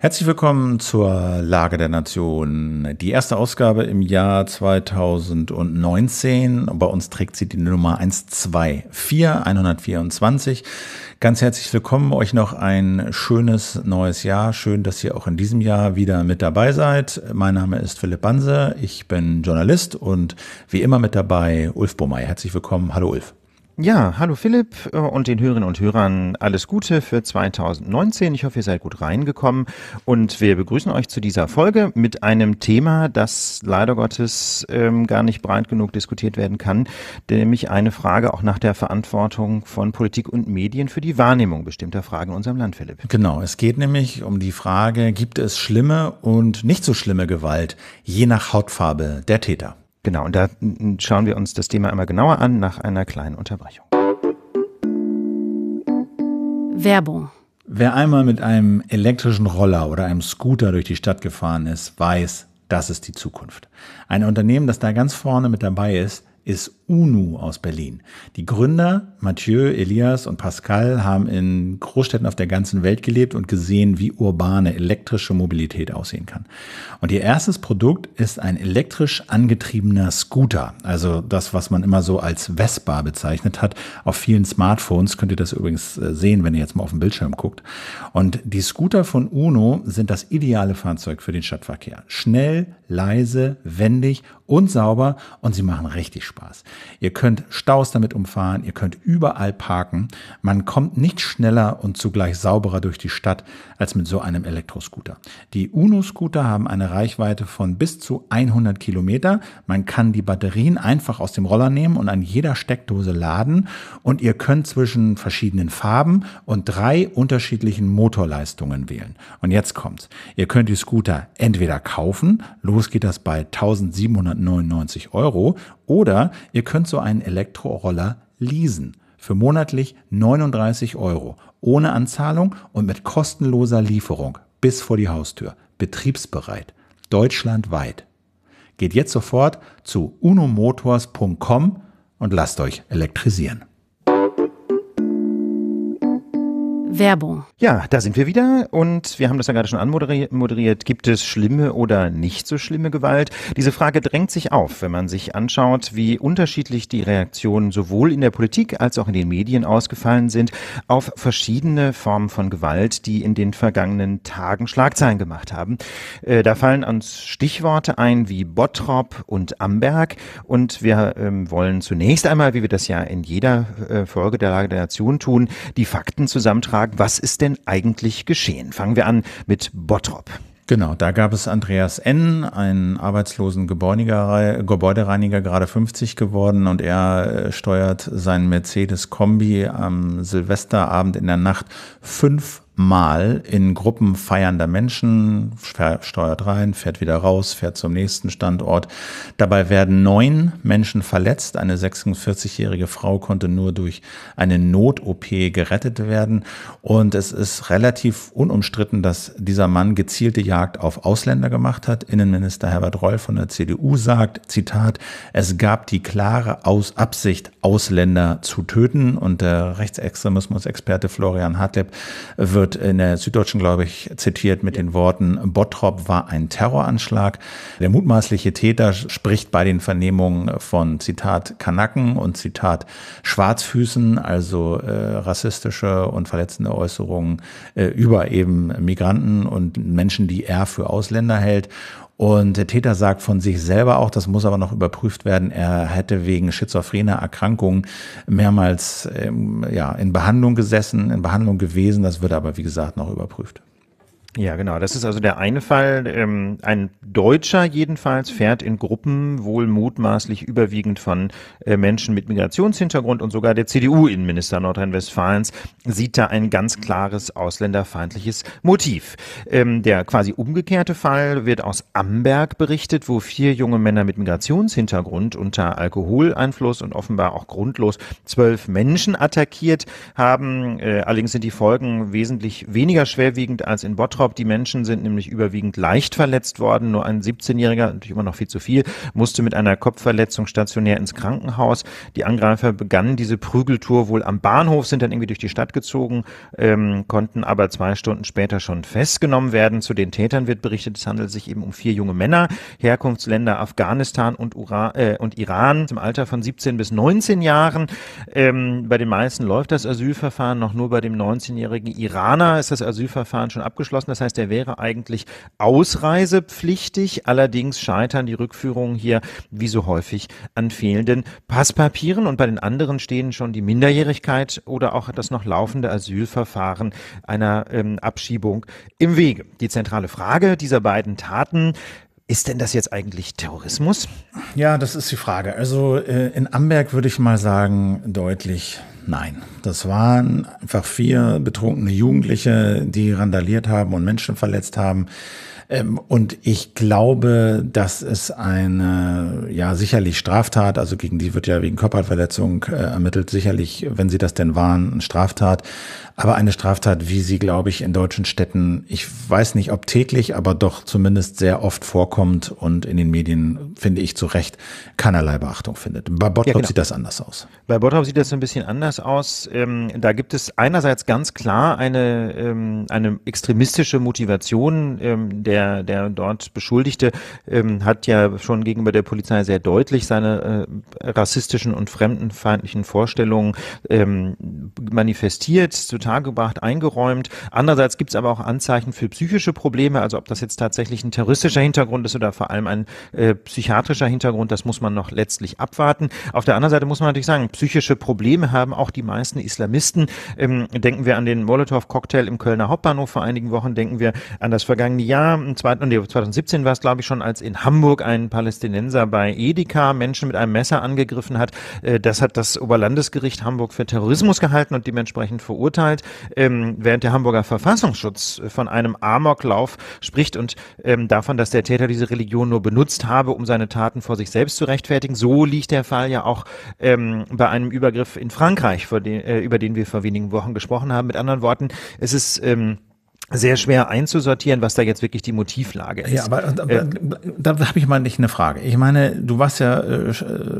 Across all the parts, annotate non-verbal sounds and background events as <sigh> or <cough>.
Herzlich willkommen zur Lage der Nation. Die erste Ausgabe im Jahr 2019. Bei uns trägt sie die Nummer 124, 124. Ganz herzlich willkommen euch noch ein schönes neues Jahr. Schön, dass ihr auch in diesem Jahr wieder mit dabei seid. Mein Name ist Philipp Banse. Ich bin Journalist und wie immer mit dabei Ulf Bohmey. Herzlich willkommen. Hallo Ulf. Ja, hallo Philipp äh, und den Hörerinnen und Hörern alles Gute für 2019. Ich hoffe, ihr seid gut reingekommen und wir begrüßen euch zu dieser Folge mit einem Thema, das leider Gottes ähm, gar nicht breit genug diskutiert werden kann, nämlich eine Frage auch nach der Verantwortung von Politik und Medien für die Wahrnehmung bestimmter Fragen in unserem Land, Philipp. Genau, es geht nämlich um die Frage, gibt es schlimme und nicht so schlimme Gewalt, je nach Hautfarbe der Täter? Genau, und da schauen wir uns das Thema einmal genauer an nach einer kleinen Unterbrechung. Werbung. Wer einmal mit einem elektrischen Roller oder einem Scooter durch die Stadt gefahren ist, weiß, das ist die Zukunft. Ein Unternehmen, das da ganz vorne mit dabei ist, ist UNU aus Berlin. Die Gründer, Mathieu, Elias und Pascal, haben in Großstädten auf der ganzen Welt gelebt und gesehen, wie urbane elektrische Mobilität aussehen kann. Und ihr erstes Produkt ist ein elektrisch angetriebener Scooter. Also das, was man immer so als Vespa bezeichnet hat. Auf vielen Smartphones könnt ihr das übrigens äh, sehen, wenn ihr jetzt mal auf den Bildschirm guckt. Und die Scooter von UNO sind das ideale Fahrzeug für den Stadtverkehr. Schnell, leise, wendig und sauber und sie machen richtig Spaß. Ihr könnt Staus damit umfahren, ihr könnt überall parken. Man kommt nicht schneller und zugleich sauberer durch die Stadt als mit so einem Elektroscooter. Die UNO-Scooter haben eine Reichweite von bis zu 100 Kilometer. Man kann die Batterien einfach aus dem Roller nehmen und an jeder Steckdose laden. Und ihr könnt zwischen verschiedenen Farben und drei unterschiedlichen Motorleistungen wählen. Und jetzt kommt's. Ihr könnt die Scooter entweder kaufen, los geht das bei 1799 Euro, oder ihr könnt könnt so einen Elektroroller leasen für monatlich 39 Euro ohne Anzahlung und mit kostenloser Lieferung bis vor die Haustür, betriebsbereit, deutschlandweit. Geht jetzt sofort zu unomotors.com und lasst euch elektrisieren. Werbung. Ja, da sind wir wieder und wir haben das ja gerade schon anmoderiert. Gibt es schlimme oder nicht so schlimme Gewalt? Diese Frage drängt sich auf, wenn man sich anschaut, wie unterschiedlich die Reaktionen sowohl in der Politik als auch in den Medien ausgefallen sind auf verschiedene Formen von Gewalt, die in den vergangenen Tagen Schlagzeilen gemacht haben. Äh, da fallen uns Stichworte ein wie Bottrop und Amberg und wir ähm, wollen zunächst einmal, wie wir das ja in jeder äh, Folge der Lage der Nation tun, die Fakten zusammentragen Tagen. Was ist denn eigentlich geschehen? Fangen wir an mit Bottrop. Genau, da gab es Andreas N., einen arbeitslosen Gebäudereiniger, gerade 50 geworden, und er äh, steuert seinen Mercedes-Kombi am Silvesterabend in der Nacht fünf Mal in Gruppen feiernder Menschen, steuert rein, fährt wieder raus, fährt zum nächsten Standort. Dabei werden neun Menschen verletzt. Eine 46-jährige Frau konnte nur durch eine Not-OP gerettet werden. Und es ist relativ unumstritten, dass dieser Mann gezielte Jagd auf Ausländer gemacht hat. Innenminister Herbert Reul von der CDU sagt, Zitat, es gab die klare Aus Absicht, Ausländer zu töten. Und der Rechtsextremismus-Experte Florian Hartleb wird wird in der Süddeutschen, glaube ich, zitiert mit den Worten, Bottrop war ein Terroranschlag. Der mutmaßliche Täter spricht bei den Vernehmungen von, Zitat, Kanaken und Zitat, Schwarzfüßen, also äh, rassistische und verletzende Äußerungen äh, über eben Migranten und Menschen, die er für Ausländer hält. Und der Täter sagt von sich selber auch, das muss aber noch überprüft werden, er hätte wegen schizophrener Erkrankung mehrmals ähm, ja, in Behandlung gesessen, in Behandlung gewesen. Das wird aber, wie gesagt, noch überprüft. Ja, genau. Das ist also der eine Fall. Ähm, ein Deutscher jedenfalls fährt in Gruppen wohl mutmaßlich überwiegend von äh, Menschen mit Migrationshintergrund und sogar der CDU-Innenminister Nordrhein-Westfalens sieht da ein ganz klares ausländerfeindliches Motiv. Ähm, der quasi umgekehrte Fall wird aus Amberg berichtet, wo vier junge Männer mit Migrationshintergrund unter Alkoholeinfluss und offenbar auch grundlos zwölf Menschen attackiert haben. Äh, allerdings sind die Folgen wesentlich weniger schwerwiegend als in Bottrop. Urlaub. Die Menschen sind nämlich überwiegend leicht verletzt worden. Nur ein 17-Jähriger, natürlich immer noch viel zu viel, musste mit einer Kopfverletzung stationär ins Krankenhaus. Die Angreifer begannen diese Prügeltour wohl am Bahnhof, sind dann irgendwie durch die Stadt gezogen, ähm, konnten aber zwei Stunden später schon festgenommen werden. Zu den Tätern wird berichtet, es handelt sich eben um vier junge Männer, Herkunftsländer Afghanistan und, Ura äh, und Iran, im Alter von 17 bis 19 Jahren. Ähm, bei den meisten läuft das Asylverfahren noch nur bei dem 19-jährigen Iraner ist das Asylverfahren schon abgeschlossen getroffen. Das heißt, er wäre eigentlich ausreisepflichtig. Allerdings scheitern die Rückführungen hier wie so häufig an fehlenden Passpapieren. Und bei den anderen stehen schon die Minderjährigkeit oder auch das noch laufende Asylverfahren einer ähm, Abschiebung im Wege. Die zentrale Frage dieser beiden Taten ist denn das jetzt eigentlich Terrorismus? Ja, das ist die Frage. Also äh, in Amberg würde ich mal sagen, deutlich Nein, das waren einfach vier betrunkene Jugendliche, die randaliert haben und Menschen verletzt haben. Ähm, und ich glaube, dass es eine, ja, sicherlich Straftat, also gegen die wird ja wegen Körperverletzung äh, ermittelt, sicherlich, wenn sie das denn waren, eine Straftat. Aber eine Straftat, wie sie, glaube ich, in deutschen Städten, ich weiß nicht, ob täglich, aber doch zumindest sehr oft vorkommt und in den Medien, finde ich zu Recht, keinerlei Beachtung findet. Bei Bottrop ja, genau. sieht das anders aus. Bei Bottrop sieht das ein bisschen anders aus. Ähm, da gibt es einerseits ganz klar eine, ähm, eine extremistische Motivation ähm, der der, der dort Beschuldigte ähm, hat ja schon gegenüber der Polizei sehr deutlich seine äh, rassistischen und fremdenfeindlichen Vorstellungen ähm, manifestiert, zutage gebracht, eingeräumt. Andererseits gibt es aber auch Anzeichen für psychische Probleme, also ob das jetzt tatsächlich ein terroristischer Hintergrund ist oder vor allem ein äh, psychiatrischer Hintergrund, das muss man noch letztlich abwarten. Auf der anderen Seite muss man natürlich sagen, psychische Probleme haben auch die meisten Islamisten. Ähm, denken wir an den Molotow-Cocktail im Kölner Hauptbahnhof vor einigen Wochen, denken wir an das vergangene Jahr, 2017 war es, glaube ich, schon, als in Hamburg ein Palästinenser bei Edeka Menschen mit einem Messer angegriffen hat. Äh, das hat das Oberlandesgericht Hamburg für Terrorismus gehalten und dementsprechend verurteilt, ähm, während der Hamburger Verfassungsschutz äh, von einem Amoklauf spricht und ähm, davon, dass der Täter diese Religion nur benutzt habe, um seine Taten vor sich selbst zu rechtfertigen. So liegt der Fall ja auch ähm, bei einem Übergriff in Frankreich, äh, über den wir vor wenigen Wochen gesprochen haben. Mit anderen Worten, es ist sehr schwer einzusortieren, was da jetzt wirklich die Motivlage ist. Ja, aber äh, da, da habe ich mal nicht eine Frage. Ich meine, du warst ja äh, äh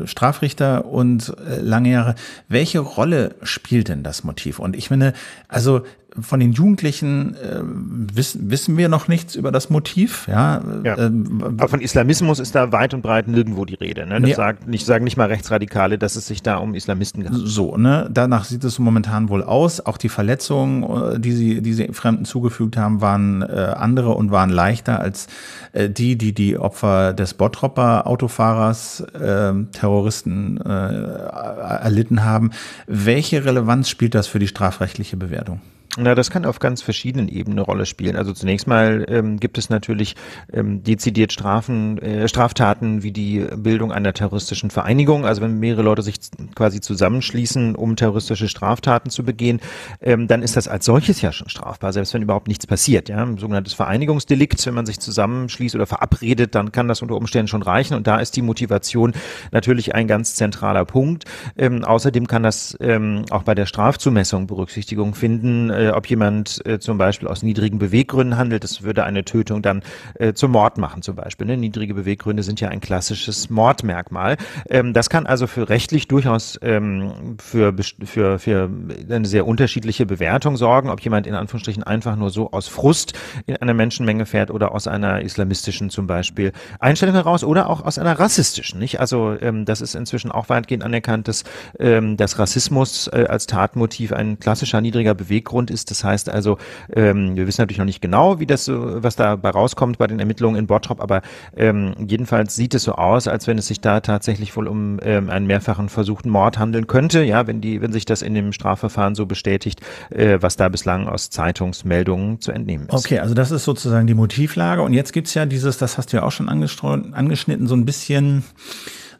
Strafrichter und äh, lange Jahre. Welche Rolle spielt denn das Motiv? Und ich meine, also von den Jugendlichen äh, wissen, wissen wir noch nichts über das Motiv. Ja, ja. Ähm, Aber von Islamismus ist da weit und breit nirgendwo die Rede. Ne? Das ja. sagt, nicht, sagen nicht mal Rechtsradikale, dass es sich da um Islamisten handelt. So, ne? danach sieht es momentan wohl aus. Auch die Verletzungen, äh, die sie, die sie Fremden zugefügt haben, waren äh, andere und waren leichter als äh, die, die die Opfer des Bottropper Autofahrers, äh, Terroristen äh, erlitten haben. Welche Relevanz spielt das für die strafrechtliche Bewertung? Na, das kann auf ganz verschiedenen Ebenen eine Rolle spielen. Also zunächst mal ähm, gibt es natürlich ähm, dezidiert Strafen, äh, Straftaten wie die Bildung einer terroristischen Vereinigung. Also wenn mehrere Leute sich quasi zusammenschließen, um terroristische Straftaten zu begehen, ähm, dann ist das als solches ja schon strafbar, selbst wenn überhaupt nichts passiert. Ja? Ein sogenanntes Vereinigungsdelikt, wenn man sich zusammenschließt oder verabredet, dann kann das unter Umständen schon reichen. Und da ist die Motivation natürlich ein ganz zentraler Punkt. Ähm, außerdem kann das ähm, auch bei der Strafzumessung Berücksichtigung finden äh, ob jemand äh, zum Beispiel aus niedrigen Beweggründen handelt. Das würde eine Tötung dann äh, zum Mord machen zum Beispiel. Ne? Niedrige Beweggründe sind ja ein klassisches Mordmerkmal. Ähm, das kann also für rechtlich durchaus ähm, für, für, für eine sehr unterschiedliche Bewertung sorgen, ob jemand in Anführungsstrichen einfach nur so aus Frust in einer Menschenmenge fährt oder aus einer islamistischen zum Beispiel Einstellung heraus oder auch aus einer rassistischen. Nicht? Also ähm, das ist inzwischen auch weitgehend anerkannt, dass, ähm, dass Rassismus äh, als Tatmotiv ein klassischer niedriger Beweggrund Deutschland ist. Das heißt also, ähm, wir wissen natürlich noch nicht genau, wie das was dabei rauskommt bei den Ermittlungen in Bottrop, aber ähm, jedenfalls sieht es so aus, als wenn es sich da tatsächlich wohl um ähm, einen mehrfachen versuchten Mord handeln könnte, ja, wenn die, wenn sich das in dem Strafverfahren so bestätigt, äh, was da bislang aus Zeitungsmeldungen zu entnehmen ist. Okay, also das ist sozusagen die Motivlage. Und jetzt gibt's ja dieses, das hast du ja auch schon angeschnitten, so ein bisschen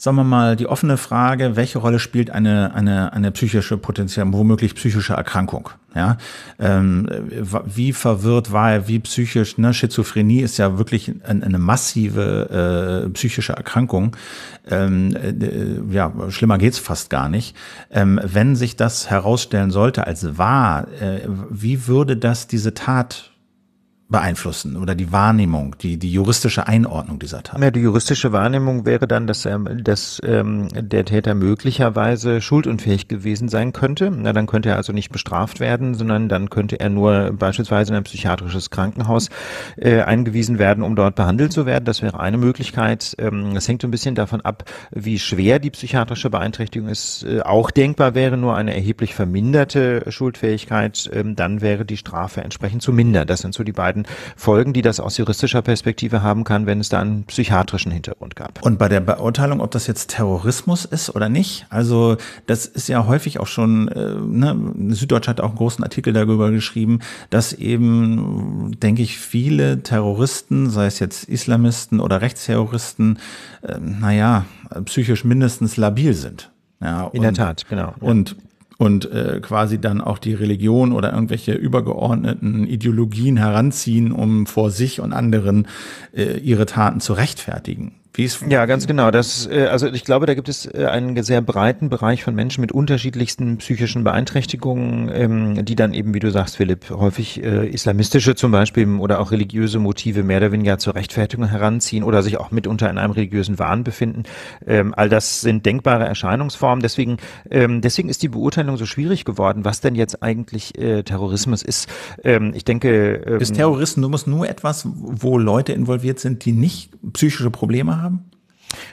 sagen wir mal, die offene Frage, welche Rolle spielt eine, eine, eine psychische, Potenzial, womöglich psychische Erkrankung? Ja? Ähm, äh, wie verwirrt war er, wie psychisch, ne? Schizophrenie ist ja wirklich eine, eine massive äh, psychische Erkrankung. Ähm, äh, äh, ja, schlimmer geht's fast gar nicht. Ähm, wenn sich das herausstellen sollte als wahr, äh, wie würde das diese Tat beeinflussen oder die Wahrnehmung, die, die juristische Einordnung dieser Tat? Ja, die juristische Wahrnehmung wäre dann, dass, ähm, dass ähm, der Täter möglicherweise schuldunfähig gewesen sein könnte. Na, dann könnte er also nicht bestraft werden, sondern dann könnte er nur beispielsweise in ein psychiatrisches Krankenhaus äh, eingewiesen werden, um dort behandelt zu werden. Das wäre eine Möglichkeit. Ähm, hängt ein bisschen davon ab, wie schwer die psychiatrische Beeinträchtigung ist. Äh, auch denkbar wäre nur eine erheblich verminderte Schuldfähigkeit. Ähm, dann wäre die Strafe entsprechend zu minder. Das sind so die beiden werden Folgen, die das aus juristischer Perspektive haben kann, wenn es da einen psychiatrischen Hintergrund gab. Und bei der Beurteilung, ob das jetzt Terrorismus ist oder nicht, also das ist ja häufig auch schon, äh, ne, Süddeutsch hat auch einen großen Artikel darüber geschrieben, dass eben, denke ich, viele Terroristen, sei es jetzt Islamisten oder Rechtsterroristen, äh, naja, psychisch mindestens labil sind. Ja, In und, der Tat, genau. Und und äh, quasi dann auch die Religion oder irgendwelche übergeordneten Ideologien heranziehen, um vor sich und anderen äh, ihre Taten zu rechtfertigen ja, ganz genau. Das, äh, also ich glaube, da gibt es äh, einen sehr breiten Bereich von Menschen mit unterschiedlichsten psychischen Beeinträchtigungen, ähm, die dann eben, wie du sagst, Philipp, häufig äh, islamistische zum Beispiel oder auch religiöse Motive mehr oder weniger zur Rechtfertigung heranziehen oder sich auch mitunter in einem religiösen Wahn befinden. Ähm, all das sind denkbare Erscheinungsformen. Deswegen, ähm, deswegen ist die Beurteilung so schwierig geworden, was denn jetzt eigentlich Terrorismus ist. Ich denke. Ist Terroristen, nur etwas, wo Leute involviert sind, die nicht psychische Probleme haben? haben?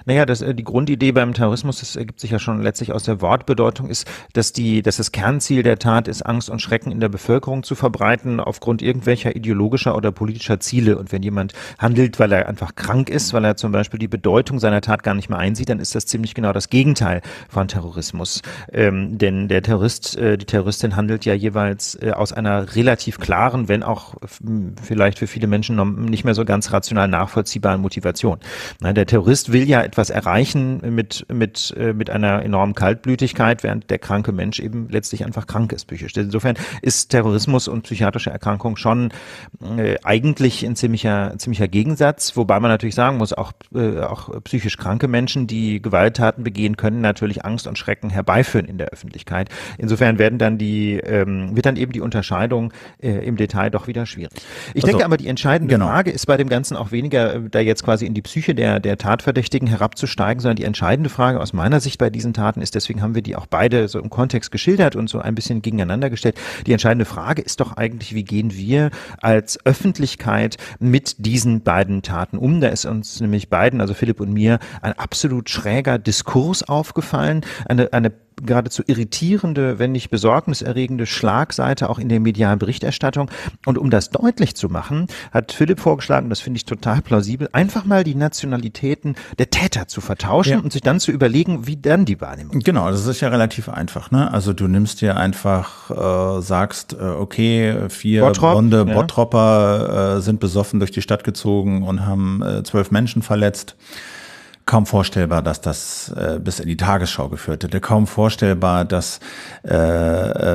Naja, das, äh, die Grundidee beim Terrorismus, das ergibt sich ja schon letztlich aus der Wortbedeutung, ist, dass, die, dass das Kernziel der Tat ist, Angst und Schrecken in der Bevölkerung zu verbreiten aufgrund irgendwelcher ideologischer oder politischer Ziele. Und wenn jemand handelt, weil er einfach krank ist, weil er zum Beispiel die Bedeutung seiner Tat gar nicht mehr einsieht, dann ist das ziemlich genau das Gegenteil von Terrorismus. Ähm, denn der Terrorist, äh, die Terroristin handelt ja jeweils äh, aus einer relativ klaren, wenn auch vielleicht für viele Menschen noch nicht mehr so ganz rational nachvollziehbaren Motivation. Na, der Terrorist will ja etwas erreichen mit, mit, äh, mit einer enormen Kaltblütigkeit, während der kranke Mensch eben letztlich einfach krank ist psychisch. Insofern ist Terrorismus und psychiatrische Erkrankung schon äh, eigentlich ein ziemlicher, ziemlicher Gegensatz, wobei man natürlich sagen muss, auch, äh, auch psychisch kranke Menschen, die Gewalttaten begehen, können natürlich Angst und Schrecken herbeiführen in der Öffentlichkeit. Insofern werden dann die, ähm, wird dann eben die Unterscheidung äh, im Detail doch wieder schwierig. Ich also, denke aber, die entscheidende genau. Frage ist bei dem Ganzen auch weniger, äh, da jetzt quasi in die Psyche der, der Tatverdächtigen Verdächtigen herabzusteigen, sondern die entscheidende Frage aus meiner Sicht bei diesen Taten ist, deswegen haben wir die auch beide so im Kontext geschildert und so ein bisschen gegeneinander gestellt. Die entscheidende Frage ist doch eigentlich, wie gehen wir als Öffentlichkeit mit diesen beiden Taten um? Da ist uns nämlich beiden, also Philipp und mir, ein absolut schräger Diskurs aufgefallen, eine, eine geradezu irritierende, wenn nicht besorgniserregende Schlagseite auch in der medialen Berichterstattung. Und um das deutlich zu machen, hat Philipp vorgeschlagen, das finde ich total plausibel, einfach mal die Nationalitäten der Täter zu vertauschen ja. und sich dann zu überlegen, wie dann die Wahrnehmung. Genau, das ist ja relativ einfach. Ne? Also du nimmst dir einfach, äh, sagst, äh, okay, vier Bottrop, blonde ja. Bottropper äh, sind besoffen durch die Stadt gezogen und haben äh, zwölf Menschen verletzt. Kaum vorstellbar, dass das äh, bis in die Tagesschau geführt hätte. Kaum vorstellbar, dass äh,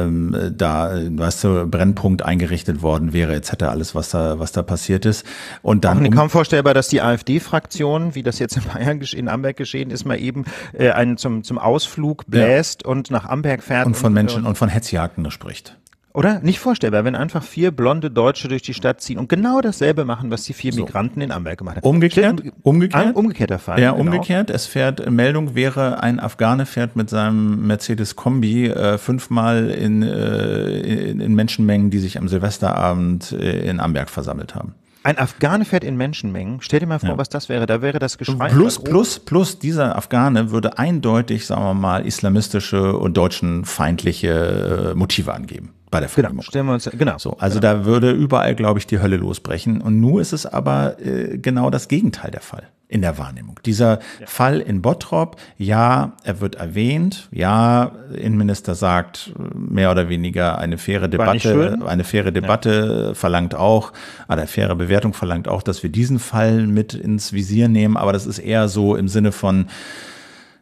ähm, da, weißt du, Brennpunkt eingerichtet worden wäre, etc. Alles, was da, was da passiert ist. Und dann. Um kaum vorstellbar, dass die AfD-Fraktion, wie das jetzt in Bayern in Amberg geschehen ist, mal eben äh, einen zum, zum Ausflug bläst ja. und nach Amberg fährt. Und von und, Menschen äh, und von Hetzjagden spricht. Oder? Nicht vorstellbar, wenn einfach vier blonde Deutsche durch die Stadt ziehen und genau dasselbe machen, was die vier Migranten so. in Amberg gemacht haben. Umgekehrt? Umgekehrt? umgekehrter Fall. Ja, genau. umgekehrt. Es fährt, Meldung wäre, ein Afghane fährt mit seinem Mercedes-Kombi äh, fünfmal in, äh, in, in, Menschenmengen, die sich am Silvesterabend äh, in Amberg versammelt haben. Ein Afghane fährt in Menschenmengen. Stell dir mal vor, ja. was das wäre. Da wäre das Geschrei. Plus, plus, plus, dieser Afghane würde eindeutig, sagen wir mal, islamistische und deutschenfeindliche äh, Motive angeben bei der Verdammung. Genau, stellen wir uns, genau. So, also genau. da würde überall, glaube ich, die Hölle losbrechen. Und nun ist es aber äh, genau das Gegenteil der Fall in der Wahrnehmung. Dieser ja. Fall in Bottrop, ja, er wird erwähnt, ja, Innenminister sagt äh, mehr oder weniger eine faire Debatte, eine faire Debatte ja. verlangt auch, ah, eine faire Bewertung verlangt auch, dass wir diesen Fall mit ins Visier nehmen, aber das ist eher so im Sinne von,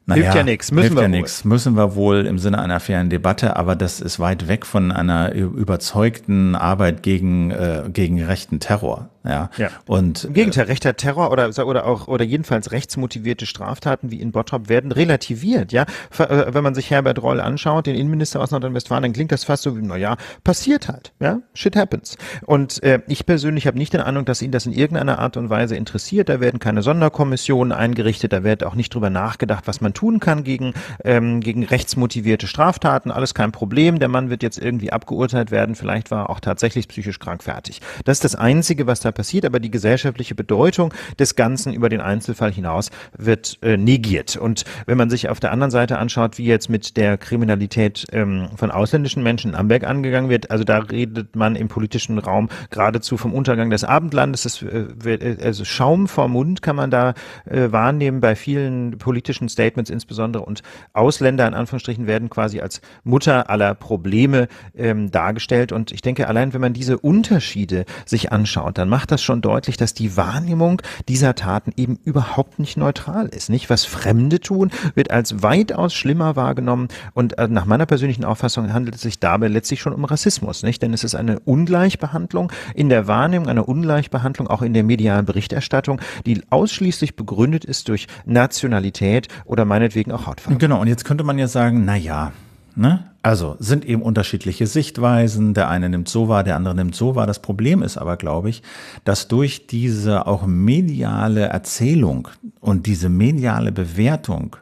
naja, hilft ja nichts, müssen hilft wir ja nichts, müssen wir wohl im Sinne einer fairen Debatte, aber das ist weit weg von einer überzeugten Arbeit gegen, äh, gegen rechten Terror. Ja. ja. Und im Gegenteil, rechter Terror oder oder auch oder jedenfalls rechtsmotivierte Straftaten wie in Bottrop werden relativiert. Ja, äh, wenn man sich Herbert Roll anschaut, den Innenminister aus Nordrhein-Westfalen, dann klingt das fast so wie na ja, passiert halt. Ja, shit happens. Und äh, ich persönlich habe nicht den Eindruck, dass ihn das in irgendeiner Art und Weise interessiert. Da werden keine Sonderkommissionen eingerichtet. Da wird auch nicht drüber nachgedacht, was man tun kann gegen ähm, gegen rechtsmotivierte Straftaten. Alles kein Problem. Der Mann wird jetzt irgendwie abgeurteilt werden. Vielleicht war er auch tatsächlich psychisch krank fertig. Das ist das Einzige, was da da passiert, aber die gesellschaftliche Bedeutung des Ganzen über den Einzelfall hinaus wird äh, negiert. Und wenn man sich auf der anderen Seite anschaut, wie jetzt mit der Kriminalität ähm, von ausländischen Menschen in Amberg angegangen wird, also da redet man im politischen Raum geradezu vom Untergang des Abendlandes. Das, äh, äh, also Schaum vor Mund kann man da äh, wahrnehmen bei vielen politischen Statements insbesondere. Und Ausländer in Anführungsstrichen werden quasi als Mutter aller Probleme ähm, dargestellt. Und ich denke, allein wenn man diese Unterschiede sich anschaut, dann macht macht das schon deutlich, dass die Wahrnehmung dieser Taten eben überhaupt nicht neutral ist. Nicht was Fremde tun, wird als weitaus schlimmer wahrgenommen und äh, nach meiner persönlichen Auffassung handelt es sich dabei letztlich schon um Rassismus, nicht? Denn es ist eine Ungleichbehandlung in der Wahrnehmung, eine Ungleichbehandlung auch in der medialen Berichterstattung, die ausschließlich begründet ist durch Nationalität oder meinetwegen auch Hautfarbe. Genau. Und jetzt könnte man ja sagen, na ja, Ne? Also sind eben unterschiedliche Sichtweisen. Der eine nimmt so wahr, der andere nimmt so wahr. Das Problem ist aber, glaube ich, dass durch diese auch mediale Erzählung und diese mediale Bewertung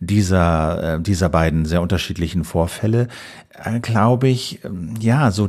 dieser, äh, dieser beiden sehr unterschiedlichen Vorfälle äh, glaube ich, ähm, ja, so,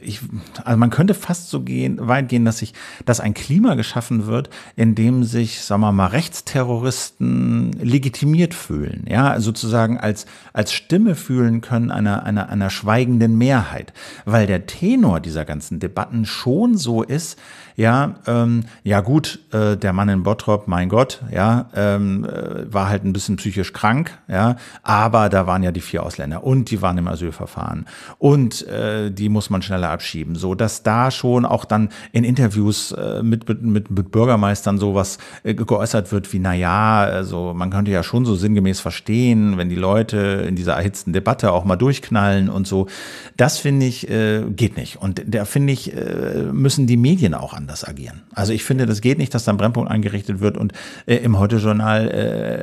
ich, also man könnte fast so gehen, weit gehen, dass sich, dass ein Klima geschaffen wird, in dem sich, sagen wir mal, Rechtsterroristen legitimiert fühlen, ja, sozusagen als, als Stimme fühlen können einer, einer, einer schweigenden Mehrheit, weil der Tenor dieser ganzen Debatten schon so ist, ja, ähm, ja gut, äh, der Mann in Bottrop, mein Gott, ja, ähm, äh, war halt ein bisschen psychisch krank, ja, aber da waren ja die vier Ausländer und die waren im Asylverfahren Verfahren. Und äh, die muss man schneller abschieben. So dass da schon auch dann in Interviews äh, mit, mit, mit Bürgermeistern sowas äh, geäußert wird wie, naja, also man könnte ja schon so sinngemäß verstehen, wenn die Leute in dieser erhitzten Debatte auch mal durchknallen und so. Das finde ich, äh, geht nicht. Und da finde ich, äh, müssen die Medien auch anders agieren. Also ich finde, das geht nicht, dass dann Brennpunkt angerichtet wird und äh, im Heute-Journal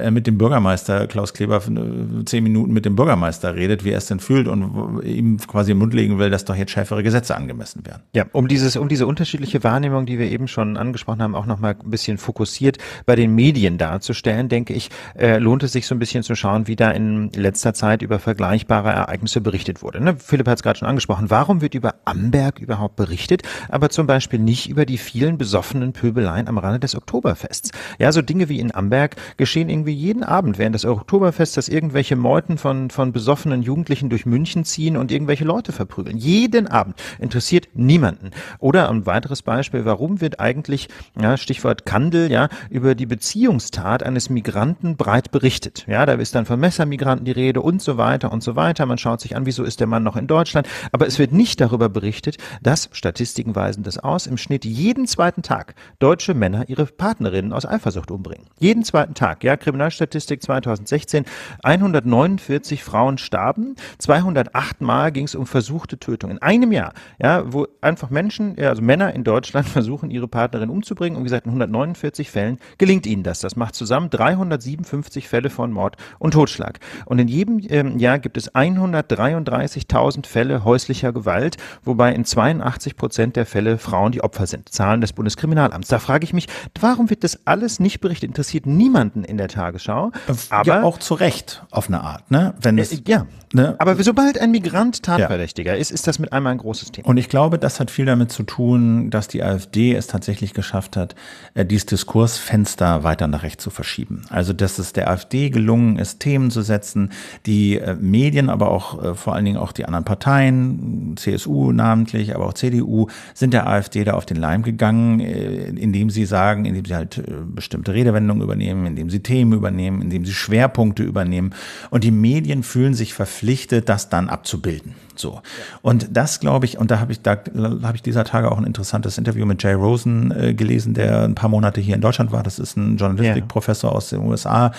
äh, mit dem Bürgermeister Klaus Kleber äh, zehn Minuten mit dem Bürgermeister redet, wie er es denn fühlt und ihm quasi im Mund legen will, dass doch jetzt schärfere Gesetze angemessen werden. Ja, um dieses, um diese unterschiedliche Wahrnehmung, die wir eben schon angesprochen haben, auch nochmal ein bisschen fokussiert bei den Medien darzustellen, denke ich, äh, lohnt es sich so ein bisschen zu schauen, wie da in letzter Zeit über vergleichbare Ereignisse berichtet wurde. Ne? Philipp hat es gerade schon angesprochen. Warum wird über Amberg überhaupt berichtet, aber zum Beispiel nicht über die vielen besoffenen Pöbeleien am Rande des Oktoberfests? Ja, so Dinge wie in Amberg geschehen irgendwie jeden Abend während des Oktoberfests, dass irgendwelche Meuten von, von besoffenen Jugendlichen durch München Flächen ziehen und irgendwelche Leute verprügeln. Jeden Abend. Interessiert niemanden. Oder ein weiteres Beispiel, warum wird eigentlich, ja, Stichwort Kandel, ja, über die Beziehungstat eines Migranten breit berichtet. Ja, da ist dann von Messermigranten die Rede und so weiter und so weiter. Man schaut sich an, wieso ist der Mann noch in Deutschland. Aber es wird nicht darüber berichtet, dass, Statistiken weisen das aus, im Schnitt jeden zweiten Tag deutsche Männer ihre Partnerinnen aus Eifersucht umbringen. Jeden zweiten Tag, ja, Kriminalstatistik 2016, 149 Frauen starben, 200 Deutschland achtmal ging es um versuchte Tötung. In einem Jahr, ja, wo einfach Menschen, ja, also Männer in Deutschland <laughs> versuchen, ihre Partnerin umzubringen. Und wie gesagt, in 149 Fällen gelingt ihnen das. Das macht zusammen 357 Fälle von Mord und Totschlag. Und in jedem ähm, Jahr gibt es 133.000 Fälle häuslicher Gewalt, wobei in 82 Prozent der Fälle Frauen die Opfer sind. Zahlen des Bundeskriminalamts. Da frage ich mich, warum wird das alles nicht berichtet? Interessiert niemanden in der Tagesschau. Aber ja, auch zu Recht auf eine Art, ne? Wenn äh, es äh, ja. Ne? Aber sobald ein Migrant Tatverdächtiger ja. ist, ist das mit einmal ein großes Thema. Und ich glaube, das hat viel damit zu tun, dass die AfD es tatsächlich geschafft hat, äh, dieses Diskursfenster weiter nach rechts zu verschieben. Also, dass es der AfD gelungen ist, Themen zu setzen, die äh, Medien, aber auch äh, vor allen Dingen auch die anderen Parteien, CSU namentlich, aber auch CDU, sind der AfD da auf den Leim gegangen, indem sie sagen, indem sie halt bestimmte Redewendungen übernehmen, indem sie Themen übernehmen, indem sie Schwerpunkte übernehmen. Und die Medien fühlen sich verpflichtet, verpflichtet, das dann abzubilden. So. Ja. Und das glaube ich, und da habe ich, da habe ich dieser Tage auch ein interessantes Interview mit Jay Rosen äh, gelesen, der ein paar Monate hier in Deutschland war. Das ist ein Journalistikprofessor ja. aus den USA.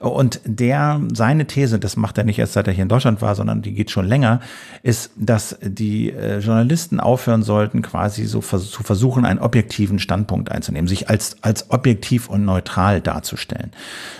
Und der, seine These, das macht er nicht erst seit er hier in Deutschland war, sondern die geht schon länger, ist, dass die äh, Journalisten aufhören sollten, quasi so vers zu versuchen, einen objektiven Standpunkt einzunehmen, sich als, als objektiv und neutral darzustellen,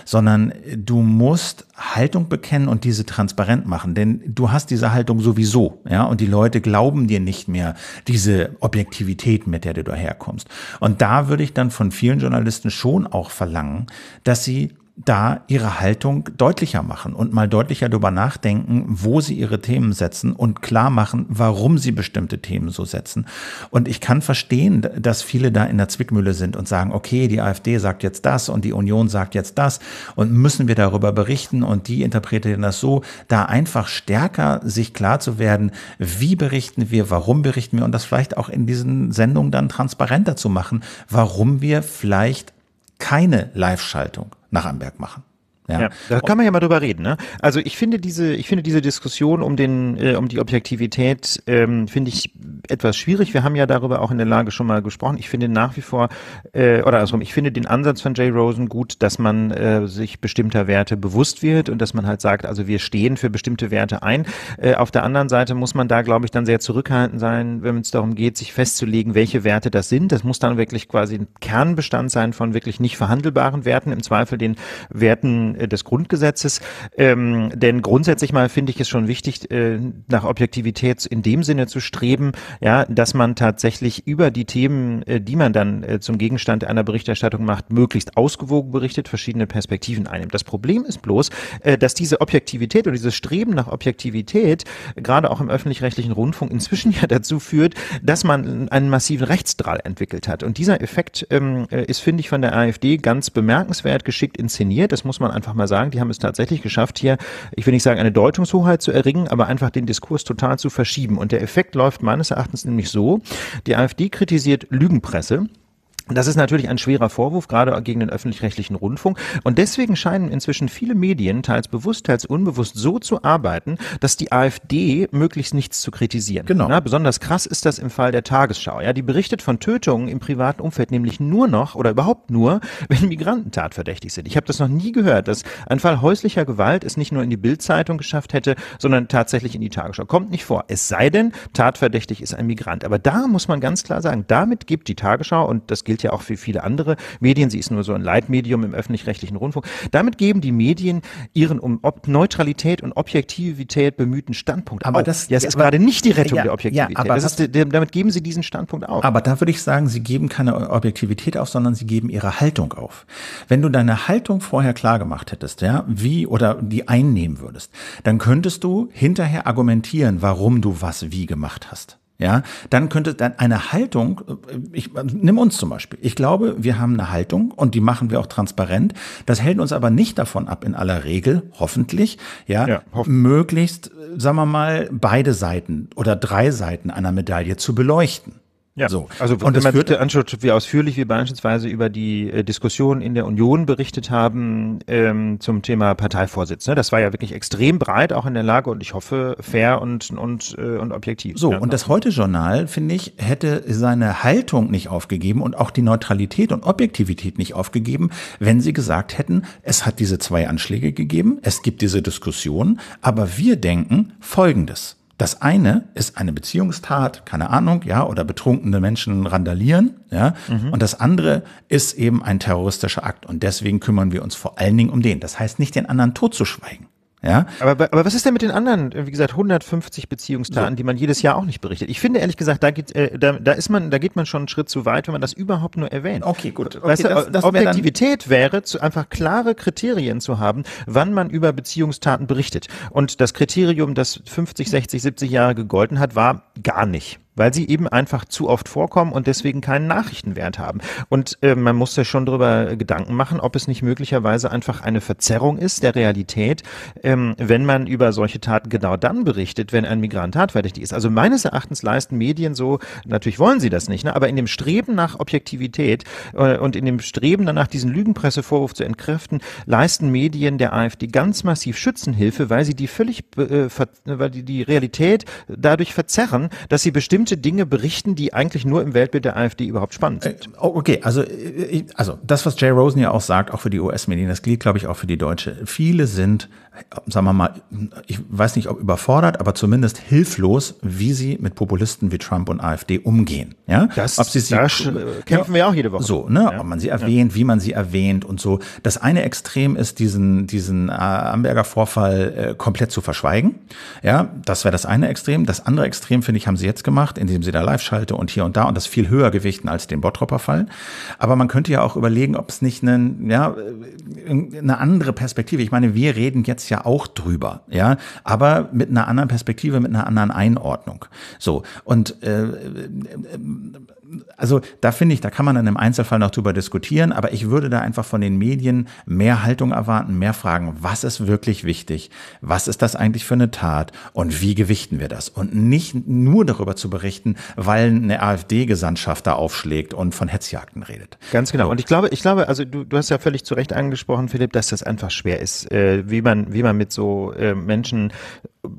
sondern du musst Haltung bekennen und diese transparent machen, denn du hast diese Haltung sowieso ja, und die Leute glauben dir nicht mehr diese Objektivität, mit der du daherkommst. Und da würde ich dann von vielen Journalisten schon auch verlangen, dass sie da ihre Haltung deutlicher machen und mal deutlicher darüber nachdenken, wo sie ihre Themen setzen und klar machen, warum sie bestimmte Themen so setzen. Und ich kann verstehen, dass viele da in der Zwickmühle sind und sagen, okay, die AfD sagt jetzt das und die Union sagt jetzt das und müssen wir darüber berichten und die interpretieren das so, da einfach stärker sich klar zu werden, wie berichten wir, warum berichten wir und das vielleicht auch in diesen Sendungen dann transparenter zu machen, warum wir vielleicht keine Live-Schaltung nach Amberg machen. Ja. Da kann man ja mal drüber reden. Ne? Also ich finde diese, ich finde diese Diskussion um den, äh, um die Objektivität, ähm, finde ich etwas schwierig. Wir haben ja darüber auch in der Lage schon mal gesprochen. Ich finde nach wie vor, äh, oder also ich finde den Ansatz von Jay Rosen gut, dass man äh, sich bestimmter Werte bewusst wird und dass man halt sagt, also wir stehen für bestimmte Werte ein. Äh, auf der anderen Seite muss man da, glaube ich, dann sehr zurückhaltend sein, wenn es darum geht, sich festzulegen, welche Werte das sind. Das muss dann wirklich quasi ein Kernbestand sein von wirklich nicht verhandelbaren Werten, im Zweifel den Werten äh, des Grundgesetzes. Ähm, denn grundsätzlich mal finde ich es schon wichtig, äh, nach Objektivität in dem Sinne zu streben, ja, dass man tatsächlich über die Themen, äh, die man dann äh, zum Gegenstand einer Berichterstattung macht, möglichst ausgewogen berichtet, verschiedene Perspektiven einnimmt. Das Problem ist bloß, äh, dass diese Objektivität oder dieses Streben nach Objektivität äh, gerade auch im öffentlich-rechtlichen Rundfunk inzwischen <laughs> ja dazu führt, dass man einen massiven Rechtsdrall entwickelt hat. Und dieser Effekt ähm, ist, finde ich, von der AfD ganz bemerkenswert geschickt inszeniert. Das muss man einfach einfach mal sagen, die haben es tatsächlich geschafft, hier, ich will nicht sagen, eine Deutungshoheit zu erringen, aber einfach den Diskurs total zu verschieben. Und der Effekt läuft meines Erachtens nämlich so, die AfD kritisiert Lügenpresse. Das ist natürlich ein schwerer Vorwurf, gerade gegen den öffentlich-rechtlichen Rundfunk. Und deswegen scheinen inzwischen viele Medien, teils bewusst, teils unbewusst, so zu arbeiten, dass die AfD möglichst nichts zu kritisieren. Genau. Na, besonders krass ist das im Fall der Tagesschau. Ja, die berichtet von Tötungen im privaten Umfeld nämlich nur noch oder überhaupt nur, <laughs> wenn Migranten tatverdächtig sind. Ich habe das noch nie gehört, dass ein Fall häuslicher Gewalt es nicht nur in die Bildzeitung geschafft hätte, sondern tatsächlich in die Tagesschau. Kommt nicht vor. Es sei denn, tatverdächtig ist ein Migrant. Aber da muss man ganz klar sagen, damit gibt die Tagesschau und das gilt gilt ja auch für viele andere Medien. Sie ist nur so ein Leitmedium im öffentlich-rechtlichen Rundfunk. Damit geben die Medien ihren um Ob Neutralität und Objektivität bemühten Standpunkt aber auf. Das, ja, es ist aber, gerade nicht die Rettung ja, der Objektivität. Ja, aber ist, damit geben sie diesen Standpunkt auf. Aber da würde ich sagen, sie geben keine Objektivität auf, sondern sie geben ihre Haltung auf. Wenn du deine Haltung vorher klar gemacht hättest, ja, wie oder die einnehmen würdest, dann könntest du hinterher argumentieren, warum du was wie gemacht hast ja, dann könnte dann eine Haltung, äh, ich nimm uns zum Beispiel. Ich glaube, wir haben eine Haltung und die machen wir auch transparent. Das hält uns aber nicht davon ab, in aller Regel, hoffentlich, ja, ja hoff möglichst, äh, sagen wir mal, beide Seiten oder drei Seiten einer Medaille zu beleuchten. Ja, so. also und das man führte anschaut, wie ausführlich wir beispielsweise über die äh, Diskussion in der Union berichtet haben ähm, zum Thema Parteivorsitz. Ne? Das war ja wirklich extrem breit, auch in der Lage und ich hoffe fair und und äh, und objektiv. So ja, und das Heute-Journal finde ich hätte seine Haltung nicht aufgegeben und auch die Neutralität und Objektivität nicht aufgegeben, wenn sie gesagt hätten, es hat diese zwei Anschläge gegeben, es gibt diese Diskussion, aber wir denken Folgendes. Das eine ist eine Beziehungstat, keine Ahnung, ja, oder betrunkene Menschen randalieren, ja. Mhm. Und das andere ist eben ein terroristischer Akt. Und deswegen kümmern wir uns vor allen Dingen um den. Das heißt nicht, den anderen totzuschweigen. Ja? Aber, aber was ist denn mit den anderen, wie gesagt, 150 Beziehungstaten, so. die man jedes Jahr auch nicht berichtet? Ich finde ehrlich gesagt, da geht, äh, da, da ist man, da geht man schon einen Schritt zu weit, wenn man das überhaupt nur erwähnt. Okay, gut. Äh, okay, weißt okay, das, das Objektivität wär wäre, zu, einfach klare Kriterien zu haben, wann man über Beziehungstaten berichtet. Und das Kriterium, das 50, 60, 70 Jahre gegolten hat, war gar nicht weil sie eben einfach zu oft vorkommen und deswegen keinen Nachrichtenwert haben. Und äh, man muss ja schon darüber Gedanken machen, ob es nicht möglicherweise einfach eine Verzerrung ist der Realität, ähm, wenn man über solche Taten genau dann berichtet, wenn ein Migrant tatverdächtig ist. Also meines Erachtens leisten Medien so, natürlich wollen sie das nicht, ne, aber in dem Streben nach Objektivität äh, und in dem Streben danach, diesen Lügenpressevorwurf zu entkräften, leisten Medien der AfD ganz massiv Schützenhilfe, weil sie die völlig, äh, weil die, die Realität dadurch verzerren, dass sie bestimmt bestimmte Dinge berichten, die eigentlich nur im Weltbild der AfD überhaupt spannend sind. Äh, oh, okay, also, äh, äh, also das, was Jay Rosen ja auch sagt, auch für die US-Medien, das gilt, glaube ich, auch für die Deutsche. Viele sind sagen wir mal, ich weiß nicht, ob überfordert, aber zumindest hilflos, wie sie mit Populisten wie Trump und AfD umgehen. Ja, das, ob sie sie, das kämpfen ja, wir auch jede Woche. So, ne, ja. ob man sie erwähnt, ja. wie man sie erwähnt und so. Das eine Extrem ist, diesen, diesen äh, Amberger Vorfall äh, komplett zu verschweigen. Ja, das wäre das eine Extrem. Das andere Extrem, finde ich, haben sie jetzt gemacht, indem sie da Live-Schalte und hier und da und das viel höher gewichten als den Bottropper-Fall. Aber man könnte ja auch überlegen, ob es nicht einen, ja, äh, eine andere Perspektive, ich meine, wir reden jetzt jetzt ja auch drüber, ja, aber mit einer anderen Perspektive, mit einer anderen Einordnung. So und äh, äh also da finde ich, da kann man dann im Einzelfall noch drüber diskutieren, aber ich würde da einfach von den Medien mehr Haltung erwarten, mehr fragen, was ist wirklich wichtig, was ist das eigentlich für eine Tat und wie gewichten wir das? Und nicht nur darüber zu berichten, weil eine AfD-Gesandtschaft da aufschlägt und von Hetzjagden redet. Ganz genau. Und ich glaube, ich glaube, also du, du hast ja völlig zu Recht angesprochen, Philipp, dass das einfach schwer ist, äh, wie man, wie man mit so äh, Menschen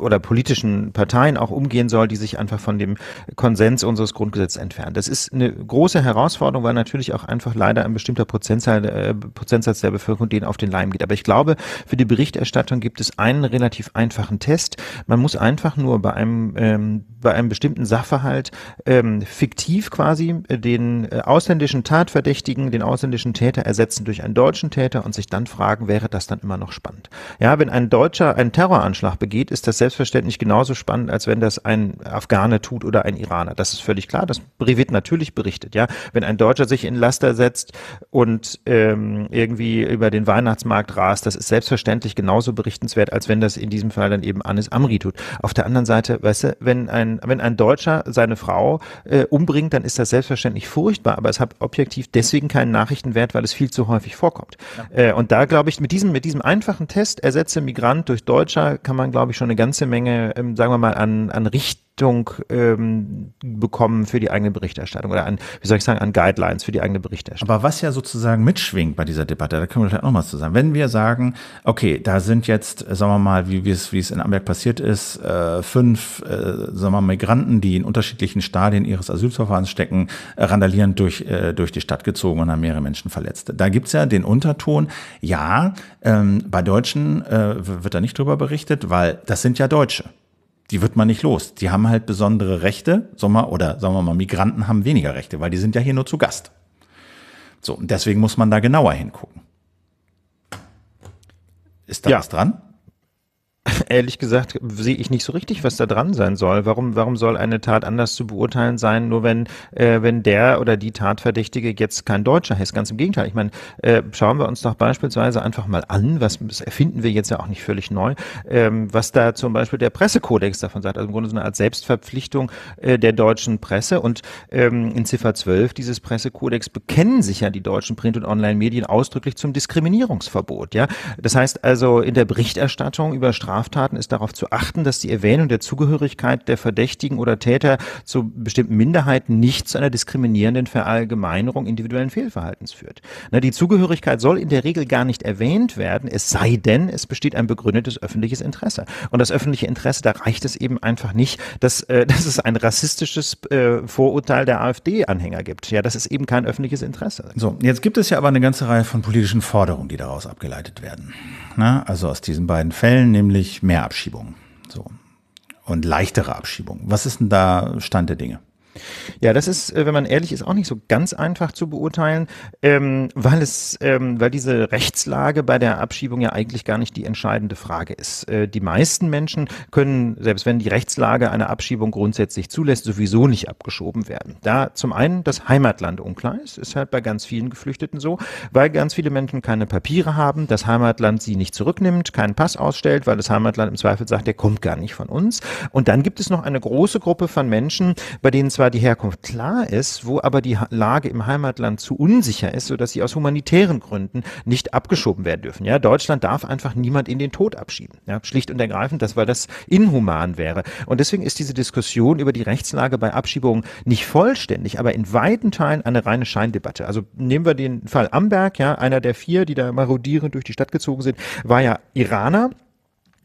oder politischen Parteien auch umgehen soll, die sich einfach von dem Konsens unseres Grundgesetzes entfernen. Das ist eine große Herausforderung, weil natürlich auch einfach leider ein bestimmter Prozentsatz, äh, Prozentsatz der Bevölkerung denen auf den Leim geht. Aber ich glaube, für die Berichterstattung gibt es einen relativ einfachen Test. Man muss einfach nur bei einem, ähm, bei einem bestimmten Sachverhalt ähm, fiktiv quasi äh, den äh, ausländischen Tatverdächtigen, den ausländischen Täter ersetzen durch einen deutschen Täter und sich dann fragen, wäre das dann immer noch spannend? Ja, wenn ein Deutscher einen Terroranschlag begeht, ist das das selbstverständlich genauso spannend, als wenn das ein Afghaner tut oder ein Iraner. Das ist völlig klar. Das wird natürlich berichtet. Ja, wenn ein Deutscher sich in Laster setzt und ähm, irgendwie über den Weihnachtsmarkt rast, das ist selbstverständlich genauso berichtenswert, als wenn das in diesem Fall dann eben Anis Amri tut. Auf der anderen Seite, weißt du, wenn ein wenn ein Deutscher seine Frau äh, umbringt, dann ist das selbstverständlich furchtbar. Aber es hat objektiv deswegen keinen Nachrichtenwert, weil es viel zu häufig vorkommt. Ja. Äh, und da glaube ich, mit diesem mit diesem einfachen Test ersetze Migrant durch Deutscher kann man glaube ich schon eine ganze ganze Menge, ähm, sagen wir mal, an, an Richt Richtung ähm, bekommen für die eigene Berichterstattung oder an, wie soll ich sagen, an Guidelines für die eigene Berichterstattung. Aber was ja sozusagen mitschwingt bei dieser Debatte, da können wir vielleicht auch mal zusammen. Wenn wir sagen, okay, da sind jetzt, äh, sagen wir mal, wie es wie es in Amberg passiert ist, äh, fünf, äh, sagen wir mal, Migranten, die in unterschiedlichen Stadien ihres Asylverfahrens stecken, äh, randalieren durch äh, durch die Stadt gezogen und haben mehrere Menschen verletzt. Da gibt's ja den Unterton, ja, ähm, bei Deutschen äh, wird da nicht drüber berichtet, weil das sind ja Deutsche die wird man nicht los. Die haben halt besondere Rechte, Sommer oder sagen wir mal, Migranten haben weniger Rechte, weil die sind ja hier nur zu Gast. So, und deswegen muss man da genauer hingucken. Ist da ja. was dran? ehrlich gesagt sehe ich nicht so richtig, was da dran sein soll. Warum, warum soll eine Tat anders zu beurteilen sein, nur wenn, äh, wenn der oder die Tatverdächtige jetzt kein Deutscher heißt? Ganz im Gegenteil. Ich meine, äh, schauen wir uns doch beispielsweise einfach mal an, was das erfinden wir jetzt ja auch nicht völlig neu, ähm, was da zum Beispiel der Pressekodex davon sagt. Also im Grunde so eine Art Selbstverpflichtung äh, der deutschen Presse. Und ähm, in Ziffer 12 dieses Pressekodex bekennen sich ja die deutschen Print- und Online-Medien ausdrücklich zum Diskriminierungsverbot. Ja? Das heißt also, in der Berichterstattung über Straftaten Straftaten ist darauf zu achten, dass die Erwähnung der Zugehörigkeit der Verdächtigen oder Täter zu bestimmten Minderheiten nicht zu einer diskriminierenden Verallgemeinerung individuellen Fehlverhaltens führt. Na, die Zugehörigkeit soll in der Regel gar nicht erwähnt werden, es sei denn, es besteht ein begründetes öffentliches Interesse. Und das öffentliche Interesse, da reicht es eben einfach nicht, dass, äh, <laughs> dass es ein rassistisches äh, Vorurteil der AfD-Anhänger gibt. Ja, das ist eben kein öffentliches Interesse. So, jetzt gibt es ja aber eine ganze Reihe von politischen Forderungen, die daraus abgeleitet werden. Ne? Also aus diesen beiden Fällen, nämlich mehr Abschiebungen. So. Und leichtere Abschiebungen. Was ist denn da Stand der Dinge? Ja, das ist, äh, wenn man ehrlich ist, auch nicht so ganz einfach zu beurteilen, ähm, weil es, ähm, weil diese Rechtslage bei der Abschiebung ja eigentlich gar nicht die entscheidende Frage ist. Äh, die meisten Menschen können, selbst wenn die Rechtslage eine Abschiebung grundsätzlich zulässt, sowieso nicht abgeschoben werden. Da zum einen das Heimatland unklar ist, ist halt bei ganz vielen Geflüchteten so, weil ganz viele Menschen keine Papiere haben, das Heimatland sie nicht zurücknimmt, keinen Pass ausstellt, weil das Heimatland im Zweifel sagt, der kommt gar nicht von uns. Und dann gibt es noch eine große Gruppe von Menschen, bei denen zwar zwar die Herkunft klar ist, wo aber die Lage im Heimatland zu unsicher ist, sodass sie aus humanitären Gründen nicht abgeschoben werden dürfen. Ja, Deutschland darf einfach niemand in den Tod abschieben. Ja, schlicht und ergreifend, das, weil das inhuman wäre. Und deswegen ist diese Diskussion über die Rechtslage bei Abschiebungen nicht vollständig, aber in weiten Teilen eine reine Scheindebatte. Also nehmen wir den Fall Amberg, ja, einer der vier, die da marodierend durch die Stadt gezogen sind, war ja Iraner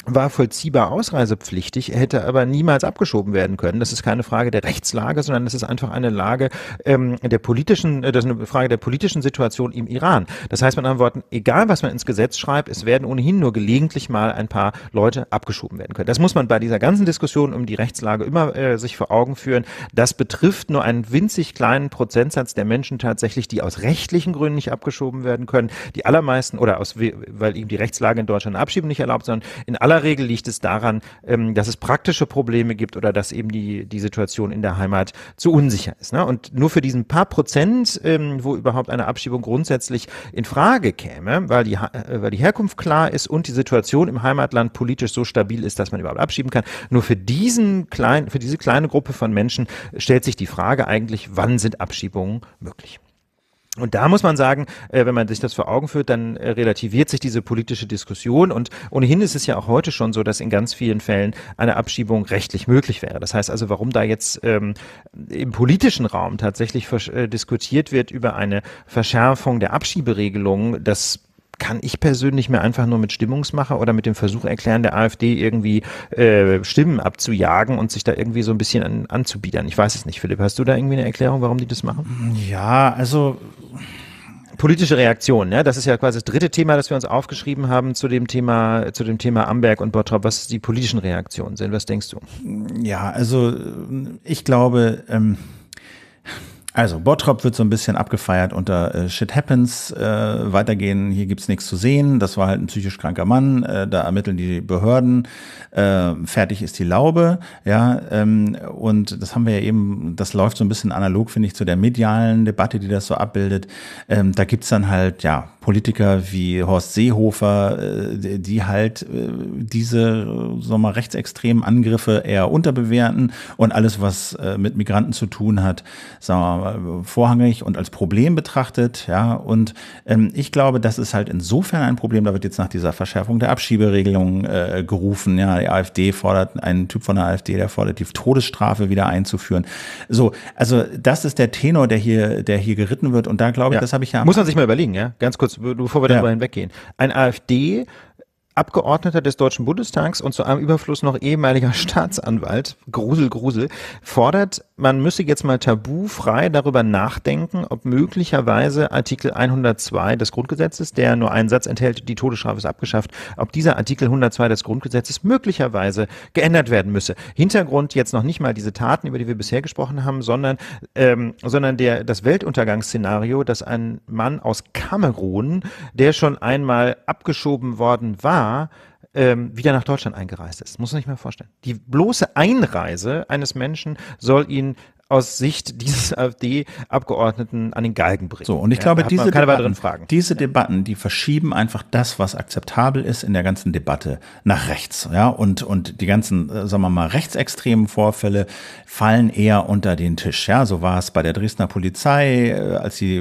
war vollziehbar ausreisepflichtig, hätte aber niemals abgeschoben werden können. Das ist keine Frage der Rechtslage, sondern das ist einfach eine Lage ähm, der politischen, äh, das ist eine Frage der politischen Situation im Iran. Das heißt mit anderen Worten, egal was man ins Gesetz schreibt, es werden ohnehin nur gelegentlich mal ein paar Leute abgeschoben werden können. Das muss man bei dieser ganzen Diskussion um die Rechtslage immer äh, sich vor Augen führen. Das betrifft nur einen winzig kleinen Prozentsatz der Menschen tatsächlich, die aus rechtlichen Gründen nicht abgeschoben werden können. Die allermeisten oder aus, weil eben die Rechtslage in Deutschland Abschieben nicht erlaubt, sondern in aller aller Regel liegt es daran, ähm, dass es praktische Probleme gibt oder dass eben die, die Situation in der Heimat zu unsicher ist. Ne? Und nur für diesen paar Prozent, ähm, wo überhaupt eine Abschiebung grundsätzlich in Frage käme, weil die, äh, weil die Herkunft klar ist und die Situation im Heimatland politisch so stabil ist, dass man überhaupt abschieben kann, nur für diesen kleinen, für diese kleine Gruppe von Menschen stellt sich die Frage eigentlich, wann sind Abschiebungen möglich? Und da muss man sagen, äh, wenn man sich das vor Augen führt, dann äh, relativiert sich diese politische Diskussion. Und ohnehin ist es ja auch heute schon so, dass in ganz vielen Fällen eine Abschiebung rechtlich möglich wäre. Das heißt also, warum da jetzt ähm, im politischen Raum tatsächlich äh, diskutiert wird über eine Verschärfung der Abschieberegelungen, das kann ich persönlich mir einfach nur mit Stimmungsmacher oder mit dem Versuch erklären, der AfD irgendwie äh, Stimmen abzujagen und sich da irgendwie so ein bisschen an, anzubiedern. Ich weiß es nicht, Philipp. Hast du da irgendwie eine Erklärung, warum die das machen? Mm, ja, also politische Reaktion, ne? Das ist ja quasi das dritte Thema, das wir uns aufgeschrieben haben zu dem Thema, zu dem Thema Amberg und Bottrop, was die politischen Reaktionen sind. Was denkst du? Ja, also ich glaube, ähm, also, Bottrop wird so ein bisschen abgefeiert unter äh, Shit Happens. Äh, weitergehen, hier gibt's nichts zu sehen. Das war halt ein psychisch kranker Mann. Äh, da ermitteln die Behörden. Äh, fertig ist die Laube. Ja, ähm, und das haben wir ja eben, das läuft so ein bisschen analog, finde ich, zu der medialen Debatte, die das so abbildet. Ähm, da gibt's dann halt, ja, Politiker wie Horst Seehofer, äh, die halt äh, diese äh, sagen wir mal, rechtsextremen Angriffe eher unterbewerten und alles, was mit Migranten zu tun hat, sagen wir mal, vorrangig und als Problem betrachtet. Ja, und ähm, ich glaube, das ist halt insofern ein Problem, da wird jetzt nach dieser Verschärfung der Abschieberegelung äh, gerufen. Ja, die AfD fordert, einen Typ von der AfD, der fordert, die Todesstrafe wieder einzuführen. So, also das ist der Tenor, der hier, der hier geritten wird. Und da glaube ich, ja. das habe ich ja. Muss man sich mal überlegen, ja, ganz kurz kurz, bevor wir ja. darüber hinweggehen. Ein AfD Abgeordneter des Deutschen Bundestags und zu einem Überfluss noch ehemaliger <laughs> Staatsanwalt, Grusel, Grusel, fordert man müsse jetzt mal tabufrei darüber nachdenken, ob möglicherweise Artikel 102 des Grundgesetzes, der nur einen Satz enthält, die Todesstrafe ist abgeschafft, ob dieser Artikel 102 des Grundgesetzes möglicherweise geändert werden müsse. Hintergrund jetzt noch nicht mal diese Taten, über die wir bisher gesprochen haben, sondern, ähm, sondern der, das Weltuntergangsszenario, dass ein Mann aus Kamerun, der schon einmal abgeschoben worden war, ähm, wieder nach Deutschland eingereist ist. Muss man sich mal vorstellen. Die bloße Einreise eines Menschen soll ihn aus Sicht dieses AfD-Abgeordneten <laughs> an den Galgen bringen. So, und ich glaube, ja, diese, Debatten, diese Debatten, die verschieben einfach das, was akzeptabel ist in der ganzen Debatte nach rechts. Ja, und, und die ganzen, äh, sagen wir mal, rechtsextremen Vorfälle fallen eher unter den Tisch. Ja, so war es bei der Dresdner Polizei, äh, als die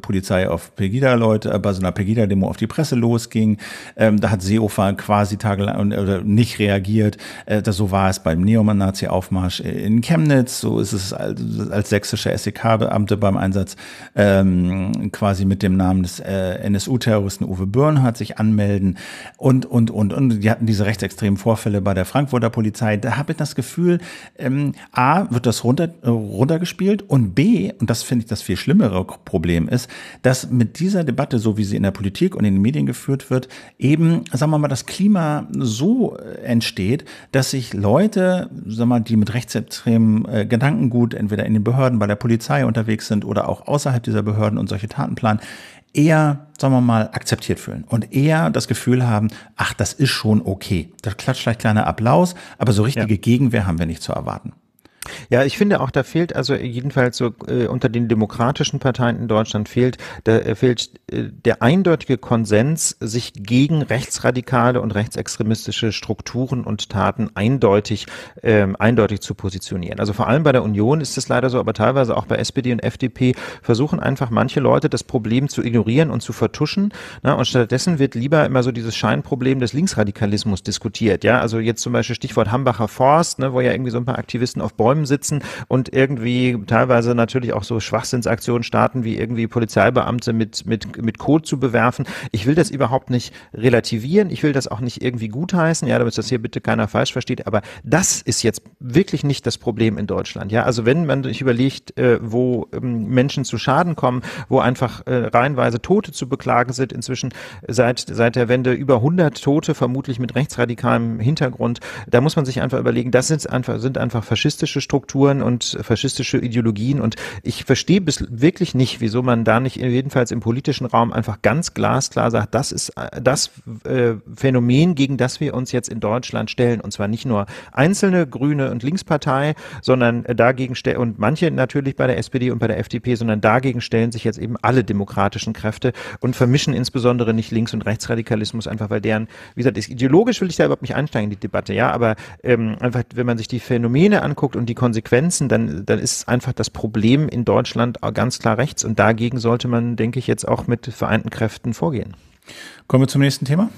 Polizei auf Pegida-Leute, äh, bei so einer Pegida-Demo auf die Presse losging. Ähm, da hat Seehofer quasi tagelang oder nicht reagiert. Äh, so war es beim neomanazi aufmarsch in Chemnitz. So ist es als, als, sächsische SEK-Beamte beim Einsatz ähm, quasi mit dem Namen des äh, NSU-Terroristen Uwe Birnhardt sich anmelden und, und, und, und. Die hatten diese rechtsextremen Vorfälle bei der Frankfurter Polizei. Da habe ich das Gefühl, ähm, A, wird das runter, äh, runtergespielt und B, und das finde ich das viel schlimmere Problem ist, dass mit dieser Debatte, so wie sie in der Politik und in den Medien geführt wird, eben, sagen wir mal, das Klima so äh, entsteht, dass sich Leute, sagen wir mal, die mit rechtsextremen äh, Gedanken gut entweder in den Behörden, bei der Polizei unterwegs sind oder auch außerhalb dieser Behörden und solche Taten planen, eher, sagen wir mal, akzeptiert fühlen und eher das Gefühl haben, ach, das ist schon okay. Da klatscht vielleicht kleiner Applaus, aber so richtige ja. Gegenwehr haben wir nicht zu erwarten. Ja, ich finde auch, da fehlt also jedenfalls so äh, unter den demokratischen Parteien in Deutschland fehlt, da äh, fehlt äh, der eindeutige Konsens, sich gegen rechtsradikale und rechtsextremistische Strukturen und Taten eindeutig ähm, eindeutig zu positionieren. Also vor allem bei der Union ist es leider so, aber teilweise auch bei SPD und FDP versuchen einfach manche Leute das Problem zu ignorieren und zu vertuschen. Na, ne? und stattdessen wird lieber immer so dieses Scheinproblem des Linksradikalismus diskutiert. Ja, also jetzt zum Beispiel Stichwort Hambacher Forst, ne, wo ja irgendwie so ein paar Aktivisten auf Bäumen Räumen sitzen und irgendwie teilweise natürlich auch so Schwachsinnsaktionen starten, wie irgendwie Polizeibeamte mit, mit, mit Code zu bewerfen. Ich will das überhaupt nicht relativieren. Ich will das auch nicht irgendwie gutheißen. Ja, damit das hier bitte keiner falsch versteht. Aber das ist jetzt wirklich nicht das Problem in Deutschland. Ja, also wenn man sich überlegt, äh, wo ähm, Menschen zu Schaden kommen, wo einfach äh, reihenweise Tote zu beklagen sind, inzwischen seit, seit der Wende über 100 Tote, vermutlich mit rechtsradikalem Hintergrund, da muss man sich einfach überlegen, das sind einfach, sind einfach faschistische faschistische Strukturen und faschistische Ideologien. Und ich verstehe bis wirklich nicht, wieso man da nicht jedenfalls im politischen Raum einfach ganz glasklar sagt, das ist äh, das äh, Phänomen, gegen das wir uns jetzt in Deutschland stellen. Und zwar nicht nur einzelne Grüne und Linkspartei, sondern dagegen stellen, und manche natürlich bei der SPD und bei der FDP, sondern dagegen stellen sich jetzt eben alle demokratischen Kräfte und vermischen insbesondere nicht Links- und Rechtsradikalismus, einfach weil deren, wie gesagt, ideologisch will ich da überhaupt nicht einsteigen in die Debatte, ja, aber ähm, einfach, wenn man sich die Phänomene anguckt und die Konsequenzen, dann, dann ist einfach das Problem in Deutschland ganz klar rechts. Und dagegen sollte man, denke ich, jetzt auch mit vereinten Kräften vorgehen. Kommen wir zum nächsten Thema?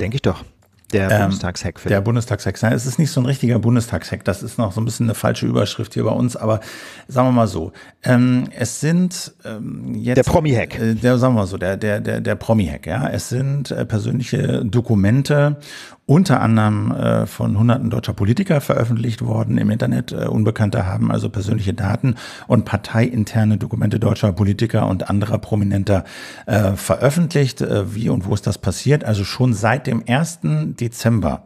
Denke ich doch. Der ähm, Bundestagshack. Der Bundestagshack. Nein, es ist nicht so ein richtiger Bundestagshack. Das ist noch so ein bisschen eine falsche Überschrift hier bei uns. Aber sagen wir mal so, ähm, es sind ähm, jetzt der Promi-Hack. Äh, der sagen wir mal so, der der der der Promi-Hack. Ja, es sind äh, persönliche Dokumente unter anderem äh, von hunderten deutscher Politiker veröffentlicht worden im Internet. Äh, Unbekannte haben also persönliche Daten und parteiinterne Dokumente deutscher Politiker und anderer Prominenter äh, veröffentlicht. Äh, wie und wo ist das passiert? Also schon seit dem 1. Dezember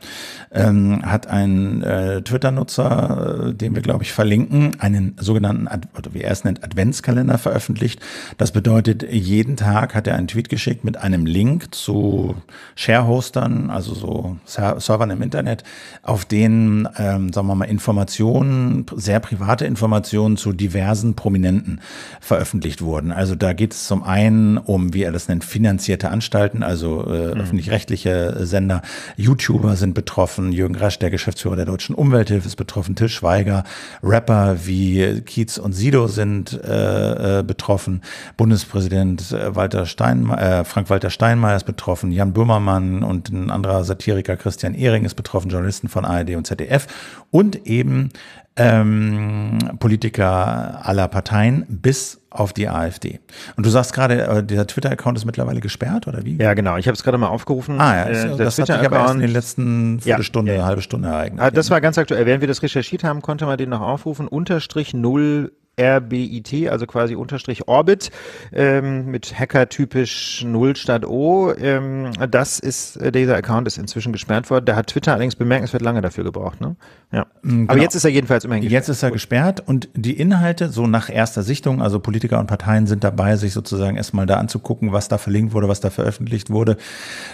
ähm, hat ein äh, Twitter-Nutzer, äh, den wir, glaube ich, verlinken, einen sogenannten, Ad oder wie er es nennt, Adventskalender veröffentlicht. Das bedeutet, jeden Tag hat er einen Tweet geschickt mit einem Link zu Sharehostern, also so Servern im Internet, auf denen, ähm, sagen wir mal, Informationen, sehr private Informationen zu diversen Prominenten veröffentlicht wurden. Also da geht es zum einen um, wie er das nennt, finanzierte Anstalten, also äh, mhm. öffentlich-rechtliche Sender. YouTuber sind betroffen, Jürgen Rasch, der Geschäftsführer der Deutschen Umwelthilfe, ist betroffen, Till Schweiger, Rapper wie Kiez und Sido sind äh, äh betroffen, Bundespräsident äh, Walter Steinmeier, äh, Frank-Walter Steinmeier ist betroffen, Jan Böhmermann und ein anderer Satiriker Christian Ehring ist betroffen, Journalisten von ARD und ZDF und eben ähm, Politiker aller Parteien bis auf die AfD. Und du sagst gerade, äh, dieser Twitter-Account ist mittlerweile gesperrt, oder wie? Ja, genau. Ich habe es gerade mal aufgerufen. Ah, ja. Äh, das hat sich aber erst in den letzten ja. ja, ja. halbe Stunde ereignet. Ah, das war ganz aktuell. Während wir das recherchiert haben, konnte man den noch aufrufen. Unterstrich 0 RBIT, also quasi Unterstrich Orbit, ähm, mit Hacker typisch 0 statt O. Ähm, das ist, äh, dieser Account ist inzwischen gesperrt worden. Da hat Twitter allerdings bemerkenswert lange dafür gebraucht. Ne? Ja. Mm, genau. Aber jetzt ist er jedenfalls immerhin gesperrt. Jetzt ist er Gut. gesperrt und die Inhalte, so nach erster Sichtung, also Politiker und Parteien sind dabei, sich sozusagen erstmal da anzugucken, was da verlinkt wurde, was da veröffentlicht wurde.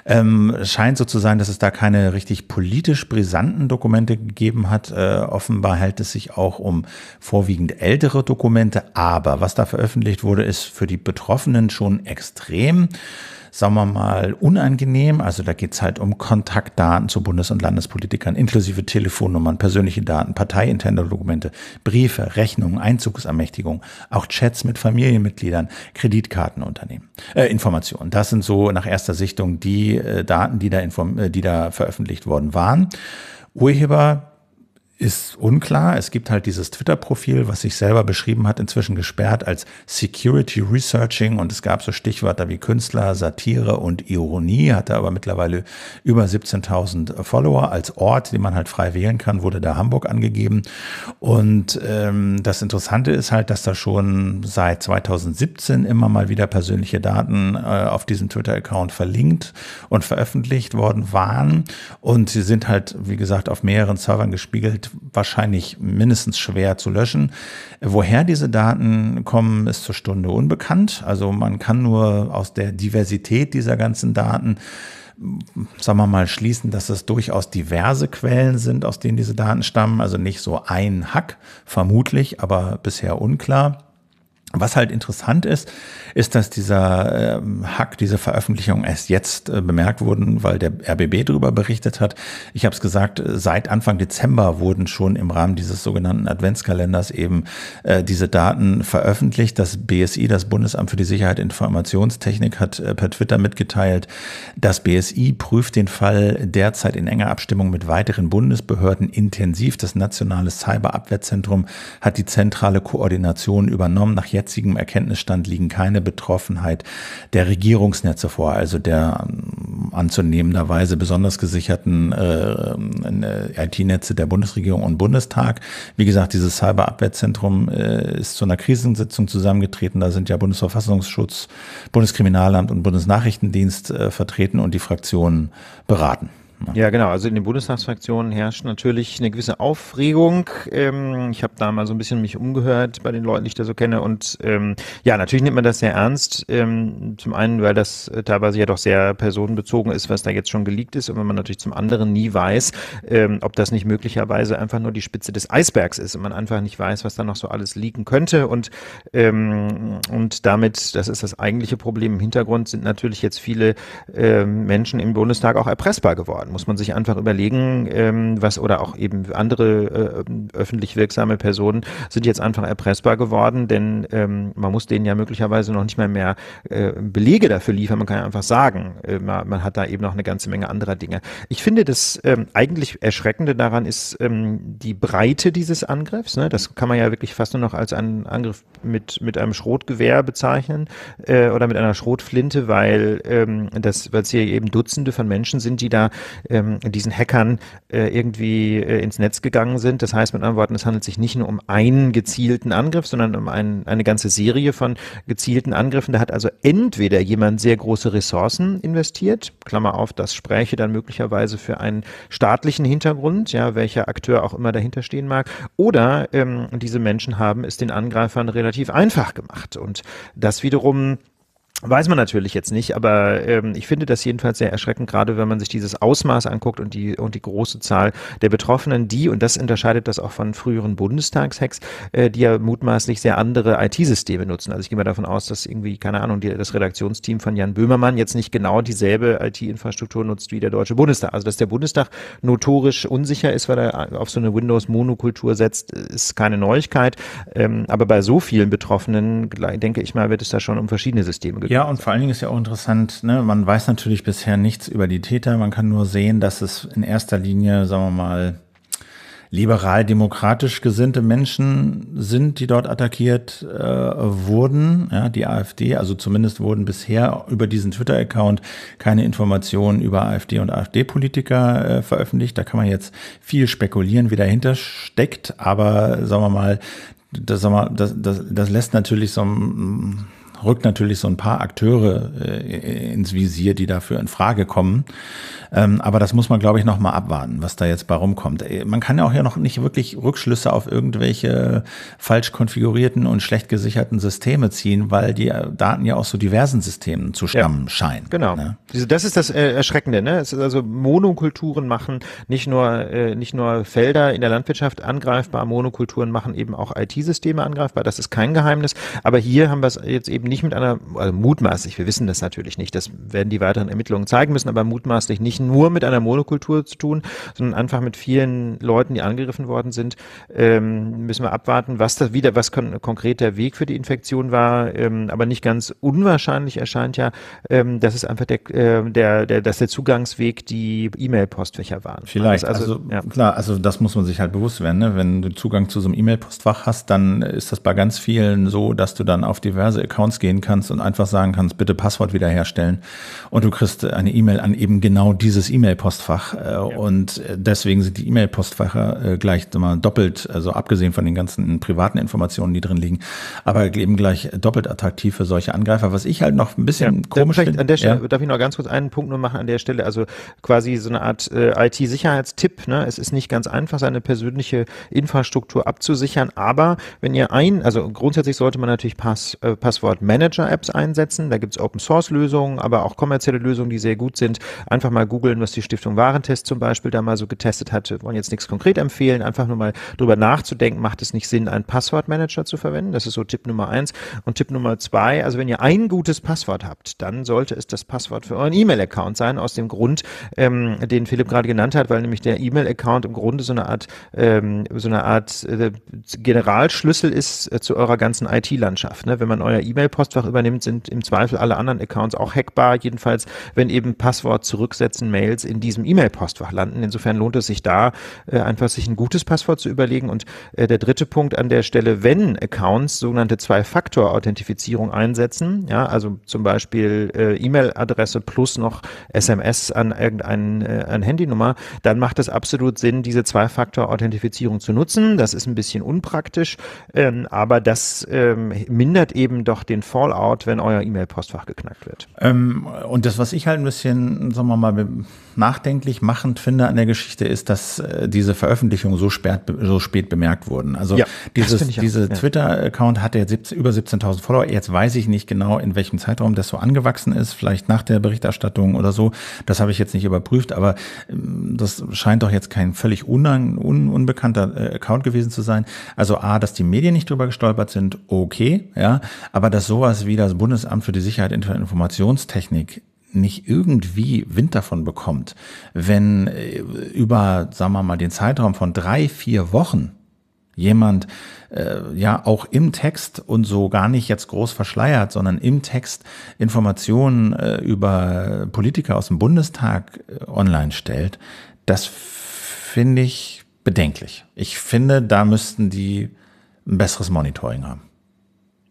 Ähm, scheint so zu sein, dass es da keine richtig politisch brisanten Dokumente gegeben hat. Äh, offenbar hält es sich auch um vorwiegend ältere Dokumente, aber was da veröffentlicht wurde, ist für die Betroffenen schon extrem, sagen wir mal, unangenehm. Also da geht es halt um Kontaktdaten zu Bundes- und Landespolitikern, inklusive Telefonnummern, persönliche Daten, parteiinterne Dokumente, Briefe, Rechnungen, Einzugsermächtigung, auch Chats mit Familienmitgliedern, Kreditkartenunternehmen, äh, Informationen. Das sind so nach erster Sichtung die äh, Daten, die da, inform äh, die da veröffentlicht worden waren. Urheber ist unklar. Es gibt halt dieses Twitter-Profil, was sich selber beschrieben hat, inzwischen gesperrt als Security Researching und es gab so Stichwörter wie Künstler, Satire und Ironie, hatte aber mittlerweile über 17.000 äh, Follower. Als Ort, den man halt frei wählen kann, wurde da Hamburg angegeben. Und ähm, das Interessante ist halt, dass da schon seit 2017 immer mal wieder persönliche Daten äh, auf diesem Twitter-Account verlinkt und veröffentlicht worden waren. Und sie sind halt, wie gesagt, auf mehreren Servern gespiegelt wahrscheinlich mindestens schwer zu löschen. Woher diese Daten kommen, ist zur Stunde unbekannt. Also man kann nur aus der Diversität dieser ganzen Daten sagen wir mal, schließen, dass es durchaus diverse Quellen sind, aus denen diese Daten stammen. Also nicht so ein Hack, vermutlich, aber bisher unklar. Was halt interessant ist, ist, dass dieser äh, Hack, diese Veröffentlichung erst jetzt äh, bemerkt wurden, weil der RBB darüber berichtet hat. Ich habe es gesagt, äh, seit Anfang Dezember wurden schon im Rahmen dieses sogenannten Adventskalenders eben äh, diese Daten veröffentlicht. Das BSI, das Bundesamt für die Sicherheit und Informationstechnik, hat äh, per Twitter mitgeteilt, das BSI prüft den Fall derzeit in enger Abstimmung mit weiteren Bundesbehörden intensiv. Das Nationale Cyberabwehrzentrum hat die zentrale Koordination übernommen. Nach jetzigem Erkenntnisstand liegen keine Betroffenheit der Regierungsnetze vor, also der ähm, anzunehmenderweise besonders gesicherten ähm, äh, IT-Netze der Bundesregierung und Bundestag. Wie gesagt, dieses Cyberabwehrzentrum äh, ist zu einer Krisensitzung zusammengetreten. Da sind ja Bundesverfassungsschutz, Bundeskriminalamt und Bundesnachrichtendienst äh, vertreten und die Fraktionen beraten. Ne? Ja, genau. Also in den Bundestagsfraktionen herrscht natürlich eine gewisse Aufregung. Ähm, ich habe da mal so ein bisschen mich umgehört bei den Leuten, die ich da so kenne. Und ähm, ja, natürlich nimmt man das sehr ernst. Ähm, zum einen, weil das äh, teilweise ja doch sehr personenbezogen ist, was da jetzt schon geleakt ist. Und wenn man natürlich zum anderen nie weiß, ähm, ob das nicht möglicherweise einfach nur die Spitze des Eisbergs ist und man einfach nicht weiß, was da noch so alles liegen könnte. Und, ähm, und damit, das ist das eigentliche Problem im Hintergrund, sind natürlich jetzt viele ähm, Menschen im Bundestag auch erpressbar geworden muss man sich einfach überlegen, ähm, was oder auch eben andere äh, öffentlich wirksame Personen sind jetzt einfach erpressbar geworden, denn ähm, man muss denen ja möglicherweise noch nicht mal mehr äh, Belege dafür liefern. Man kann ja einfach sagen, äh, man, man, hat da eben noch eine ganze Menge anderer Dinge. Ich finde, das ähm, eigentlich Erschreckende daran ist ähm, die Breite dieses Angriffs. Ne? Das kann man ja wirklich fast nur noch als einen Angriff mit, mit einem Schrotgewehr bezeichnen äh, oder mit einer Schrotflinte, weil ähm, das, weil es hier eben Dutzende von Menschen sind, die da ähm, diesen Hackern äh, irgendwie äh, ins Netz gegangen sind. Das heißt mit anderen Worten, es handelt sich nicht nur um einen gezielten Angriff, sondern um ein, eine ganze Serie von gezielten Angriffen. Da hat also entweder jemand sehr große Ressourcen investiert, Klammer auf, das spräche dann möglicherweise für einen staatlichen Hintergrund, ja, welcher Akteur auch immer dahinter stehen mag, oder ähm, diese Menschen haben es den Angreifern relativ einfach gemacht. Und das wiederum Weiß man natürlich jetzt nicht, aber ähm, ich finde das jedenfalls sehr erschreckend, gerade wenn man sich dieses Ausmaß anguckt und die, und die große Zahl der Betroffenen, die, und das unterscheidet das auch von früheren Bundestagshacks, äh, die ja mutmaßlich sehr andere IT-Systeme nutzen. Also ich gehe mal davon aus, dass irgendwie, keine Ahnung, die, das Redaktionsteam von Jan Böhmermann jetzt nicht genau dieselbe IT-Infrastruktur nutzt wie der Deutsche Bundestag. Also dass der Bundestag notorisch unsicher ist, weil er auf so eine Windows-Monokultur setzt, ist keine Neuigkeit. Ähm, aber bei so vielen Betroffenen, denke ich mal, wird es da schon um verschiedene Systeme gehen. Ja, und vor allen Dingen ist ja auch interessant, ne, man weiß natürlich bisher nichts über die Täter, man kann nur sehen, dass es in erster Linie, sagen wir mal, liberal-demokratisch gesinnte Menschen sind, die dort attackiert äh, wurden. Ja, die AfD, also zumindest wurden bisher über diesen Twitter-Account keine Informationen über AfD und AfD-Politiker äh, veröffentlicht. Da kann man jetzt viel spekulieren, wie dahinter steckt. Aber sagen wir mal, das, das, das lässt natürlich so ein rückt natürlich so ein paar Akteure äh, ins Visier, die dafür in Frage kommen. Ähm, aber das muss man, glaube ich, nochmal abwarten, was da jetzt bei rumkommt. Äh, man kann ja auch ja noch nicht wirklich Rückschlüsse auf irgendwelche falsch konfigurierten und schlecht gesicherten Systeme ziehen, weil die Daten ja aus so diversen Systemen zu stammen ja, scheinen. Genau. Ne? Das ist das äh, Erschreckende. Ne? Es ist also Monokulturen machen nicht nur, äh, nicht nur Felder in der Landwirtschaft angreifbar, Monokulturen machen eben auch IT-Systeme angreifbar. Das ist kein Geheimnis. Aber hier haben wir es jetzt eben nicht mit einer, also mutmaßlich, wir wissen das natürlich nicht, das werden die weiteren Ermittlungen zeigen müssen, aber mutmaßlich nicht nur mit einer Monokultur zu tun, sondern einfach mit vielen Leuten, die angegriffen worden sind. Ähm, müssen wir abwarten, was das wieder, was kon konkret der Weg für die Infektion war, ähm, aber nicht ganz unwahrscheinlich erscheint ja, ähm, dass es einfach der, äh, der, der, dass der Zugangsweg die E-Mail-Postfächer waren. Vielleicht, also, also, also ja. klar, also das muss man sich halt bewusst werden, ne? wenn du Zugang zu so einem E-Mail-Postfach hast, dann ist das bei ganz vielen so, dass du dann auf diverse Accounts gehen kannst und einfach sagen kannst, bitte Passwort wiederherstellen. Und du kriegst eine E-Mail an eben genau dieses E-Mail-Postfach. Äh, ja. Und deswegen sind die E-Mail-Postfache äh, gleich mal doppelt, also abgesehen von den ganzen privaten Informationen, die drin liegen, aber eben gleich doppelt attraktiv für solche Angreifer. Was ich halt noch ein bisschen ja, komisch finde. An der Stelle, ja. darf ich noch ganz kurz einen Punkt nur machen an der Stelle. Also quasi so eine Art äh, IT-Sicherheitstipp. Ne? Es ist nicht ganz einfach, seine persönliche Infrastruktur abzusichern, aber wenn ihr ein, also grundsätzlich sollte man natürlich Pass, äh, Passwort Manager-Apps einsetzen. Da gibt es Open-Source-Lösungen, aber auch kommerzielle Lösungen, die sehr gut sind. Einfach mal googeln, was die Stiftung Warentest zum Beispiel da mal so getestet hat. Wir wollen jetzt nichts konkret empfehlen, einfach nur mal drüber nachzudenken, macht es nicht Sinn, einen Passwortmanager zu verwenden? Das ist so Tipp Nummer eins. Und Tipp Nummer zwei, also wenn ihr ein gutes Passwort habt, dann sollte es das Passwort für euren E-Mail-Account sein, aus dem Grund, ähm, den Philipp gerade genannt hat, weil nämlich der E-Mail-Account im Grunde so eine Art, ähm, so eine Art äh, Generalschlüssel ist äh, zu eurer ganzen IT-Landschaft. Ne? Wenn man euer E-Mail Postfach übernimmt, sind im Zweifel alle anderen Accounts auch hackbar. Jedenfalls, wenn eben Passwort zurücksetzen Mails in diesem E-Mail-Postfach landen. Insofern lohnt es sich da äh, einfach sich ein gutes Passwort zu überlegen. Und äh, der dritte Punkt an der Stelle, wenn Accounts sogenannte Zwei-Faktor-Authentifizierung einsetzen, ja, also zum Beispiel äh, E-Mail-Adresse plus noch SMS an irgendeinen äh, an Handynummer, dann macht es absolut Sinn, diese Zwei-Faktor-Authentifizierung zu nutzen. Das ist ein bisschen unpraktisch, ähm, aber das ähm, mindert eben doch den Fallout, wenn euer E-Mail-Postfach geknackt wird. Ähm, und das, was ich halt ein bisschen, sagen wir mal, nachdenklich machend finde an der Geschichte, ist, dass äh, diese Veröffentlichungen so, spät, so spät bemerkt wurden. Also ja, dieses, dieser ja. Twitter-Account hatte jetzt über 17.000 Follower. Jetzt weiß ich nicht genau, in welchem Zeitraum das so angewachsen ist, vielleicht nach der Berichterstattung oder so. Das habe ich jetzt nicht überprüft, aber ähm, das scheint doch jetzt kein völlig unang, un, unbekannter äh, Account gewesen zu sein. Also A, dass die Medien nicht drüber gestolpert sind, okay, ja, aber dass sowas wie das Bundesamt für die Sicherheit in Informationstechnik nicht irgendwie Wind davon bekommt, wenn äh, über, sagen wir mal, den Zeitraum von drei, vier Wochen jemand äh, ja auch im Text und so gar nicht jetzt groß verschleiert, sondern im Text Informationen äh, über Politiker aus dem Bundestag äh, online stellt, das finde ich bedenklich. Ich finde, da müssten die ein besseres Monitoring haben.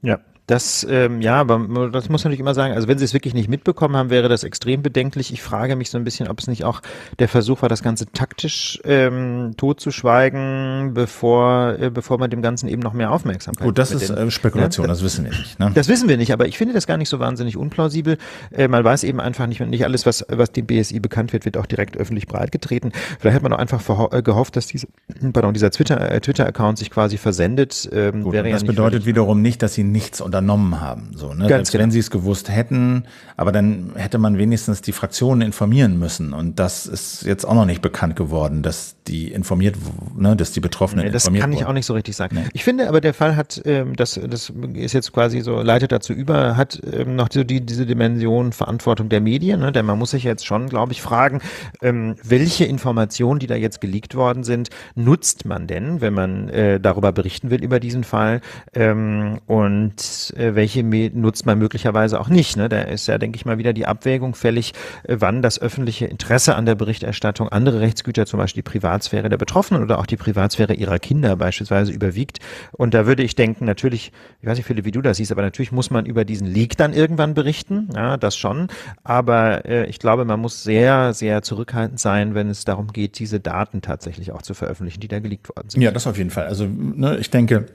Ja, das, ähm, ja, aber das muss man natürlich immer sagen. Also wenn sie es wirklich nicht mitbekommen haben, wäre das extrem bedenklich. Ich frage mich so ein bisschen, ob es nicht auch der Versuch war, das Ganze taktisch ähm, totzuschweigen, bevor, äh, bevor man dem Ganzen eben noch mehr Aufmerksamkeit Gut, das ist äh, Spekulation, ja, das, das, wissen wir nicht. Ne? Das wissen wir nicht, aber ich finde das gar nicht so wahnsinnig unplausibel. Äh, man weiß eben einfach nicht, nicht alles, was, was dem BSI bekannt wird, wird auch direkt öffentlich breitgetreten. Vielleicht hat man auch einfach äh, gehofft, dass diese, pardon, dieser äh, Twitter-Account Twitter sich quasi versendet. Ähm, Gut, das ja bedeutet wiederum nicht, dass sie nichts unter unternommen haben. So, ne? Ganz genau. wenn sie es gewusst hätten, aber dann hätte man wenigstens die Fraktionen informieren müssen. Und das ist jetzt auch noch nicht bekannt geworden, dass die informiert, ne, dass die Betroffenen nee, das informiert Das kann ich auch nicht so richtig sagen. Nee. Ich finde aber der Fall hat, ähm, das, das ist jetzt quasi so, leitet dazu über, hat ähm, noch so die, diese Dimension Verantwortung der Medien. Ne? Denn man muss sich jetzt schon, glaube ich, fragen, ähm, welche Informationen, die da jetzt geleakt worden sind, nutzt man denn, wenn man äh, darüber berichten will, über diesen Fall? Ähm, und äh, welche nutzt man möglicherweise auch nicht. Ne? Da ist ja, denke ich mal, wieder die Abwägung fällig, äh, wann das öffentliche Interesse an der Berichterstattung andere Rechtsgüter, zum Beispiel die Privatsphäre der Betroffenen oder auch die Privatsphäre ihrer Kinder beispielsweise überwiegt. Und da würde ich denken, natürlich, ich weiß nicht, Philipp, wie du das siehst, aber natürlich muss man über diesen Leak dann irgendwann berichten, ja, das schon. Aber äh, ich glaube, man muss sehr, sehr zurückhaltend sein, wenn es darum geht, diese Daten tatsächlich auch zu veröffentlichen, die da geleakt worden sind. Ja, das auf jeden Fall. Also ne, ich denke,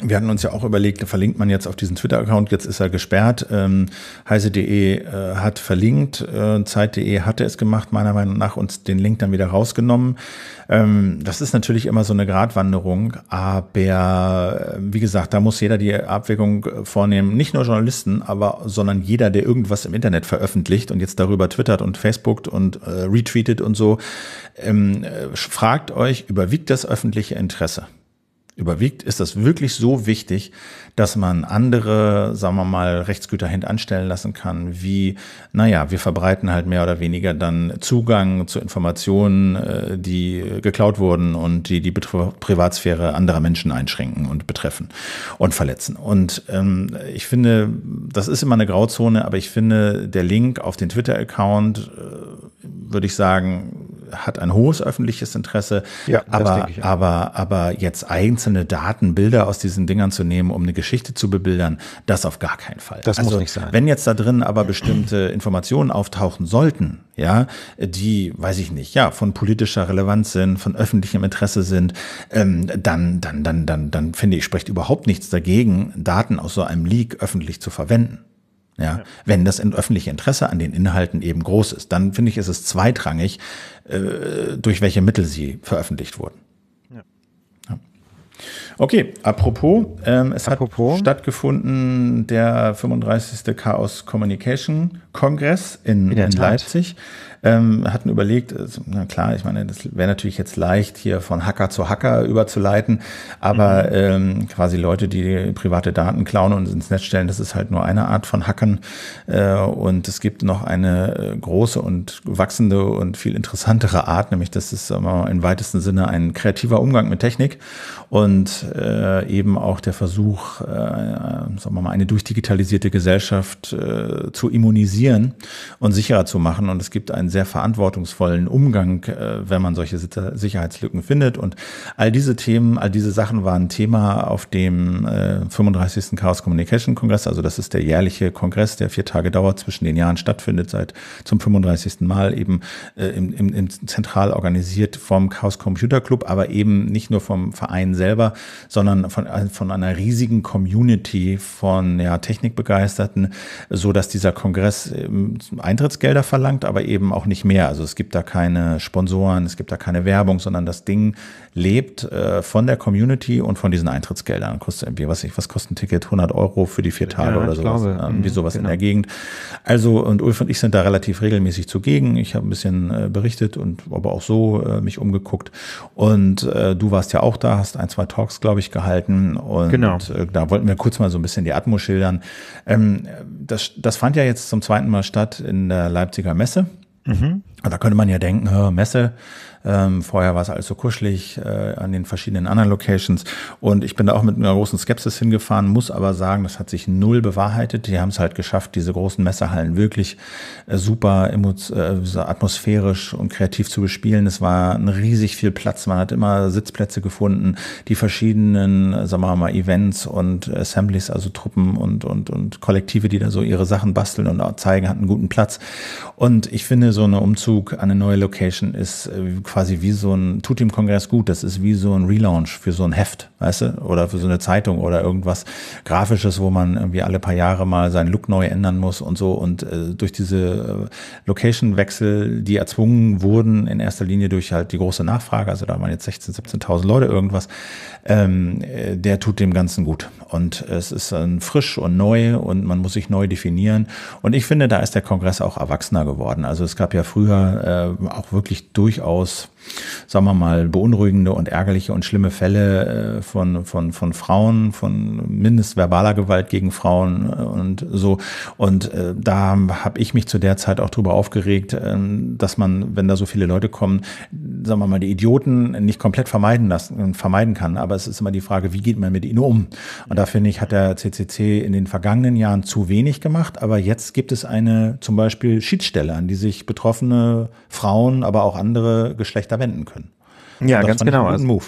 wir hatten uns ja auch überlegt, verlinkt man jetzt auf diesen Twitter-Account, jetzt ist er gesperrt. Ähm, heise.de äh, hat verlinkt, äh, Zeit.de hatte es gemacht, meiner Meinung nach, und den Link dann wieder rausgenommen. Ähm, das ist natürlich immer so eine Gratwanderung, aber äh, wie gesagt, da muss jeder die Abwägung äh, vornehmen, nicht nur Journalisten, aber sondern jeder, der irgendwas im Internet veröffentlicht und jetzt darüber twittert und Facebookt und äh, retweetet und so, ähm, äh, fragt euch, überwiegt das öffentliche Interesse? überwiegt, ist das wirklich so wichtig, dass man andere, sagen wir mal, Rechtsgüter hintanstellen lassen kann, wie, naja, wir verbreiten halt mehr oder weniger dann Zugang zu Informationen, äh, die geklaut wurden und die die Privatsphäre anderer Menschen einschränken und betreffen und verletzen. Und ähm, ich finde, das ist immer eine Grauzone, aber ich finde, der Link auf den Twitter-Account, äh, würde ich sagen, hat ein hohes öffentliches Interesse. Ja, aber, aber, aber jetzt einzelne Daten, Bilder aus diesen Dingern zu nehmen, um eine Geschichte zu bebildern, das auf gar keinen Fall. Das also, muss nicht sein. Wenn jetzt da drin aber bestimmte Informationen auftauchen sollten, ja, die, weiß ich nicht, ja, von politischer Relevanz sind, von öffentlichem Interesse sind, ähm, dann, dann, dann, dann, dann finde ich, spricht überhaupt nichts dagegen, Daten aus so einem Leak öffentlich zu verwenden. Ja, ja. Wenn das öffentliche Interesse an den Inhalten eben groß ist, dann finde ich, ist es zweitrangig, äh, durch welche Mittel sie veröffentlicht wurden. Okay, apropos, ähm, es apropos. hat stattgefunden der 35. Chaos Communication Kongress in, in, in Leipzig ähm, hatten überlegt, also, na klar, ich meine, das wäre natürlich jetzt leicht, hier von Hacker zu Hacker überzuleiten, aber mhm. ähm, quasi Leute, die private Daten klauen und ins Netz stellen, das ist halt nur eine Art von Hackern. Äh, und es gibt noch eine äh, große und wachsende und viel interessantere Art, nämlich das ist immer im weitesten Sinne ein kreativer Umgang mit Technik und äh, eben auch der Versuch, äh, sagen wir mal, eine durchdigitalisierte Gesellschaft äh, zu immunisieren und sicherer zu machen. Und es gibt einen sehr verantwortungsvollen Umgang, äh, wenn man solche Sicherheitslücken findet. Und all diese Themen, all diese Sachen waren Thema auf dem 35. Äh, Chaos Communication Kongress. Also das ist der jährliche Kongress, der vier Tage dauert, zwischen den Jahren stattfindet, seit zum 35. Mal eben äh, im, im, im zentral organisiert vom Chaos Computer Club, aber eben nicht nur vom Verein selber, sondern von, von einer riesigen Community von ja, Technikbegeisterten, so dass dieser Kongress ähm, Eintrittsgelder verlangt, aber eben auch auch nicht mehr. Also es gibt da keine Sponsoren, es gibt da keine Werbung, sondern das Ding lebt äh, von der Community und von diesen Eintrittsgeldern. Kostet irgendwie, was ich, was kostet ein Ticket? 100 Euro für die vier Tage ja, oder sowas. Glaube, irgendwie ähm, mhm, sowas genau. in der genau. Gegend. Also, und Ulf und ich sind da relativ regelmäßig zugegen. Ich habe ein bisschen äh, berichtet und aber auch so äh, mich umgeguckt. Und äh, du warst ja auch da, hast ein, zwei Talks, glaube ich, gehalten. Und genau. Äh, da wollten wir kurz mal so ein bisschen die Atmos schildern. Ähm, das, das fand ja jetzt zum zweiten Mal statt in der Leipziger Messe. Mhm. Da könnte man ja denken, Messe, ähm, vorher war es alles so kuschelig äh, an den verschiedenen anderen Locations. Und ich bin da auch mit einer großen Skepsis hingefahren, muss aber sagen, das hat sich null bewahrheitet. Die haben es halt geschafft, diese großen Messerhallen wirklich äh, super äh, atmosphärisch und kreativ zu bespielen. Es war riesig viel Platz. Man hat immer Sitzplätze gefunden. Die verschiedenen, sagen wir mal, Events und Assemblies, also Truppen und, und, und Kollektive, die da so ihre Sachen basteln und zeigen, hatten guten Platz. Und ich finde, so ein Umzug an eine neue Location ist äh, quasi wie so ein, tut dem Kongress gut, das ist wie so ein Relaunch für so ein Heft, weißt du, oder für so eine Zeitung oder irgendwas Grafisches, wo man irgendwie alle paar Jahre mal seinen Look neu ändern muss und so. Und äh, durch diese äh, Location-Wechsel, die erzwungen wurden, in erster Linie durch halt die große Nachfrage, also da waren jetzt 16.000, 17 17.000 Leute irgendwas, ähm, äh, der tut dem Ganzen gut. Und es ist dann frisch und neu und man muss sich neu definieren. Und ich finde, da ist der Kongress auch erwachsener geworden. Also es gab ja früher äh, auch wirklich durchaus Schluss. sagen wir mal, beunruhigende und ärgerliche und schlimme Fälle äh, von, von, von Frauen, von mindestverbaler Gewalt gegen Frauen äh, und so. Und äh, da habe ich mich zu der Zeit auch drüber aufgeregt, ähm, dass man, wenn da so viele Leute kommen, sagen wir mal, die Idioten nicht komplett vermeiden lassen, vermeiden kann. Aber es ist immer die Frage, wie geht man mit ihnen um? Und da finde ich, hat der CCC in den vergangenen Jahren zu wenig gemacht. Aber jetzt gibt es eine zum Beispiel Schiedsstelle, an die sich betroffene Frauen, aber auch andere Geschlechter leichter wenden können. Ja, ganz genau. Ein also Move.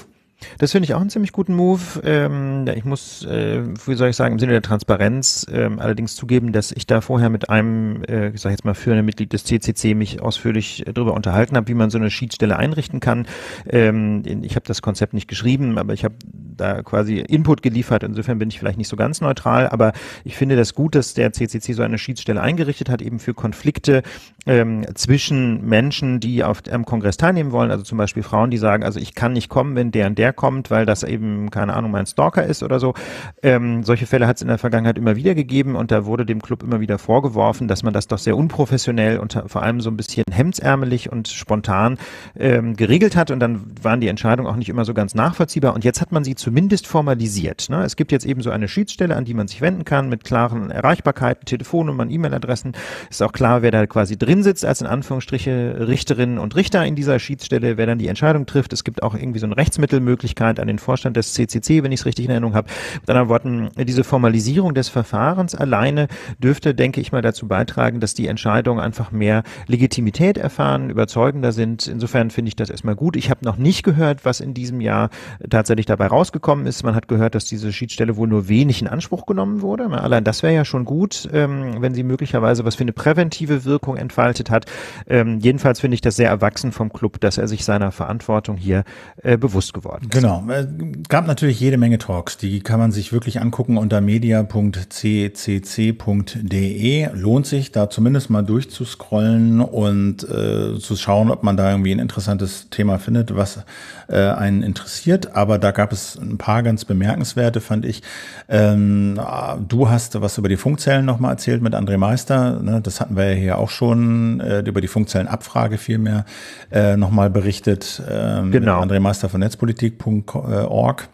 Das finde ich auch einen ziemlich guten Move. Ähm, ich muss, äh, wie soll ich sagen, im Sinne der Transparenz ähm, allerdings zugeben, dass ich da vorher mit einem, äh, ich sage jetzt mal, führenden Mitglied des CCC mich ausführlich äh, darüber unterhalten habe, wie man so eine Schiedsstelle einrichten kann. Ähm, ich habe das Konzept nicht geschrieben, aber ich habe da quasi Input geliefert. Insofern bin ich vielleicht nicht so ganz neutral, aber ich finde das gut, dass der CCC so eine Schiedsstelle eingerichtet hat, eben für Konflikte ähm, zwischen Menschen, die auf am Kongress teilnehmen wollen, also zum Beispiel Frauen, die sagen, also ich kann nicht kommen, wenn der und der herkommt, weil das eben, keine Ahnung, mein Stalker ist oder so. Ähm, solche Fälle hat es in der Vergangenheit immer wieder gegeben und da wurde dem Club immer wieder vorgeworfen, dass man das doch sehr unprofessionell und vor allem so ein bisschen hemdsärmelig und spontan ähm, geregelt hat und dann waren die Entscheidungen auch nicht immer so ganz nachvollziehbar und jetzt hat man sie zumindest formalisiert. Ne? Es gibt jetzt eben so eine Schiedsstelle, an die man sich wenden kann mit klaren Erreichbarkeiten, Telefonnummern, E-Mail-Adressen. Ist auch klar, wer da quasi drin sitzt als in Anführungsstriche Richterinnen und Richter in dieser Schiedsstelle, wer dann die Entscheidung trifft. Es gibt auch irgendwie so ein Rechtsmittel möglich Möglichkeit an den Vorstand des CCC, wenn ich es richtig in Erinnerung habe. Mit anderen Worten, diese Formalisierung des Verfahrens alleine dürfte, denke ich mal, dazu beitragen, dass die Entscheidungen einfach mehr Legitimität erfahren, überzeugender sind. Insofern finde ich das erstmal gut. Ich habe noch nicht gehört, was in diesem Jahr tatsächlich dabei rausgekommen ist. Man hat gehört, dass diese Schiedsstelle wohl nur wenig in Anspruch genommen wurde. Allein das wäre ja schon gut, ähm, wenn sie möglicherweise was für eine präventive Wirkung entfaltet hat. Ähm, jedenfalls finde ich das sehr erwachsen vom Club, dass er sich seiner Verantwortung hier äh, bewusst geworden ist. Genau. Es äh, gab natürlich jede Menge Talks. Die kann man sich wirklich angucken unter media.ccc.de. Lohnt sich, da zumindest mal durchzuscrollen und äh, zu schauen, ob man da irgendwie ein interessantes Thema findet, was äh, einen interessiert. Aber da gab es ein paar ganz bemerkenswerte, fand ich. Ähm, äh, du hast was über die Funkzellen nochmal erzählt mit André Meister. Ne? Das hatten wir ja hier auch schon äh, über die Funkzellenabfrage vielmehr äh, nochmal berichtet. Ähm, genau. André Meister von Netzpolitik www.org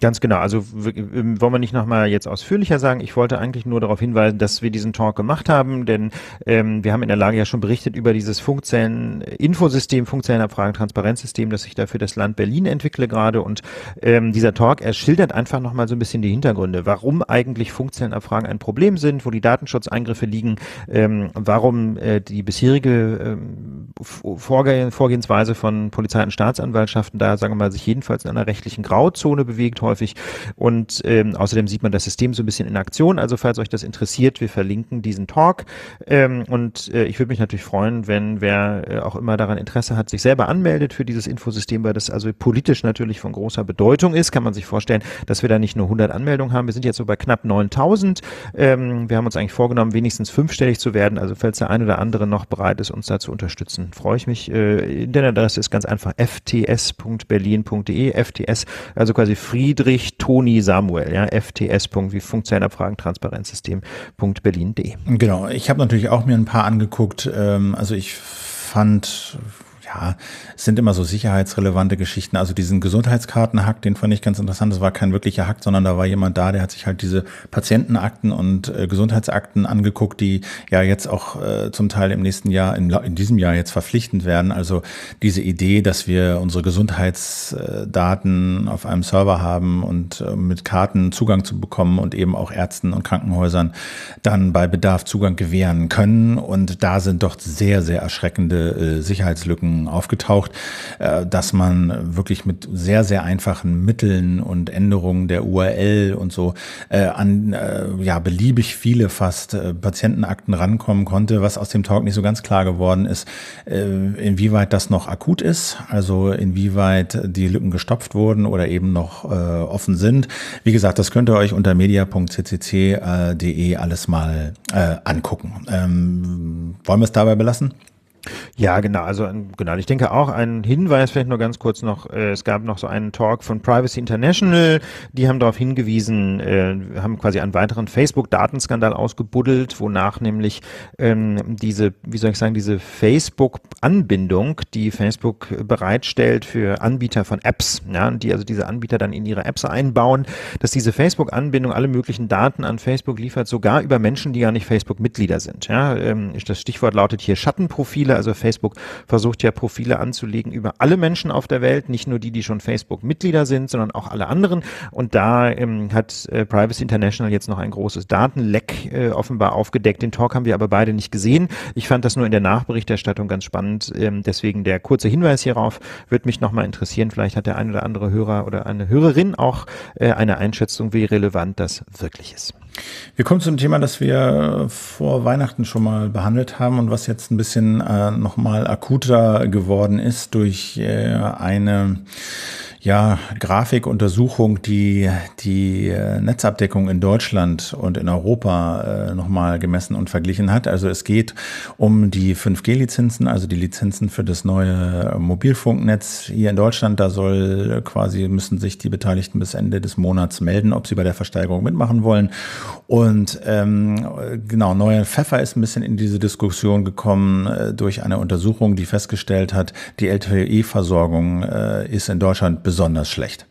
Ganz genau. Also ähm, wollen wir nicht nochmal jetzt ausführlicher sagen. Ich wollte eigentlich nur darauf hinweisen, dass wir diesen Talk gemacht haben, denn ähm, wir haben in der Lage ja schon berichtet über dieses Funkzellen-Infosystem, Funkzellenabfragen, Transparenzsystem, das ich da für das Land Berlin entwickle gerade. Und ähm, dieser Talk, er schildert einfach nochmal so ein bisschen die Hintergründe, warum eigentlich Funkzellenabfragen ein Problem sind, wo die Datenschutzeingriffe liegen, ähm, warum äh, die bisherige ähm, Vorgehensweise von Polizei und Staatsanwaltschaften da, sagen wir mal, sich jedenfalls in einer rechtlichen Grauzone bewegt häufig. Und ähm, außerdem sieht man das System so ein bisschen in Aktion. Also falls euch das interessiert, wir verlinken diesen Talk. Ähm, und äh, ich würde mich natürlich freuen, wenn wer äh, auch immer daran Interesse hat, sich selber anmeldet für dieses Infosystem, weil das also politisch natürlich von großer Bedeutung ist. Kann man sich vorstellen, dass wir da nicht nur 100 Anmeldungen haben. Wir sind jetzt so bei knapp 9000. Ähm, wir haben uns eigentlich vorgenommen, wenigstens fünfstellig zu werden. Also falls der ein oder andere noch bereit ist, uns da zu unterstützen, freue ich mich. Äh, Internetadresse ist ganz einfach fts.berlin.de. FTS, also quasi Frieden Friedrich Toni Samuel, ja, fts. wie Funktionabfragen, Transparenzsystem.berlin.de. Genau, ich habe natürlich auch mir ein paar angeguckt. Ähm, also ich fand ja, es sind immer so sicherheitsrelevante Geschichten. Also diesen Gesundheitskartenhack, den fand ich ganz interessant. Das war kein wirklicher Hack, sondern da war jemand da, der hat sich halt diese Patientenakten und äh, Gesundheitsakten angeguckt, die ja jetzt auch äh, zum Teil im nächsten Jahr, in, in diesem Jahr jetzt verpflichtend werden. Also diese Idee, dass wir unsere Gesundheitsdaten auf einem Server haben und äh, mit Karten Zugang zu bekommen und eben auch Ärzten und Krankenhäusern dann bei Bedarf Zugang gewähren können. Und da sind doch sehr, sehr erschreckende äh, Sicherheitslücken aufgetaucht, äh, dass man wirklich mit sehr, sehr einfachen Mitteln und Änderungen der URL und so äh, an äh, ja, beliebig viele fast Patientenakten rankommen konnte, was aus dem Talk nicht so ganz klar geworden ist, inwieweit das noch akut ist, also inwieweit die Lücken gestopft wurden oder eben noch offen sind. Wie gesagt, das könnt ihr euch unter media.ccc.de alles mal angucken. Ähm, wollen wir es dabei belassen? Ja, genau. Also ähm, genau. Ich denke auch ein Hinweis vielleicht nur ganz kurz noch. Äh, es gab noch so einen Talk von Privacy International. Die haben darauf hingewiesen, äh, haben quasi einen weiteren Facebook-Datenskandal ausgebuddelt, wonach nämlich ähm, diese, wie soll ich sagen, diese Facebook-Anbindung, die Facebook bereitstellt für Anbieter von Apps, ja, die also diese Anbieter dann in ihre Apps einbauen, dass diese Facebook-Anbindung alle möglichen Daten an Facebook liefert, sogar über Menschen, die gar nicht Facebook-Mitglieder sind. Ja, ähm, das Stichwort lautet hier Schattenprofile also Facebook versucht ja Profile anzulegen über alle Menschen auf der Welt, nicht nur die, die schon Facebook-Mitglieder sind, sondern auch alle anderen. Und da ähm, hat äh, Privacy International jetzt noch ein großes Datenleck äh, offenbar aufgedeckt. Den Talk haben wir aber beide nicht gesehen. Ich fand das nur in der Nachberichterstattung ganz spannend. Ähm, deswegen der kurze Hinweis hierauf wird mich nochmal interessieren. Vielleicht hat der ein oder andere Hörer oder eine Hörerin auch äh, eine Einschätzung, wie relevant das wirklich ist. Wir kommen zum Thema, das wir vor Weihnachten schon mal behandelt haben und was jetzt ein bisschen äh, nochmal akuter geworden ist durch äh, eine ja, Grafikuntersuchung, die die äh, Netzabdeckung in Deutschland und in Europa äh, nochmal gemessen und verglichen hat. Also es geht um die 5G-Lizenzen, also die Lizenzen für das neue Mobilfunknetz hier in Deutschland. Da soll quasi müssen sich die Beteiligten bis Ende des Monats melden, ob sie bei der Versteigerung mitmachen wollen. Und ähm, genau, Neuer Pfeffer ist ein bisschen in diese Diskussion gekommen äh, durch eine Untersuchung, die festgestellt hat, die LTE-Versorgung äh, ist in Deutschland besonders schlecht.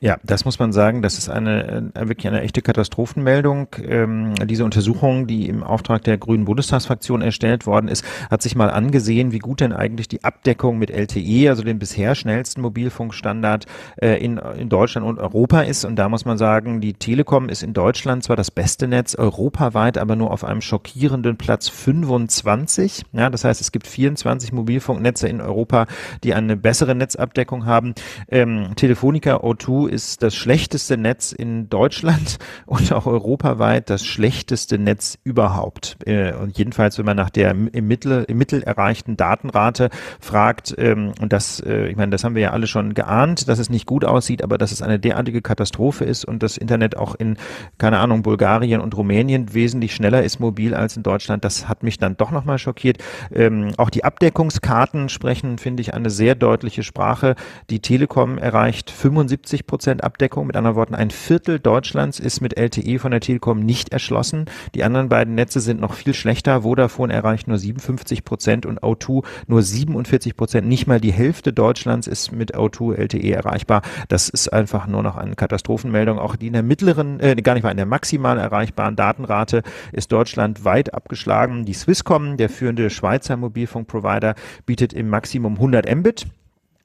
Ja, das muss man sagen. Das ist eine äh, wirklich eine echte Katastrophenmeldung. Ähm, diese Untersuchung, die im Auftrag der Grünen Bundestagsfraktion erstellt worden ist, hat sich mal angesehen, wie gut denn eigentlich die Abdeckung mit LTE, also dem bisher schnellsten Mobilfunkstandard äh, in, in Deutschland und Europa ist. Und da muss man sagen, die Telekom ist in Deutschland zwar das beste Netz europaweit, aber nur auf einem schockierenden Platz 25. Ja, das heißt, es gibt 24 Mobilfunknetze in Europa, die eine bessere Netzabdeckung haben. Ähm, Telefonica O2 ist das schlechteste Netz in Deutschland <laughs> und auch europaweit das schlechteste Netz überhaupt. Äh, und jedenfalls, wenn man nach der im Mittel, im Mittel erreichten Datenrate fragt, ähm, und das, äh, ich meine, das haben wir ja alle schon geahnt, dass es nicht gut aussieht, aber dass es eine derartige Katastrophe ist und das Internet auch in, keine Ahnung, Bulgarien und Rumänien wesentlich schneller ist mobil als in Deutschland, das hat mich dann doch nochmal schockiert. Ähm, auch die Abdeckungskarten sprechen, finde ich, eine sehr deutliche Sprache. Die Telekom erreicht 75 Prozent Prozent Abdeckung. Mit anderen Worten, ein Viertel Deutschlands ist mit LTE von der Telekom nicht erschlossen. Die anderen beiden Netze sind noch viel schlechter. Vodafone erreicht nur 57 Prozent und O2 nur 47 Prozent. Nicht mal die Hälfte Deutschlands ist mit O2 LTE erreichbar. Das ist einfach nur noch eine Katastrophenmeldung. Auch die in der mittleren, äh, gar nicht mal in der maximal erreichbaren Datenrate ist Deutschland weit abgeschlagen. Die Swisscom, der führende Schweizer Mobilfunkprovider, bietet im Maximum 100 Mbit.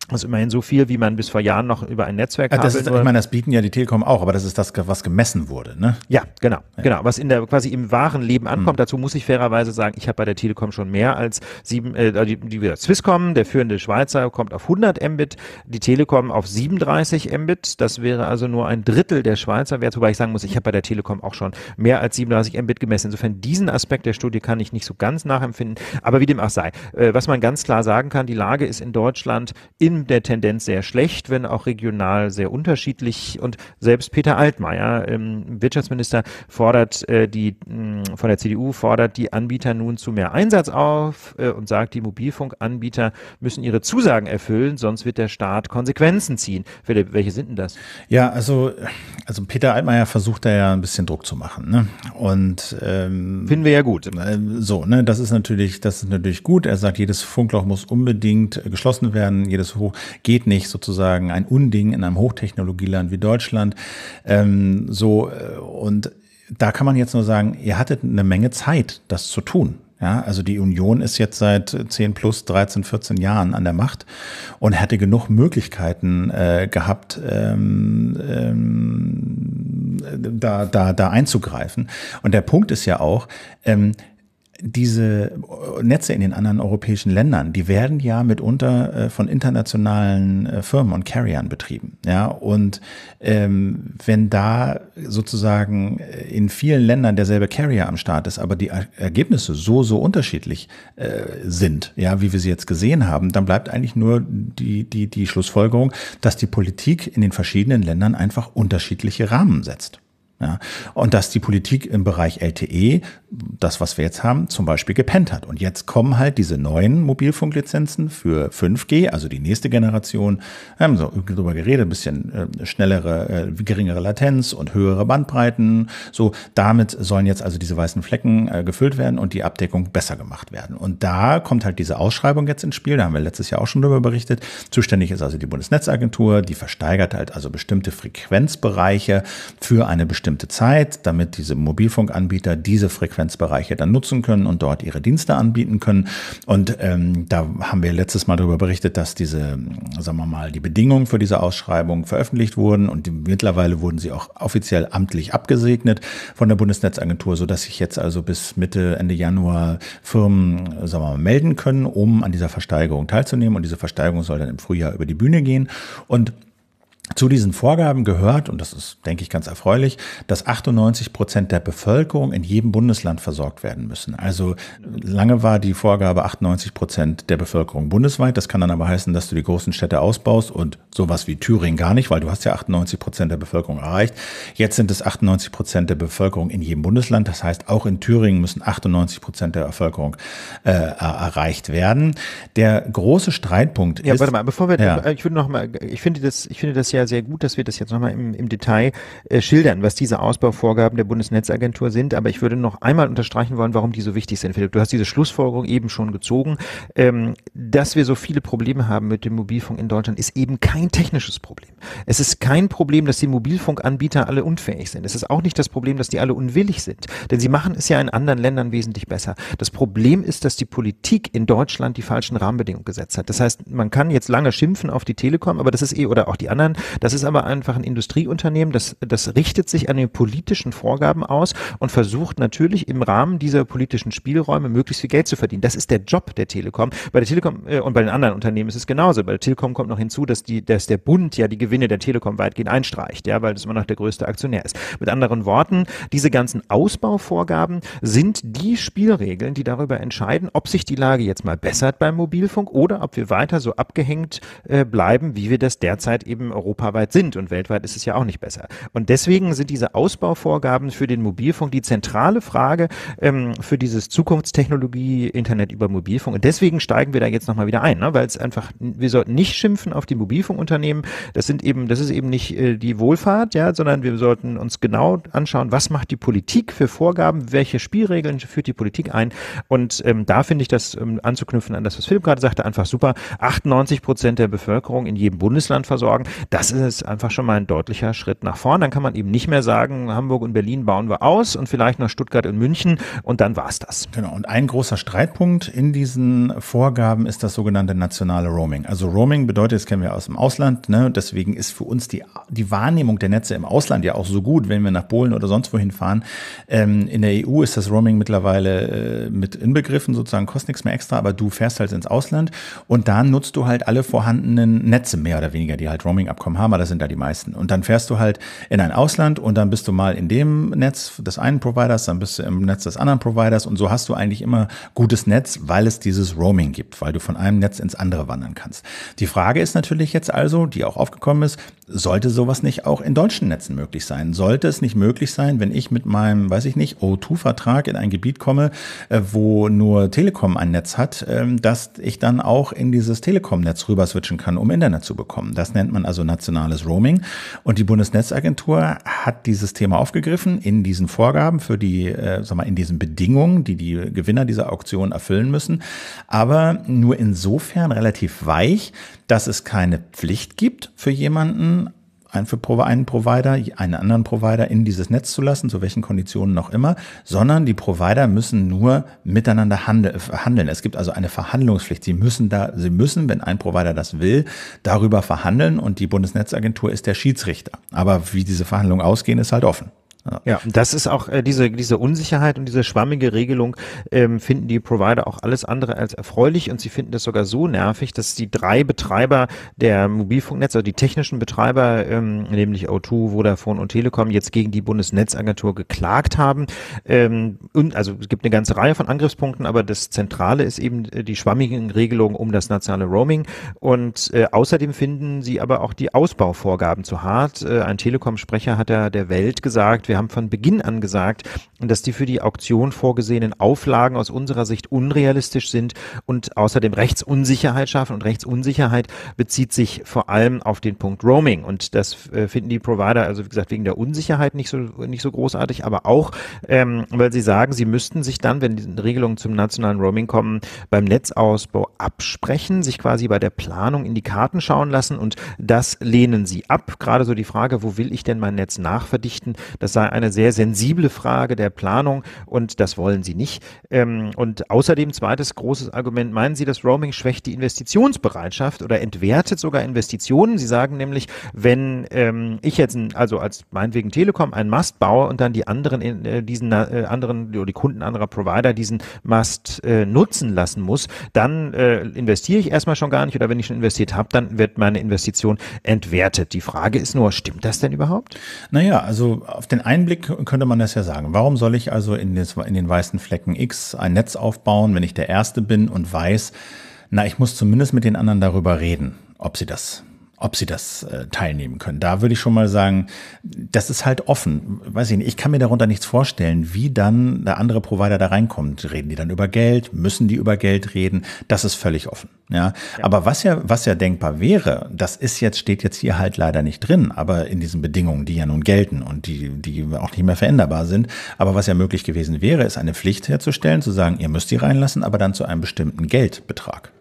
Das ist immerhin so viel, wie man bis vor Jahren noch über ein Netzwerk hat. Ich meine, das bieten ja die Telekom auch, aber das ist das, was gemessen wurde, ne? Ja, genau, ja. genau. Was in der quasi im wahren Leben hm. ankommt. Mhm. Dazu muss ich fairerweise sagen, ich habe bei der Telekom schon mehr als sieben, äh, die, die wieder Swisscom, der führende Schweizer, kommt auf 100 Mbit, die Telekom auf 37 Mbit. Das wäre also nur ein Drittel der Schweizer Wert, wobei ich sagen muss, ich habe bei der Telekom auch schon mehr als 37 Mbit gemessen. Insofern diesen Aspekt der Studie kann ich nicht so ganz nachempfinden. Aber wie dem auch sei, äh, was man ganz klar sagen kann, die Lage ist in Deutschland in der Tendenz sehr schlecht, wenn auch regional sehr unterschiedlich. Und selbst Peter Altmaier, ähm, Wirtschaftsminister, fordert äh, die mm, von der CDU fordert die Anbieter nun zu mehr Einsatz auf äh, und sagt, die Mobilfunkanbieter müssen ihre Zusagen erfüllen, sonst wird der Staat Konsequenzen ziehen. Philipp, welche sind denn das? Ja, also, also Peter Altmaier versucht da ja ein bisschen Druck zu machen. Ne? Und ähm, finden wir ja gut. Äh, so, ne, das ist natürlich, das ist natürlich gut. Er sagt, jedes Funkloch muss unbedingt äh, geschlossen werden, jedes Hoch geht nicht sozusagen ein Unding in einem Hochtechnologieland wie Deutschland. Ähm, so äh, und da kann man jetzt nur sagen, ihr hattet eine Menge Zeit, das zu tun. Ja, also die Union ist jetzt seit 10 plus 13, 14 Jahren an der Macht und hätte genug Möglichkeiten äh, gehabt, ähm, ähm, da, da, da einzugreifen. Und der Punkt ist ja auch, ähm, diese äh, Netze in den anderen europäischen Ländern, die werden ja mitunter äh, von internationalen äh, Firmen und Carriern betrieben. Ja, und ähm, wenn da sozusagen in vielen Ländern derselbe Carrier am Start ist, aber die Ergebnisse so, so unterschiedlich äh, sind, ja, wie wir sie jetzt gesehen haben, dann bleibt eigentlich nur die, die, die Schlussfolgerung, dass die Politik in den verschiedenen Ländern einfach unterschiedliche Rahmen setzt. Ja, und dass die Politik im Bereich LTE, das was wir jetzt haben, zum Beispiel gepennt hat. Und jetzt kommen halt diese neuen Mobilfunklizenzen für 5G, also die nächste Generation. Wir haben so drüber geredet, ein bisschen äh, schnellere, äh, geringere Latenz und höhere Bandbreiten. So, damit sollen jetzt also diese weißen Flecken äh, gefüllt werden und die Abdeckung besser gemacht werden. Und da kommt halt diese Ausschreibung jetzt ins Spiel. Da haben wir letztes Jahr auch schon drüber berichtet. Zuständig ist also die Bundesnetzagentur, die versteigert halt also bestimmte Frequenzbereiche für eine bestimmte bestimmte Zeit, damit diese Mobilfunkanbieter diese Frequenzbereiche dann nutzen können und dort ihre Dienste anbieten können. Und ähm, da haben wir letztes Mal darüber berichtet, dass diese, sagen wir mal, die Bedingungen für diese Ausschreibung veröffentlicht wurden und die, mittlerweile wurden sie auch offiziell amtlich abgesegnet von der Bundesnetzagentur, sodass sich jetzt also bis Mitte, Ende Januar Firmen, sagen wir mal, melden können, um an dieser Versteigerung teilzunehmen. Und diese Versteigerung soll dann im Frühjahr über die Bühne gehen. Und zu diesen Vorgaben gehört, und das ist, denke ich, ganz erfreulich, dass 98 Prozent der Bevölkerung in jedem Bundesland versorgt werden müssen. Also lange war die Vorgabe 98 Prozent der Bevölkerung bundesweit. Das kann dann aber heißen, dass du die großen Städte ausbaust und sowas wie Thüringen gar nicht, weil du hast ja 98 Prozent der Bevölkerung erreicht. Jetzt sind es 98 Prozent der Bevölkerung in jedem Bundesland. Das heißt, auch in Thüringen müssen 98 Prozent der Bevölkerung äh, erreicht werden. Der große Streitpunkt ja, ist. Ja, warte mal, bevor wir, ja. Äh, ich würde noch mal, ich finde das, ich finde das ja ja sehr gut, dass wir das jetzt nochmal im, im Detail äh, schildern, was diese Ausbauvorgaben der Bundesnetzagentur sind. Aber ich würde noch einmal unterstreichen wollen, warum die so wichtig sind. Philipp, du hast diese Schlussfolgerung eben schon gezogen. Ähm, dass wir so viele Probleme haben mit dem Mobilfunk in Deutschland, ist eben kein technisches Problem. Es ist kein Problem, dass die Mobilfunkanbieter alle unfähig sind. Es ist auch nicht das Problem, dass die alle unwillig sind. Denn sie machen es ja in anderen Ländern wesentlich besser. Das Problem ist, dass die Politik in Deutschland die falschen Rahmenbedingungen gesetzt hat. Das heißt, man kann jetzt lange schimpfen auf die Telekom, aber das ist eh, oder auch die anderen, das ist aber einfach ein Industrieunternehmen, das, das richtet sich an den politischen Vorgaben aus und versucht natürlich im Rahmen dieser politischen Spielräume möglichst viel Geld zu verdienen. Das ist der Job der Telekom. Bei der Telekom äh, und bei den anderen Unternehmen ist es genauso. Bei der Telekom kommt noch hinzu, dass, die, dass der Bund ja die Gewinne der Telekom weitgehend einstreicht, ja, weil das immer noch der größte Aktionär ist. Mit anderen Worten, diese ganzen Ausbauvorgaben sind die Spielregeln, die darüber entscheiden, ob sich die Lage jetzt mal bessert beim Mobilfunk oder ob wir weiter so abgehängt äh, bleiben, wie wir das derzeit eben Europa europaweit sind und weltweit ist es ja auch nicht besser. Und deswegen sind diese Ausbauvorgaben für den Mobilfunk die zentrale Frage ähm, für dieses Zukunftstechnologie Internet über Mobilfunk. Und deswegen steigen wir da jetzt nochmal wieder ein, ne? weil es einfach, wir sollten nicht schimpfen auf die Mobilfunkunternehmen. Das sind eben, das ist eben nicht äh, die Wohlfahrt, ja, sondern wir sollten uns genau anschauen, was macht die Politik für Vorgaben, welche Spielregeln führt die Politik ein. Und ähm, da finde ich das ähm, anzuknüpfen an das, was Philipp gerade sagte, einfach super. 98 Prozent der Bevölkerung in jedem Bundesland versorgen. Das das ist einfach schon mal ein deutlicher Schritt nach vorn. Dann kann man eben nicht mehr sagen, Hamburg und Berlin bauen wir aus und vielleicht noch Stuttgart und München und dann war es das. Genau. Und ein großer Streitpunkt in diesen Vorgaben ist das sogenannte nationale Roaming. Also Roaming bedeutet, das kennen wir aus dem Ausland, ne? deswegen ist für uns die, die Wahrnehmung der Netze im Ausland ja auch so gut, wenn wir nach Polen oder sonst wohin fahren. Ähm, in der EU ist das Roaming mittlerweile äh, mit inbegriffen, sozusagen kostet nichts mehr extra, aber du fährst halt ins Ausland und da nutzt du halt alle vorhandenen Netze mehr oder weniger, die halt Roaming-Abkommen Hammer, das sind da die meisten. Und dann fährst du halt in ein Ausland und dann bist du mal in dem Netz des einen Providers, dann bist du im Netz des anderen Providers und so hast du eigentlich immer gutes Netz, weil es dieses Roaming gibt, weil du von einem Netz ins andere wandern kannst. Die Frage ist natürlich jetzt also, die auch aufgekommen ist, sollte sowas nicht auch in deutschen Netzen möglich sein? Sollte es nicht möglich sein, wenn ich mit meinem, weiß ich nicht, O2-Vertrag in ein Gebiet komme, äh, wo nur Telekom ein Netz hat, ähm, dass ich dann auch in dieses Telekom-Netz rüber switchen kann, um Internet zu bekommen? Das nennt man also internationales Roaming. Und die Bundesnetzagentur hat dieses Thema aufgegriffen in diesen Vorgaben für die, äh, sag mal, in diesen Bedingungen, die die Gewinner dieser Auktion erfüllen müssen. Aber nur insofern relativ weich, dass es keine Pflicht gibt für jemanden, einen, für einen Provider, einen anderen Provider in dieses Netz zu lassen, zu welchen Konditionen noch immer, sondern die Provider müssen nur miteinander handeln. Es gibt also eine Verhandlungspflicht. Sie müssen da, sie müssen, wenn ein Provider das will, darüber verhandeln und die Bundesnetzagentur ist der Schiedsrichter. Aber wie diese Verhandlungen ausgehen, ist halt offen. Ja. das ist auch äh, diese, diese Unsicherheit und diese schwammige Regelung ähm, finden die Provider auch alles andere als erfreulich und sie finden das sogar so nervig, dass die drei Betreiber der Mobilfunknetze, also die technischen Betreiber, ähm, nämlich O2, Vodafone und Telekom, jetzt gegen die Bundesnetzagentur geklagt haben. Ähm, und, also es gibt eine ganze Reihe von Angriffspunkten, aber das Zentrale ist eben äh, die schwammigen Regelungen um das nationale Roaming und äh, außerdem finden sie aber auch die Ausbauvorgaben zu hart. Äh, ein Telekom-Sprecher hat ja der Welt gesagt, wir haben von Beginn an gesagt, dass die für die Auktion vorgesehenen Auflagen aus unserer Sicht unrealistisch sind und außerdem Rechtsunsicherheit schaffen. Und Rechtsunsicherheit bezieht sich vor allem auf den Punkt Roaming. Und das äh, finden die Provider, also wie gesagt, wegen der Unsicherheit nicht so, nicht so großartig, aber auch, ähm, weil sie sagen, sie müssten sich dann, wenn die Regelungen zum nationalen Roaming kommen, beim Netzausbau absprechen, sich quasi bei der Planung in die Karten schauen lassen und das lehnen sie ab. Gerade so die Frage, wo will ich denn mein Netz nachverdichten? Das sei eine sehr sensible Frage der Planung und das wollen sie nicht. Ähm, und außerdem zweites großes Argument, meinen Sie, das Roaming schwächt die Investitionsbereitschaft oder entwertet sogar Investitionen? Sie sagen nämlich, wenn ähm, ich jetzt, ein, also als meinetwegen Telekom, einen Mast baue und dann die anderen, in, äh, diesen äh, anderen, die Kunden anderer Provider diesen Mast äh, nutzen lassen muss, dann äh, investiere ich erstmal schon gar nicht oder wenn ich schon investiert habe, dann wird meine Investition entwertet. Die Frage ist nur, stimmt das denn überhaupt? Naja, also auf den Einblick könnte man das ja sagen. Warum soll ich also in, des, in den weißen Flecken X ein Netz aufbauen, wenn ich der Erste bin und weiß, na, ich muss zumindest mit den anderen darüber reden, ob sie das ob sie das äh, teilnehmen können. Da würde ich schon mal sagen, das ist halt offen. Weiß ich nicht, ich kann mir darunter nichts vorstellen, wie dann der andere Provider da reinkommt. Reden die dann über Geld? Müssen die über Geld reden? Das ist völlig offen. Ja, ja. aber was ja, was ja denkbar wäre, das ist jetzt, steht jetzt hier halt leider nicht drin, aber in diesen Bedingungen, die ja nun gelten und die, die auch nicht mehr veränderbar sind. Aber was ja möglich gewesen wäre, ist eine Pflicht herzustellen, zu sagen, ihr müsst die reinlassen, aber dann zu einem bestimmten Geldbetrag.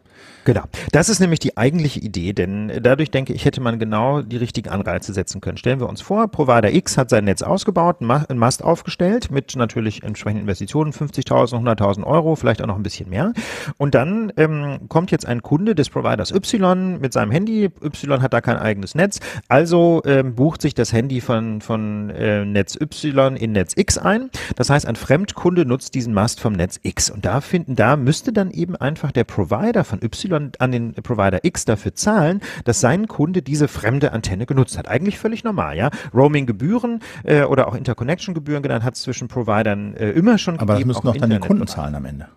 Genau. Das ist nämlich die eigentliche Idee, denn äh, dadurch denke ich, hätte man genau die richtigen Anreize setzen können. Stellen wir uns vor, Provider X hat sein Netz ausgebaut, einen Mast aufgestellt mit natürlich entsprechenden Investitionen, 50.000, 100.000 Euro, vielleicht auch noch ein bisschen mehr. Und dann ähm, kommt jetzt ein Kunde des Providers Y mit seinem Handy. Y hat da kein eigenes Netz. Also ähm, bucht sich das Handy von, von äh, Netz Y in Netz X ein. Das heißt, ein Fremdkunde nutzt diesen Mast vom Netz X. Und da finden, da müsste dann eben einfach der Provider von Y dann an den Provider X dafür zahlen, dass sein Kunde diese fremde Antenne genutzt hat. Eigentlich völlig normal, ja. Roaming-Gebühren äh, oder auch Interconnection-Gebühren genannt hat es zwischen Providern äh, immer schon Aber gegeben. Aber das müssen auch dann die Kunden zahlen am Ende.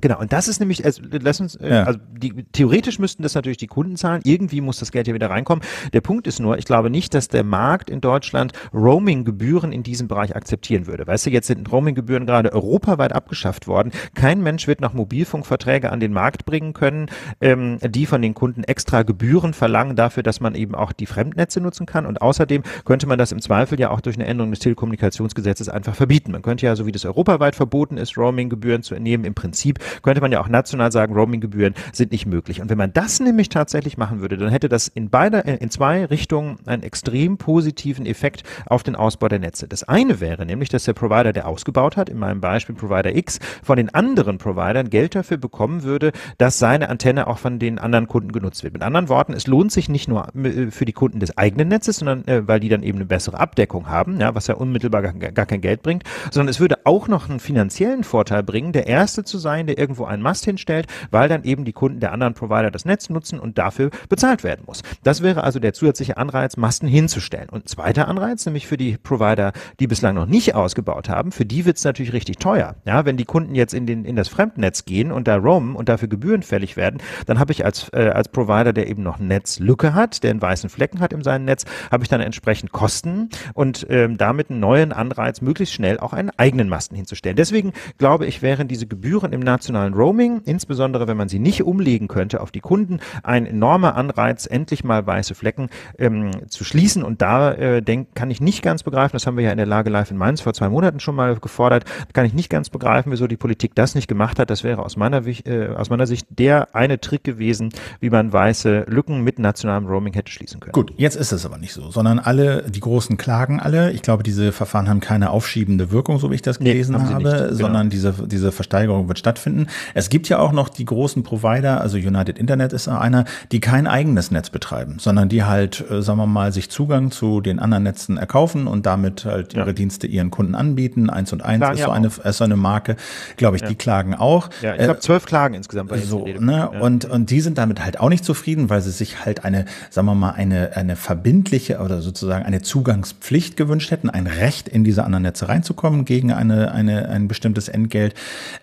Genau, und das ist nämlich, also, lass uns, äh, ja. also die, theoretisch müssten das natürlich die Kunden zahlen, irgendwie muss das Geld ja wieder reinkommen. Der Punkt ist nur, ich glaube nicht, dass der Markt in Deutschland Roaming-Gebühren in diesem Bereich akzeptieren würde. Weißt du, jetzt sind Roaming-Gebühren gerade europaweit abgeschafft worden. Kein Mensch wird noch Mobilfunkverträge an den Markt bringen können, ähm, die von den Kunden extra Gebühren verlangen dafür, dass man eben auch die Fremdnetze nutzen kann. Und außerdem könnte man das im Zweifel ja auch durch eine Änderung des Telekommunikationsgesetzes einfach verbieten. Man könnte ja, so wie das europaweit verboten ist, Roaming-Gebühren zu entnehmen, im Prinzip könnte man ja auch national sagen, Roaminggebühren sind nicht möglich. Und wenn man das nämlich tatsächlich machen würde, dann hätte das in beider, äh, in zwei Richtungen einen extrem positiven Effekt auf den Ausbau der Netze. Das eine wäre nämlich, dass der Provider, der ausgebaut hat, in meinem Beispiel Provider X, von den anderen Providern Geld dafür bekommen würde, dass seine Antenne auch von den anderen Kunden genutzt wird. Mit anderen Worten, es lohnt sich nicht nur äh, für die Kunden des eigenen Netzes, sondern äh, weil die dann eben eine bessere Abdeckung haben, ja, was ja unmittelbar gar, gar kein Geld bringt, sondern es würde auch noch einen finanziellen Vorteil bringen, der Erste zu sein, der irgendwo einen Mast hinstellt, weil dann eben die Kunden der anderen Provider das Netz nutzen und dafür bezahlt werden muss. Das wäre also der zusätzliche Anreiz, Masten hinzustellen. Und zweiter Anreiz, nämlich für die Provider, die bislang noch nicht ausgebaut haben, für die wird es natürlich richtig teuer. Ja, wenn die Kunden jetzt in, den, in das Fremdnetz gehen und da roamen und dafür Gebühren fällig werden, dann habe ich als, äh, als Provider, der eben noch Netzlücke hat, der einen weißen Flecken hat in seinem Netz, habe ich dann entsprechend Kosten und ähm, damit einen neuen Anreiz, möglichst schnell auch einen eigenen Masten hinzustellen. Deswegen glaube ich, wären diese Gebühren im nationalen internationalen Roaming, insbesondere wenn man sie nicht umlegen könnte auf die Kunden, ein enormer Anreiz, endlich mal weiße Flecken ähm, zu schließen. Und da äh, denk, kann ich nicht ganz begreifen, das haben wir ja in der Lage live in Mainz vor zwei Monaten schon mal gefordert, kann ich nicht ganz begreifen, wieso die Politik das nicht gemacht hat. Das wäre aus meiner, äh, aus meiner Sicht der eine Trick gewesen, wie man weiße Lücken mit nationalem Roaming hätte schließen können. Gut, jetzt ist es aber nicht so, sondern alle, die Großen klagen alle. Ich glaube, diese Verfahren haben keine aufschiebende Wirkung, so wie ich das gelesen nee, habe, genau. sondern diese, diese Versteigerung wird stattfinden verwenden. Es gibt ja auch noch die großen Provider, also United Internet ist einer, die kein eigenes Netz betreiben, sondern die halt, äh, sagen wir mal, sich Zugang zu den anderen Netzen erkaufen und damit halt ja. ihre Dienste ihren Kunden anbieten. Eins und eins ist, so eine, ist so eine Marke, glaube ich, ja. die klagen auch. Ja, ich glaube äh, zwölf Klagen insgesamt bei so, ne? Ja. und, und die sind damit halt auch nicht zufrieden, weil sie sich halt eine, sagen wir mal, eine, eine verbindliche oder sozusagen eine Zugangspflicht gewünscht hätten, ein Recht in diese anderen Netze reinzukommen gegen eine, eine, ein bestimmtes Entgelt.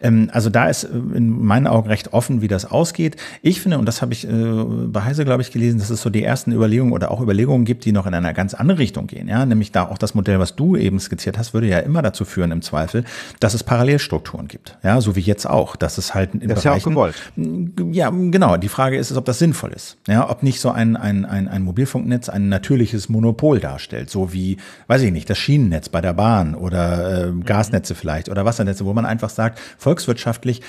Ähm, also da ist ist äh, in meinen Augen recht offen, wie das ausgeht. Ich finde, und das habe ich äh, bei Heise, glaube ich, gelesen, dass es so die ersten Überlegungen oder auch Überlegungen gibt, die noch in einer ganz andere Richtung gehen. Ja, nämlich da auch das Modell, was du eben skizziert hast, würde ja immer dazu führen, im Zweifel, dass es Parallelstrukturen gibt. Ja, so wie jetzt auch, dass es halt in das ist ja auch gewollt. Hm, ja, genau. Die Frage ist, ob das sinnvoll ist. Ja, ob nicht so ein, ein, ein, ein Mobilfunknetz ein natürliches Monopol darstellt, so wie, weiß ich nicht, das Schienennetz bei der Bahn oder äh, mhm. Gasnetze vielleicht oder Wassernetze, wo man einfach sagt, volkswirtschaftlich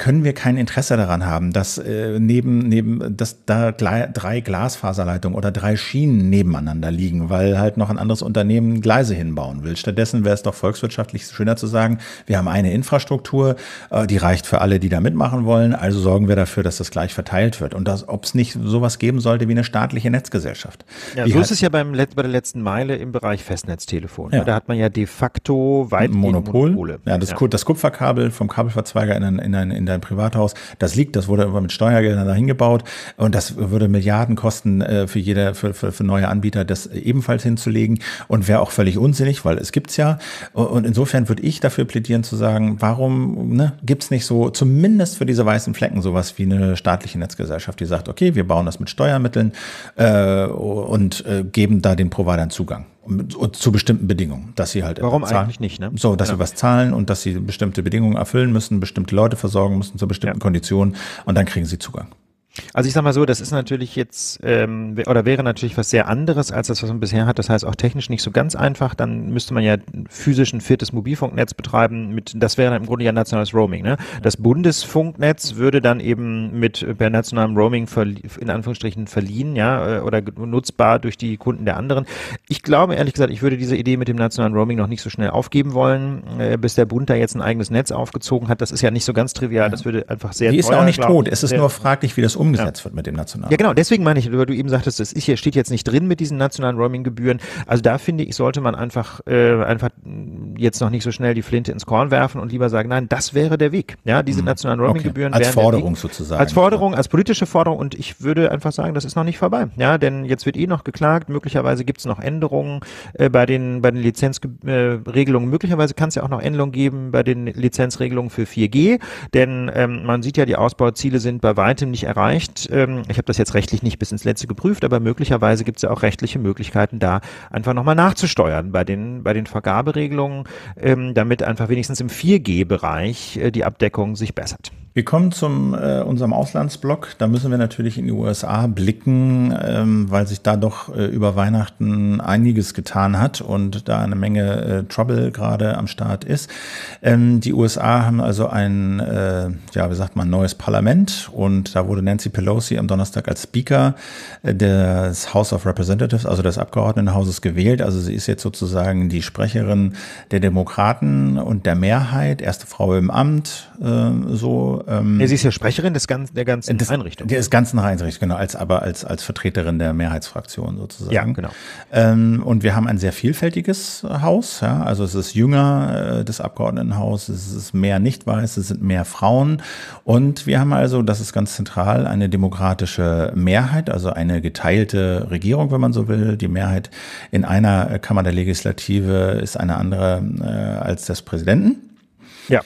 können wir kein Interesse daran haben, dass äh, neben, neben, dass da drei Glasfaserleitungen oder drei Schienen nebeneinander liegen, weil halt noch ein anderes Unternehmen Gleise hinbauen will. Stattdessen wäre es doch volkswirtschaftlich schöner zu sagen, wir haben eine Infrastruktur, äh, die reicht für alle, die da mitmachen wollen, also sorgen wir dafür, dass das gleich verteilt wird. Und ob es nicht sowas geben sollte wie eine staatliche Netzgesellschaft. Ja, so ist es ja beim, bei der letzten Meile im Bereich Festnetztelefon. Ne? Ja. Da hat man ja de facto weitgehend Monopol. Monopole. Ja, das, ja. das Kupferkabel vom Kabelverzweiger in, ein, in, in dein Privathaus. Das liegt, das wurde immer mit Steuergeldern dahin gebaut und das würde Milliarden kosten äh, für jeder, für, für, für neue Anbieter, das ebenfalls hinzulegen und wäre auch völlig unsinnig, weil es gibt's ja. Und insofern würde ich dafür plädieren zu sagen, warum ne, es nicht so, zumindest für diese weißen Flecken, sowas wie eine staatliche Netzgesellschaft, die sagt, okay, wir bauen das mit Steuermitteln äh, und äh, geben da den Providern Zugang. Und, zu bestimmten Bedingungen, dass sie halt. Warum zahlen. eigentlich nicht, ne? So, dass genau. sie was zahlen und dass sie bestimmte Bedingungen erfüllen müssen, bestimmte Leute versorgen müssen zu bestimmten ja. Konditionen und dann kriegen sie Zugang. Also ich sag mal so, das ist natürlich jetzt ähm, oder wäre natürlich was sehr anderes als das, was man bisher hat. Das heißt auch technisch nicht so ganz einfach. Dann müsste man ja physisch ein viertes Mobilfunknetz betreiben. Mit das wäre dann im Grunde ja nationales Roaming. Ne? Das Bundesfunknetz würde dann eben mit äh, per nationalem Roaming in Anführungsstrichen verliehen, ja, äh, oder nutzbar durch die Kunden der anderen. Ich glaube ehrlich gesagt, ich würde diese Idee mit dem nationalen Roaming noch nicht so schnell aufgeben wollen, äh, bis der Bund da jetzt ein eigenes Netz aufgezogen hat. Das ist ja nicht so ganz trivial. Das würde einfach sehr. Die ist ja auch nicht glauben. tot. Es ist nur fraglich, wie das umgeht umgesetzt ja. wird mit dem nationalen. Ja, genau. Deswegen meine ich, weil du eben sagtest, das ist hier steht jetzt nicht drin mit diesen nationalen Roaming-Gebühren. Also da finde ich, sollte man einfach, äh, einfach jetzt noch nicht so schnell die Flinte ins Korn werfen und lieber sagen, nein, das wäre der Weg. Ja, diese mhm. nationalen Roaming-Gebühren okay. Als Forderung sozusagen. Als Forderung, als politische Forderung. Und ich würde einfach sagen, das ist noch nicht vorbei. Ja, denn jetzt wird eh noch geklagt. Möglicherweise gibt es noch Änderungen äh, bei den, bei den Lizenzregelungen. Äh, Möglicherweise kann es ja auch noch Änderungen geben bei den Lizenzregelungen für 4G. Denn ähm, man sieht ja, die Ausbauziele sind bei weitem nicht erreicht vielleicht, ähm, ich habe das jetzt rechtlich nicht bis ins Letzte geprüft, aber möglicherweise gibt es ja auch rechtliche Möglichkeiten, da einfach nochmal nachzusteuern bei den, bei den Vergaberegelungen, ähm, damit einfach wenigstens im 4G-Bereich äh, die Abdeckung sich bessert. Wir kommen zum äh, unserem Auslandsblock. Da müssen wir natürlich in die USA blicken, ähm, weil sich da doch äh, über Weihnachten einiges getan hat und da eine Menge äh, Trouble gerade am Start ist. Ähm, die USA haben also ein, äh, ja, wie sagt man, neues Parlament und da wurde Nancy Pelosi am Donnerstag als Speaker äh, des House of Representatives, also des Abgeordnetenhauses, gewählt. Also sie ist jetzt sozusagen die Sprecherin der Demokraten und der Mehrheit, erste Frau im Amt, äh, so ähm, ja, sie ist ja Sprecherin des ganzen, der ganzen des, Einrichtung. Des ganzen Einrichtung, genau, als, aber als, als Vertreterin der Mehrheitsfraktion sozusagen. Ja, genau. Ähm, und wir haben ein sehr vielfältiges äh, Haus, ja, also es ist jünger, äh, das Abgeordnetenhaus, es ist mehr nicht weiß, es sind mehr Frauen und wir haben also, das ist ganz zentral, eine demokratische Mehrheit, also eine geteilte Regierung, wenn man so will. Die Mehrheit in einer Kammer der Legislative ist eine andere äh, als des Präsidenten. Ja.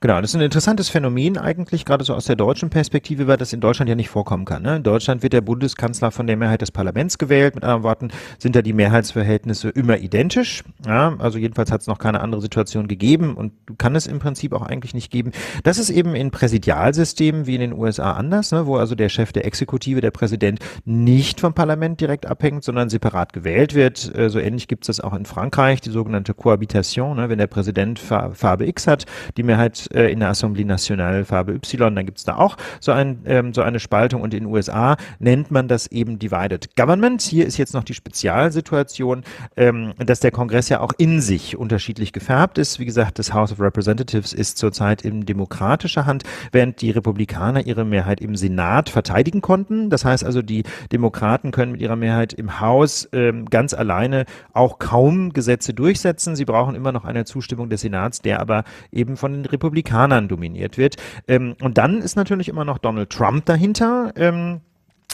Genau, das ist ein interessantes Phänomen eigentlich, gerade so aus der deutschen Perspektive, weil das in Deutschland ja nicht vorkommen kann. Ne? In Deutschland wird der Bundeskanzler von der Mehrheit des Parlaments gewählt. Mit anderen Worten sind da die Mehrheitsverhältnisse immer identisch. Ja? Also jedenfalls hat es noch keine andere Situation gegeben und kann es im Prinzip auch eigentlich nicht geben. Das ist eben in Präsidialsystemen wie in den USA anders, ne? wo also der Chef der Exekutive, der Präsident, nicht vom Parlament direkt abhängt, sondern separat gewählt wird. Äh, so ähnlich gibt es das auch in Frankreich, die sogenannte Cohabitation, Ne? Wenn der Präsident Farbe X hat, die Mehrheit äh, in der Assemblée Nationale Farbe Y, dann es da auch so, ein, ähm, so eine Spaltung und in den USA nennt man das eben Divided Government. Hier ist jetzt noch die Spezialsituation, ähm, dass der Kongress ja auch in sich unterschiedlich gefärbt ist. Wie gesagt, das House of Representatives ist zurzeit in demokratischer Hand, während die Republikaner ihre Mehrheit im Senat verteidigen konnten. Das heißt also, die Demokraten können mit ihrer Mehrheit im Haus ähm, ganz alleine auch kaum Gesetze durchsetzen. Sie brauchen immer noch eine Zustimmung des Senats, der aber eben von den Republikanern Republikanern dominiert wird. Ähm, und dann ist natürlich immer noch Donald Trump dahinter. Ähm,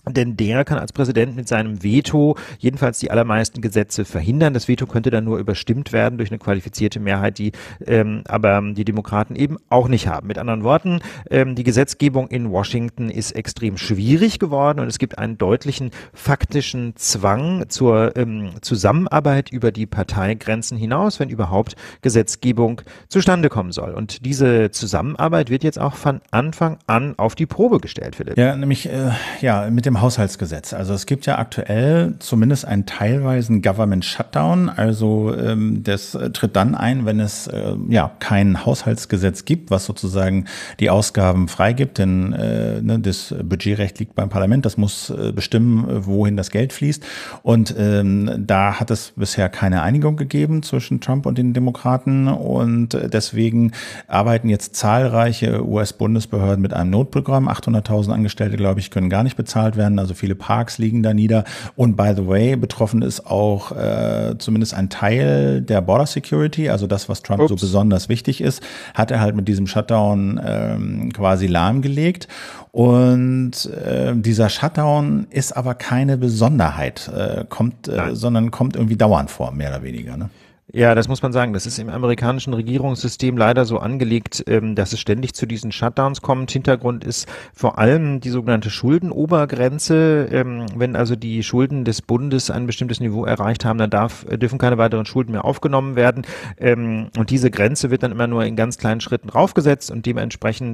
denn der kann als Präsident mit seinem Veto jedenfalls die allermeisten Gesetze verhindern. Das Veto könnte dann nur überstimmt werden durch eine qualifizierte Mehrheit, die ähm, aber die Demokraten eben auch nicht haben. Mit anderen Worten, ähm, die Gesetzgebung in Washington ist extrem schwierig geworden und es gibt einen deutlichen faktischen Zwang zur ähm, Zusammenarbeit über die Parteigrenzen hinaus, wenn überhaupt Gesetzgebung zustande kommen soll. Und diese Zusammenarbeit wird jetzt auch von Anfang an auf die Probe gestellt, Philipp. Ja, nämlich äh, ja, mit dem dem Haushaltsgesetz. Also es gibt ja aktuell zumindest einen teilweisen Government Shutdown. Also ähm, das äh, tritt dann ein, wenn es äh, ja kein Haushaltsgesetz gibt, was sozusagen die Ausgaben freigibt. Denn äh, ne, das Budgetrecht liegt beim Parlament. Das muss äh, bestimmen, wohin das Geld fließt. Und ähm, da hat es bisher keine Einigung gegeben zwischen Trump und den Demokraten. Und äh, deswegen arbeiten jetzt zahlreiche US-Bundesbehörden mit einem Notprogramm. 800.000 Angestellte, glaube ich, können gar nicht bezahlt werden werden. Also viele Parks liegen da nieder. Und by the way, betroffen ist auch äh, zumindest ein Teil der Border Security, also das, was Trump Ups. so besonders wichtig ist, hat er halt mit diesem Shutdown ähm, quasi lahmgelegt. Und äh, dieser Shutdown ist aber keine Besonderheit, äh, kommt, äh, sondern kommt irgendwie dauernd vor, mehr oder weniger. Ne? Ja, das muss man sagen. Das ist im amerikanischen Regierungssystem leider so angelegt, ähm, dass es ständig zu diesen Shutdowns kommt. Hintergrund ist vor allem die sogenannte Schuldenobergrenze. Ähm, wenn also die Schulden des Bundes ein bestimmtes Niveau erreicht haben, dann darf, äh, dürfen keine weiteren Schulden mehr aufgenommen werden. Ähm, und diese Grenze wird dann immer nur in ganz kleinen Schritten raufgesetzt und dementsprechend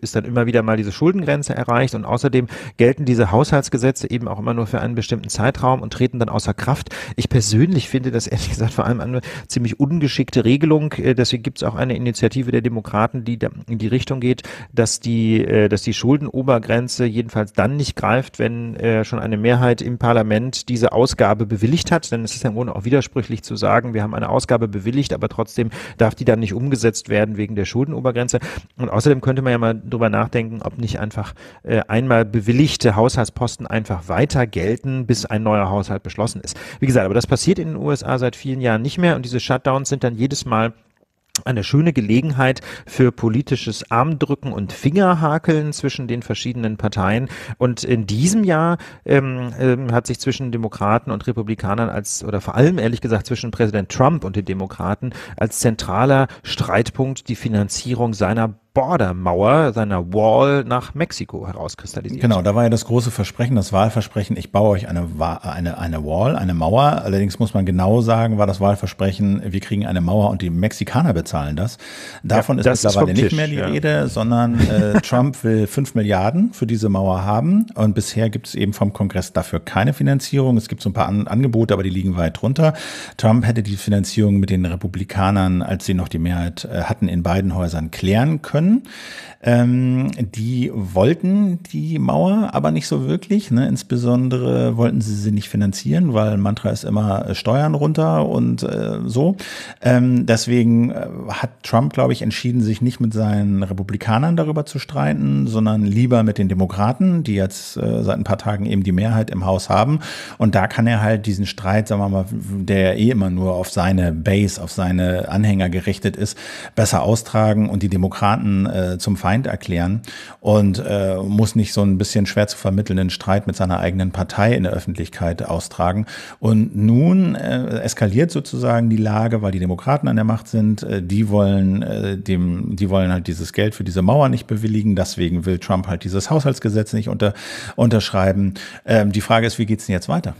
ist dann immer wieder mal diese Schuldengrenze erreicht. Und außerdem gelten diese Haushaltsgesetze eben auch immer nur für einen bestimmten Zeitraum und treten dann außer Kraft. Ich persönlich finde das ehrlich gesagt vor allem eine ziemlich ungeschickte Regelung. Äh, deswegen gibt es auch eine Initiative der Demokraten, die in die Richtung geht, dass die, äh, dass die Schuldenobergrenze jedenfalls dann nicht greift, wenn äh, schon eine Mehrheit im Parlament diese Ausgabe bewilligt hat. Denn es ist ja im Grunde auch widersprüchlich zu sagen, wir haben eine Ausgabe bewilligt, aber trotzdem darf die dann nicht umgesetzt werden wegen der Schuldenobergrenze. Und außerdem könnte man ja mal drüber nachdenken, ob nicht einfach einmal bewilligte Haushaltsposten einfach weiter gelten, bis ein neuer Haushalt beschlossen ist. Wie gesagt, aber das passiert in den USA seit vielen Jahren. Jahren nicht mehr. Und diese Shutdowns sind dann jedes Mal eine schöne Gelegenheit für politisches Armdrücken und Fingerhakeln zwischen den verschiedenen Parteien. Und in diesem Jahr ähm, ähm, hat sich zwischen Demokraten und Republikanern als, oder vor allem ehrlich gesagt zwischen Präsident Trump und den Demokraten als zentraler Streitpunkt die Finanzierung seiner Bordermauer, seiner Wall nach Mexiko herauskristallisiert. Genau, da war ja das große Versprechen, das Wahlversprechen, ich baue euch eine, eine, eine Wall, eine Mauer. Allerdings muss man genau sagen, war das Wahlversprechen, wir kriegen eine Mauer und die Mexikaner bezahlen das. Davon ja, das ist mittlerweile ist nicht mehr die ja. Rede, sondern äh, <laughs> Trump will 5 Milliarden für diese Mauer haben. Und bisher gibt es eben vom Kongress dafür keine Finanzierung. Es gibt so ein paar An Angebote, aber die liegen weit runter. Trump hätte die Finanzierung mit den Republikanern, als sie noch die Mehrheit äh, hatten, in beiden Häusern klären können können. Ähm, die wollten die Mauer aber nicht so wirklich. Ne? Insbesondere wollten sie sie nicht finanzieren, weil Mantra ist immer äh, Steuern runter und äh, so. Ähm, deswegen äh, hat Trump, glaube ich, entschieden, sich nicht mit seinen Republikanern darüber zu streiten, sondern lieber mit den Demokraten, die jetzt äh, seit ein paar Tagen eben die Mehrheit im Haus haben. Und da kann er halt diesen Streit, sagen wir mal, der eh immer nur auf seine Base, auf seine Anhänger gerichtet ist, besser austragen und die Demokraten Kandidaten äh, zum Feind erklären und äh, muss nicht so ein bisschen schwer zu vermittelnden Streit mit seiner eigenen Partei in der Öffentlichkeit austragen. Und nun äh, eskaliert sozusagen die Lage, weil die Demokraten an der Macht sind. Äh, die wollen äh, dem, die wollen halt dieses Geld für diese Mauer nicht bewilligen. Deswegen will Trump halt dieses Haushaltsgesetz nicht unter, unterschreiben. Ähm, die Frage ist, wie geht es denn jetzt weiter?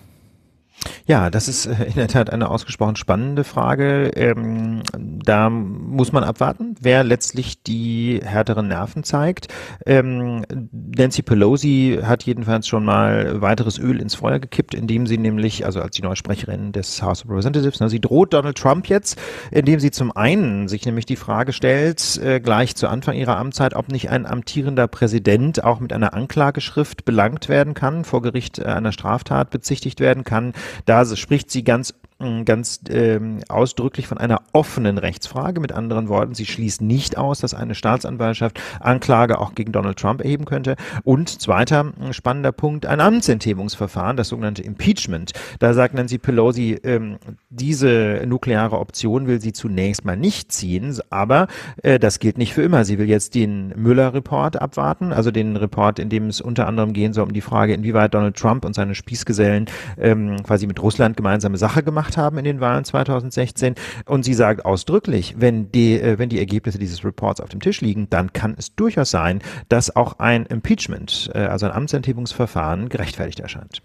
Ja, das ist äh, in der Tat eine ausgesprochen spannende Frage. Ähm, da muss man abwarten, wer letztlich die härteren Nerven zeigt. Ähm, Nancy Pelosi hat jedenfalls schon mal weiteres Öl ins Feuer gekippt, indem sie nämlich, also als die neue Sprecherin des House of Representatives, ne, sie droht Donald Trump jetzt, indem sie zum einen sich nämlich die Frage stellt, äh, gleich zu Anfang ihrer Amtszeit, ob nicht ein amtierender Präsident auch mit einer Anklageschrift belangt werden kann, vor Gericht äh, einer Straftat bezichtigt werden kann, da spricht sie ganz Mm, ganz ähm, ausdrücklich von einer offenen Rechtsfrage. Mit anderen Worten, sie schließt nicht aus, dass eine Staatsanwaltschaft Anklage auch gegen Donald Trump erheben könnte. Und zweiter mm, spannender Punkt, ein Amtsenthebungsverfahren, das sogenannte Impeachment. Da sagt Nancy Pelosi, ähm, diese nukleare Option will sie zunächst mal nicht ziehen, aber äh, das gilt nicht für immer. Sie will jetzt den Müller-Report abwarten, also den Report, in dem es unter anderem gehen soll um die Frage, inwieweit Donald Trump und seine Spießgesellen ähm, quasi mit Russland gemeinsame Sache gemacht gemacht haben in den Wahlen 2016. Und sie sagt ausdrücklich, wenn die, äh, wenn die Ergebnisse dieses Reports auf dem Tisch liegen, dann kann es durchaus sein, dass auch ein Impeachment, äh, also ein Amtsenthebungsverfahren, gerechtfertigt erscheint.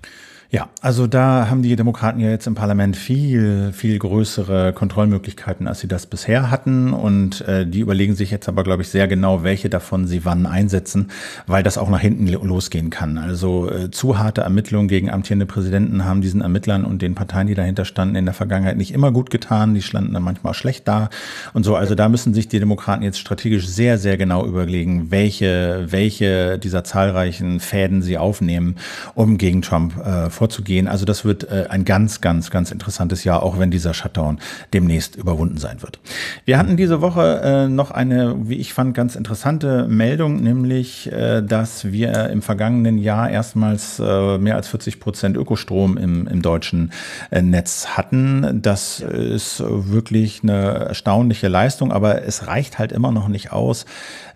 Ja, also da haben die Demokraten ja jetzt im Parlament viel, viel größere Kontrollmöglichkeiten, als sie das bisher hatten. Und äh, die überlegen sich jetzt aber, glaube ich, sehr genau, welche davon sie wann einsetzen, weil das auch nach hinten losgehen kann. Also äh, zu harte Ermittlungen gegen amtierende Präsidenten haben diesen Ermittlern und den Parteien, die dahinter standen, in der Vergangenheit nicht immer gut getan. Die standen dann manchmal schlecht da und so. Also da müssen sich die Demokraten jetzt strategisch sehr, sehr genau überlegen, welche, welche dieser zahlreichen Fäden sie aufnehmen, um gegen Trump äh, vorzugehen. Also das wird äh, ein ganz, ganz, ganz interessantes Jahr, auch wenn dieser Shutdown demnächst überwunden sein wird. Wir hatten diese Woche äh, noch eine, wie ich fand, ganz interessante Meldung, nämlich, äh, dass wir im vergangenen Jahr erstmals äh, mehr als 40 Prozent Ökostrom im, im deutschen äh, Netz hatten. Das ist wirklich eine erstaunliche Leistung, aber es reicht halt immer noch nicht aus,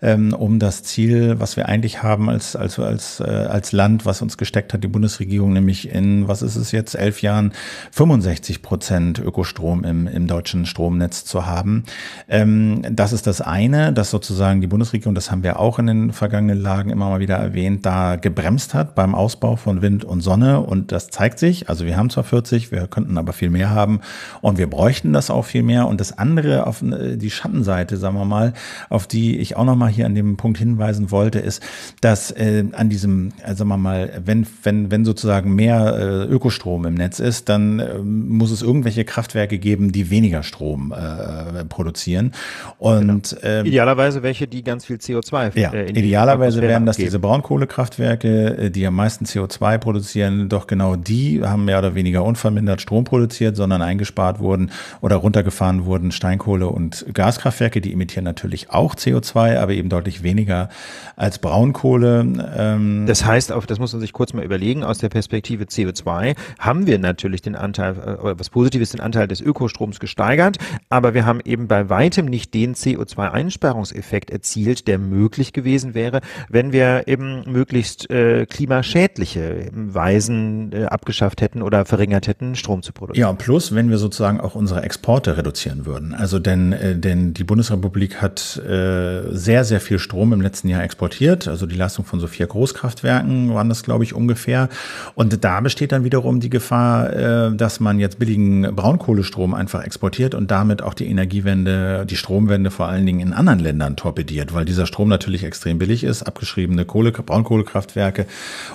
ähm, um das Ziel, was wir eigentlich haben als, als, als, äh, als Land, was uns gesteckt hat, die Bundesregierung, nämlich in, was ist es jetzt, elf Jahren 65 Prozent Ökostrom im, im deutschen Stromnetz zu haben. Ähm, das ist das eine, dass sozusagen die Bundesregierung, das haben wir auch in den vergangenen Lagen immer mal wieder erwähnt, da gebremst hat beim Ausbau von Wind und Sonne. Und das zeigt sich. Also wir haben zwar 40, wir könnten aber viel mehr haben und wir bräuchten das auch viel mehr. Und das andere, auf äh, die Schattenseite, sagen wir mal, auf die ich auch nochmal hier an dem Punkt hinweisen wollte, ist, dass äh, an diesem, äh, sagen wir mal, wenn, wenn, wenn sozusagen mehr mehr äh, Ökostrom im Netz ist, dann ähm, muss es irgendwelche Kraftwerke geben, die weniger Strom äh, äh, produzieren. Und genau. ähm, idealerweise welche, die ganz viel CO2. Äh, ja, idealerweise wären das diese Braunkohlekraftwerke, die am meisten CO2 produzieren, doch genau die haben mehr oder weniger unvermindert Strom produziert, sondern eingespart wurden oder runtergefahren wurden. Steinkohle und Gaskraftwerke, die emittieren natürlich auch CO2, aber eben deutlich weniger als Braunkohle. Ähm, das heißt, auf, das muss man sich kurz mal überlegen, aus der Perspektive CO2 haben wir natürlich den Anteil, äh, was Positives, den Anteil des Ökostroms gesteigert, aber wir haben eben bei weitem nicht den CO2-Einsparungseffekt erzielt, der möglich gewesen wäre, wenn wir eben möglichst äh, klimaschädliche Weisen äh, abgeschafft hätten oder verringert hätten, Strom zu produzieren. Ja, plus, wenn wir sozusagen auch unsere Exporte reduzieren würden. Also denn, äh, denn die Bundesrepublik hat äh, sehr, sehr viel Strom im letzten Jahr exportiert. Also die Leistung von so vier Großkraftwerken waren das, glaube ich, ungefähr. Und da besteht dann wiederum die Gefahr, äh, dass man jetzt billigen Braunkohlestrom einfach exportiert und damit auch die Energiewende, die Stromwende vor allen Dingen in anderen Ländern torpediert, weil dieser Strom natürlich extrem billig ist, abgeschriebene Kohle, Braunkohlekraftwerke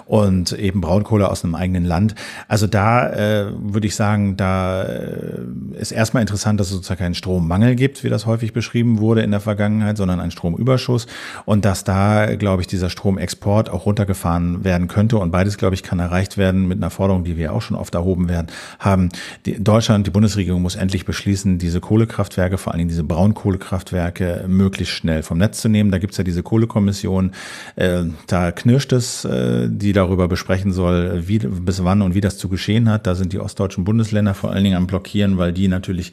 und eben Braunkohle aus einem eigenen Land. Also da äh, würde ich sagen, da äh, ist erstmal interessant, dass es sozusagen keinen Strommangel gibt, wie das häufig beschrieben wurde in der Vergangenheit, sondern einen Stromüberschuss und dass da, glaube ich, dieser Stromexport auch runtergefahren werden könnte und beides, glaube ich, kann erreicht werden mit mit einer Forderung, die wir auch schon oft erhoben werden, haben. Die Deutschland, die Bundesregierung muss endlich beschließen, diese Kohlekraftwerke, vor allen Dingen diese Braunkohlekraftwerke, möglichst schnell vom Netz zu nehmen. Da gibt es ja diese Kohlekommission, äh, da knirscht es, äh, die darüber besprechen soll, wie, bis wann und wie das zu geschehen hat. Da sind die ostdeutschen Bundesländer vor allen Dingen am Blockieren, weil die natürlich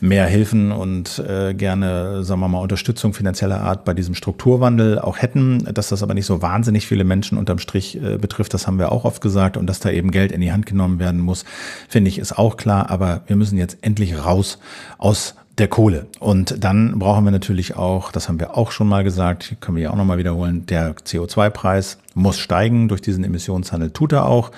mehr Hilfen und äh, gerne, sagen wir mal, Unterstützung finanzieller Art bei diesem Strukturwandel auch hätten. Dass das aber nicht so wahnsinnig viele Menschen unterm Strich äh, betrifft, das haben wir auch oft gesagt und dass da eben Geld in die Hand genommen werden muss, finde ich, ist auch klar. Aber wir müssen jetzt endlich raus aus der Kohle. Und dann brauchen wir natürlich auch, das haben wir auch schon mal gesagt, können wir ja auch nochmal wiederholen, der CO2-Preis muss steigen durch diesen Emissionshandel, tut er auch.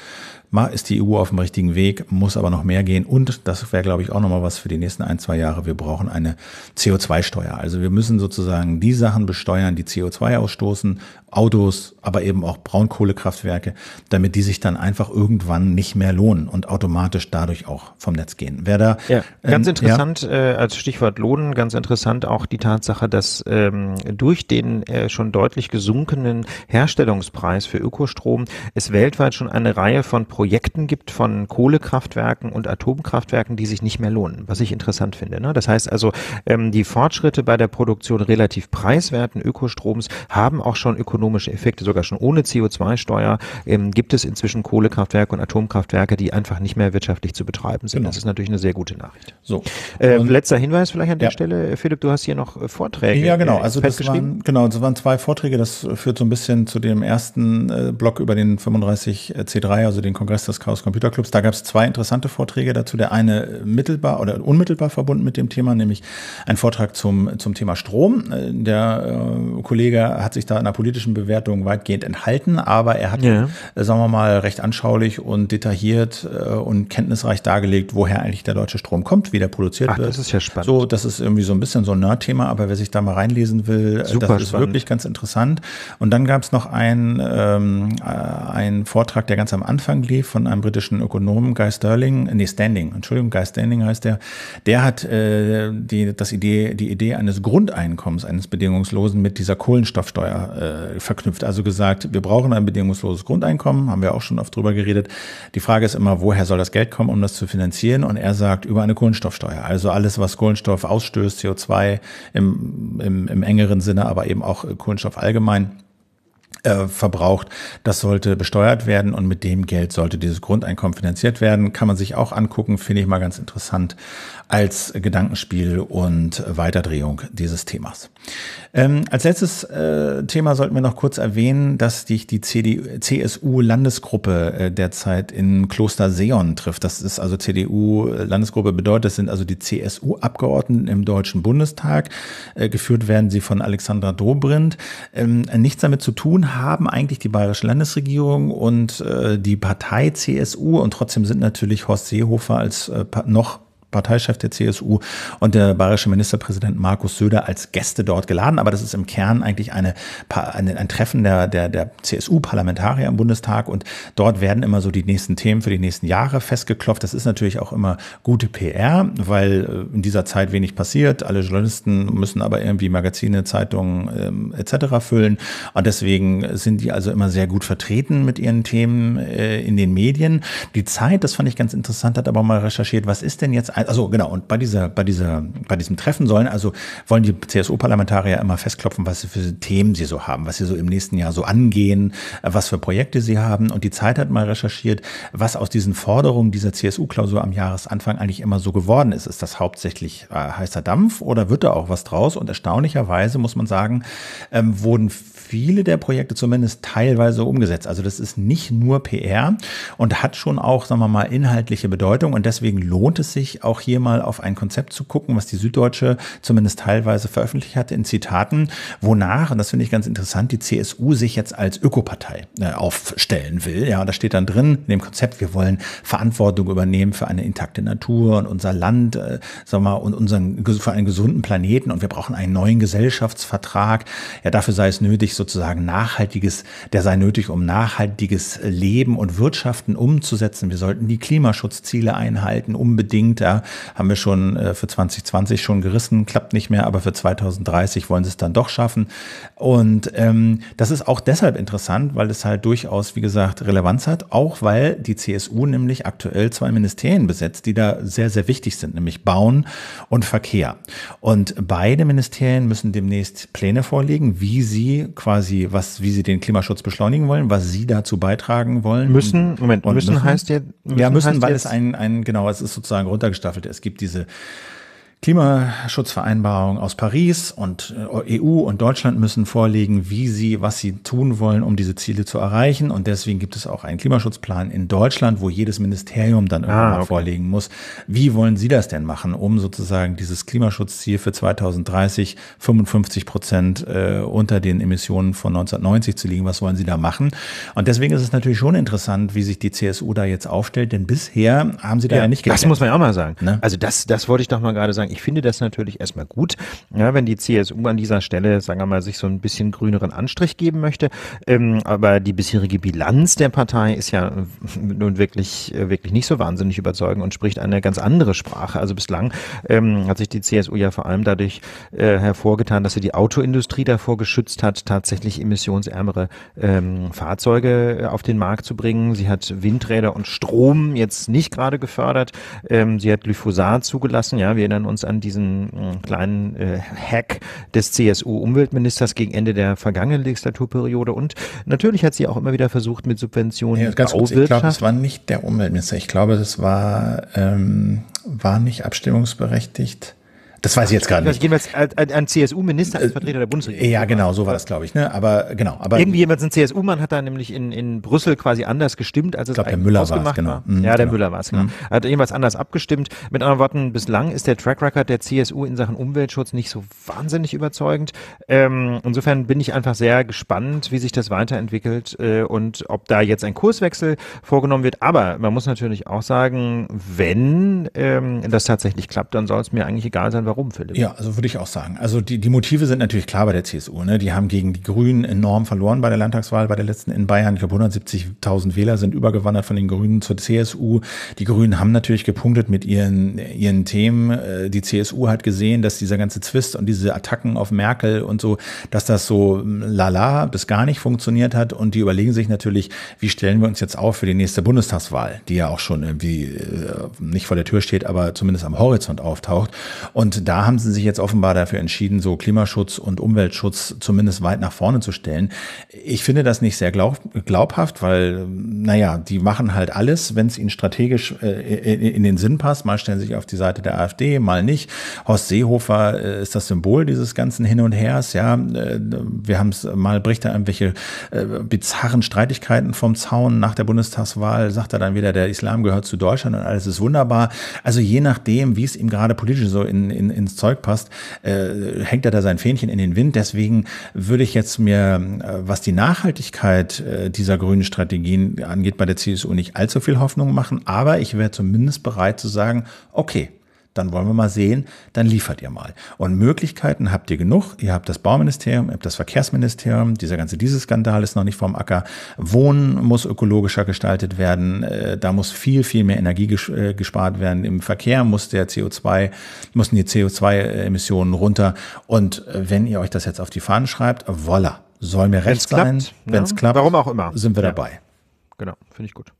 Ist die EU auf dem richtigen Weg, muss aber noch mehr gehen. Und das wäre, glaube ich, auch nochmal was für die nächsten ein, zwei Jahre. Wir brauchen eine CO2-Steuer. Also wir müssen sozusagen die Sachen besteuern, die CO2 ausstoßen Autos, aber eben auch Braunkohlekraftwerke, damit die sich dann einfach irgendwann nicht mehr lohnen und automatisch dadurch auch vom Netz gehen. Wer da ja, ähm, ganz ähm, interessant ja. äh, als Stichwort Lohnen, ganz interessant auch die Tatsache, dass ähm, durch den äh, schon deutlich gesunkenen Herstellungspreis für Ökostrom es weltweit schon eine Reihe von Projekten gibt von Kohlekraftwerken und Atomkraftwerken, die sich nicht mehr lohnen, was ich interessant finde. Ne? Das heißt also, ähm, die Fortschritte bei der Produktion relativ preiswerten Ökostroms haben auch schon ökonomische ökonomische Effekte, sogar schon ohne CO2-Steuer, ähm, gibt es inzwischen Kohlekraftwerke und Atomkraftwerke, die einfach nicht mehr wirtschaftlich zu betreiben sind. Genau. Das ist natürlich eine sehr gute Nachricht. So. Äh, letzter Hinweis vielleicht an der ja. Stelle, Philipp, du hast hier noch äh, Vorträge. Ja, genau. Äh, also das waren, genau, das waren zwei Vorträge. Das führt so ein bisschen zu dem ersten äh, Block über den 35C3, also den Kongress des Chaos Computer Clubs. Da gab es zwei interessante Vorträge dazu. Der eine mittelbar oder unmittelbar verbunden mit dem Thema, nämlich ein Vortrag zum, zum Thema Strom. Äh, der äh, Kollege hat sich da in einer politischen kritischen Bewertungen weitgehend enthalten, aber er hat, ja. Äh, sagen wir mal, recht anschaulich und detailliert äh, und kenntnisreich dargelegt, woher eigentlich der deutsche Strom kommt, wie der produziert Ach, wird. Das ist ja spannend. So, das ist irgendwie so ein bisschen so ein Nerd-Thema, aber wer sich da mal reinlesen will, äh, Super das ist spannend. wirklich ganz interessant. Und dann gab es noch einen, ähm, einen Vortrag, der ganz am Anfang lief, von einem britischen Ökonomen, Guy Sterling, nee, Standing, Entschuldigung, Guy Standing heißt der. Der hat äh, die, das Idee, die Idee eines Grundeinkommens, eines bedingungslosen mit dieser Kohlenstoffsteuer verknüpft. Also gesagt, wir brauchen ein bedingungsloses Grundeinkommen, haben wir auch schon oft drüber geredet. Die Frage ist immer, woher soll das Geld kommen, um das zu finanzieren? Und er sagt, über eine Kohlenstoffsteuer. Also alles, was Kohlenstoff ausstößt, CO2 im, im, im engeren Sinne, aber eben auch Kohlenstoff allgemein äh, verbraucht, das sollte besteuert werden und mit dem Geld sollte dieses Grundeinkommen finanziert werden. Kann man sich auch angucken, finde ich mal ganz interessant als Gedankenspiel und Weiterdrehung dieses Themas. Ähm, als letztes äh, Thema sollten wir noch kurz erwähnen, dass sich die CSU-Landesgruppe äh, derzeit in Kloster Seon trifft. Das ist also CDU-Landesgruppe bedeutet, das sind also die CSU-Abgeordneten im Deutschen Bundestag. Äh, geführt werden sie von Alexandra Dobrindt. Ähm, nichts damit zu tun haben eigentlich die bayerische Landesregierung und äh, die Partei CSU und trotzdem sind natürlich Horst Seehofer als äh, noch Parteichef der CSU und der bayerische Ministerpräsident Markus Söder als Gäste dort geladen. Aber das ist im Kern eigentlich eine, eine ein Treffen der, der, der CSU-Parlamentarier im Bundestag und dort werden immer so die nächsten Themen für die nächsten Jahre festgeklopft. Das ist natürlich auch immer gute PR, weil äh, in dieser Zeit wenig passiert. Alle Journalisten müssen aber irgendwie Magazine, Zeitungen ähm, etc. füllen und deswegen sind die also immer sehr gut vertreten mit ihren Themen äh, in den Medien. Die Zeit, das fand ich ganz interessant, hat aber mal recherchiert, was ist denn jetzt also genau, und bei dieser, bei dieser, bei diesem Treffen sollen also, wollen die CSU-Parlamentarier immer festklopfen, was sie für Themen sie so haben, was sie so im nächsten Jahr so angehen, äh, was für Projekte sie haben. Und die Zeit hat mal recherchiert, was aus diesen Forderungen dieser CSU-Klausur am Jahresanfang eigentlich immer so geworden ist. Ist das hauptsächlich äh, heißer Dampf oder wird da auch was draus? Und erstaunlicherweise muss man sagen, ähm, wurden viele der Projekte zumindest teilweise umgesetzt. Also das ist nicht nur PR und hat schon auch, sagen wir mal, inhaltliche Bedeutung. Und deswegen lohnt es sich auch hier mal auf ein Konzept zu gucken, was die Süddeutsche zumindest teilweise veröffentlicht hat in Zitaten, wonach, und das finde ich ganz interessant, die CSU sich jetzt als Ökopartei äh, aufstellen will. Ja, da steht dann drin in dem Konzept, wir wollen Verantwortung übernehmen für eine intakte Natur und unser Land, äh, sagen wir mal, und unseren, für einen gesunden Planeten und wir brauchen einen neuen Gesellschaftsvertrag. Ja, dafür sei es nötig, sozusagen nachhaltiges, der sei nötig, um nachhaltiges Leben und Wirtschaften umzusetzen. Wir sollten die Klimaschutzziele einhalten, unbedingt. Da haben wir schon äh, für 2020 schon gerissen, klappt nicht mehr, aber für 2030 wollen sie es dann doch schaffen. Und ähm, das ist auch deshalb interessant, weil es halt durchaus, wie gesagt, Relevanz hat, auch weil die CSU nämlich aktuell zwei Ministerien besetzt, die da sehr, sehr wichtig sind, nämlich Bauen und Verkehr. Und beide Ministerien müssen demnächst Pläne vorlegen, wie sie quasi quasi, was, wie sie den Klimaschutz beschleunigen wollen, was sie dazu beitragen wollen. Müssen, Moment, müssen, müssen, heißt ja. Müssen ja, müssen, weil es ein, ein, genau, es ist sozusagen runtergestaffelt. Es gibt diese Klimaschutzvereinbarung aus Paris und äh, EU und Deutschland müssen vorlegen, wie sie, was sie tun wollen, um diese Ziele zu erreichen. Und deswegen gibt es auch einen Klimaschutzplan in Deutschland, wo jedes Ministerium dann irgendwann ah, okay. vorlegen muss. Wie wollen Sie das denn machen, um sozusagen dieses Klimaschutzziel für 2030 55 Prozent äh, unter den Emissionen von 1990 zu liegen? Was wollen Sie da machen? Und deswegen ist es natürlich schon interessant, wie sich die CSU da jetzt aufstellt, denn bisher haben sie da ja, ja nicht gelernt. Das muss man ja auch mal sagen. Ne? Also das, das wollte ich doch mal gerade sagen sagen, ich finde das natürlich erstmal gut, ja, wenn die CSU an dieser Stelle, sagen wir mal, sich so ein bisschen grüneren Anstrich geben möchte. Ähm, aber die bisherige Bilanz der Partei ist ja äh, nun wirklich, äh, wirklich nicht so wahnsinnig überzeugend und spricht eine ganz andere Sprache. Also bislang ähm, hat sich die CSU ja vor allem dadurch äh, hervorgetan, dass sie die Autoindustrie davor geschützt hat, tatsächlich emissionsärmere ähm, Fahrzeuge äh, auf den Markt zu bringen. Sie hat Windräder und Strom jetzt nicht gerade gefördert. Ähm, sie hat Glyphosat zugelassen. Ja, wir erinnern uns uns an diesen mm, kleinen äh, Hack des CSU-Umweltministers gegen Ende der vergangenen Legislaturperiode. Und natürlich hat sie auch immer wieder versucht, mit Subventionen ja, ganz kurz, Ich glaube, es war nicht der Umweltminister. Ich glaube, es war, ähm, war nicht abstimmungsberechtigt. Das weiß ich jetzt gar nicht. Jedenfalls ein, ein CSU-Minister als Vertreter der Bundesregierung. Äh, ja, genau, so war das, glaube ich. Ne? Aber genau. Aber Irgendwie jemand, ein CSU-Mann hat da nämlich in, in Brüssel quasi anders gestimmt, als es ich glaub, der Müller ausgemacht genau. Mhm, ja, der genau. Müller war es, genau. Mhm. Hat irgendwas anders abgestimmt. Mit anderen Worten, bislang ist der Track Record der CSU in Sachen Umweltschutz nicht so wahnsinnig überzeugend. Ähm, insofern bin ich einfach sehr gespannt, wie sich das weiterentwickelt äh, und ob da jetzt ein Kurswechsel vorgenommen wird. Aber man muss natürlich auch sagen, wenn ähm, das tatsächlich klappt, dann soll es mir eigentlich egal sein, warum, Philipp. Ja, also würde ich auch sagen. Also die, die Motive sind natürlich klar bei der CSU. Ne? Die haben gegen die Grünen enorm verloren bei der Landtagswahl, bei der letzten in Bayern. Ich glaube, 170.000 Wähler sind übergewandert von den Grünen zur CSU. Die Grünen haben natürlich gepunktet mit ihren, ihren Themen. Äh, die CSU hat gesehen, dass dieser ganze Zwist und diese Attacken auf Merkel und so, dass das so hm, lala bis gar nicht funktioniert hat. Und die überlegen sich natürlich, wie stellen wir uns jetzt auf für die nächste Bundestagswahl, die ja auch schon irgendwie äh, nicht vor der Tür steht, aber zumindest am Horizont auftaucht. Und also da haben sie sich jetzt offenbar dafür entschieden, so Klimaschutz und Umweltschutz zumindest weit nach vorne zu stellen. Ich finde das nicht sehr glaub, glaubhaft, weil, naja, die machen halt alles, wenn es ihnen strategisch äh, in den Sinn passt. Mal stellen sie sich auf die Seite der AfD, mal nicht. Horst Seehofer äh, ist das Symbol dieses ganzen Hin und Hers. Ja, äh, wir haben es mal bricht er irgendwelche äh, bizarren Streitigkeiten vom Zaun nach der Bundestagswahl, sagt er dann wieder, der Islam gehört zu Deutschland und alles ist wunderbar. Also je nachdem, wie es ihm gerade politisch so in, in in, ins Zeug passt, äh, hängt er da sein Fähnchen in den Wind. Deswegen würde ich jetzt mir, äh, was die Nachhaltigkeit äh, dieser grünen Strategien angeht, bei der CSU nicht allzu viel Hoffnung machen. Aber ich wäre zumindest bereit zu sagen, okay, dann wollen wir mal sehen, dann liefert ihr mal. Und Möglichkeiten habt ihr genug. Ihr habt das Bauministerium, ihr habt das Verkehrsministerium, dieser ganze Dieselskandal ist noch nicht vom Acker. Wohnen muss ökologischer gestaltet werden, äh, da muss viel, viel mehr Energie äh, gespart werden. Im Verkehr muss der CO2, müssen die CO2-Emissionen runter. Und äh, wenn ihr euch das jetzt auf die Fahnen schreibt, voilà, soll mir recht wenn's sein. Wenn es klappt, ne? ja. klappt, warum auch immer, sind wir ja. dabei. Genau, finde ich gut.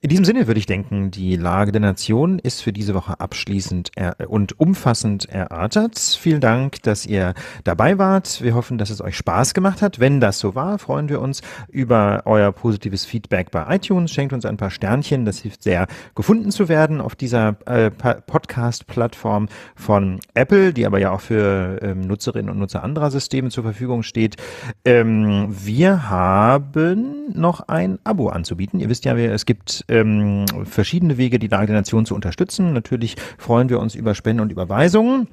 In diesem Sinne würde ich denken, die Lage der Nation ist für diese Woche abschließend und umfassend erörtert. Vielen Dank, dass ihr dabei wart. Wir hoffen, dass es euch Spaß gemacht hat. Wenn das so war, freuen wir uns über euer positives Feedback bei iTunes. Schenkt uns ein paar Sternchen. Das hilft sehr, gefunden zu werden auf dieser äh, Podcast-Plattform von Apple, die aber ja auch für ähm, Nutzerinnen und Nutzer anderer Systeme zur Verfügung steht. Ähm, wir haben noch ein Abo anzubieten. Ihr wisst ja, es gibt ähm, verschiedene Wege, die Lage der Nation zu unterstützen. Natürlich freuen wir uns über Spenden und Überweisungen.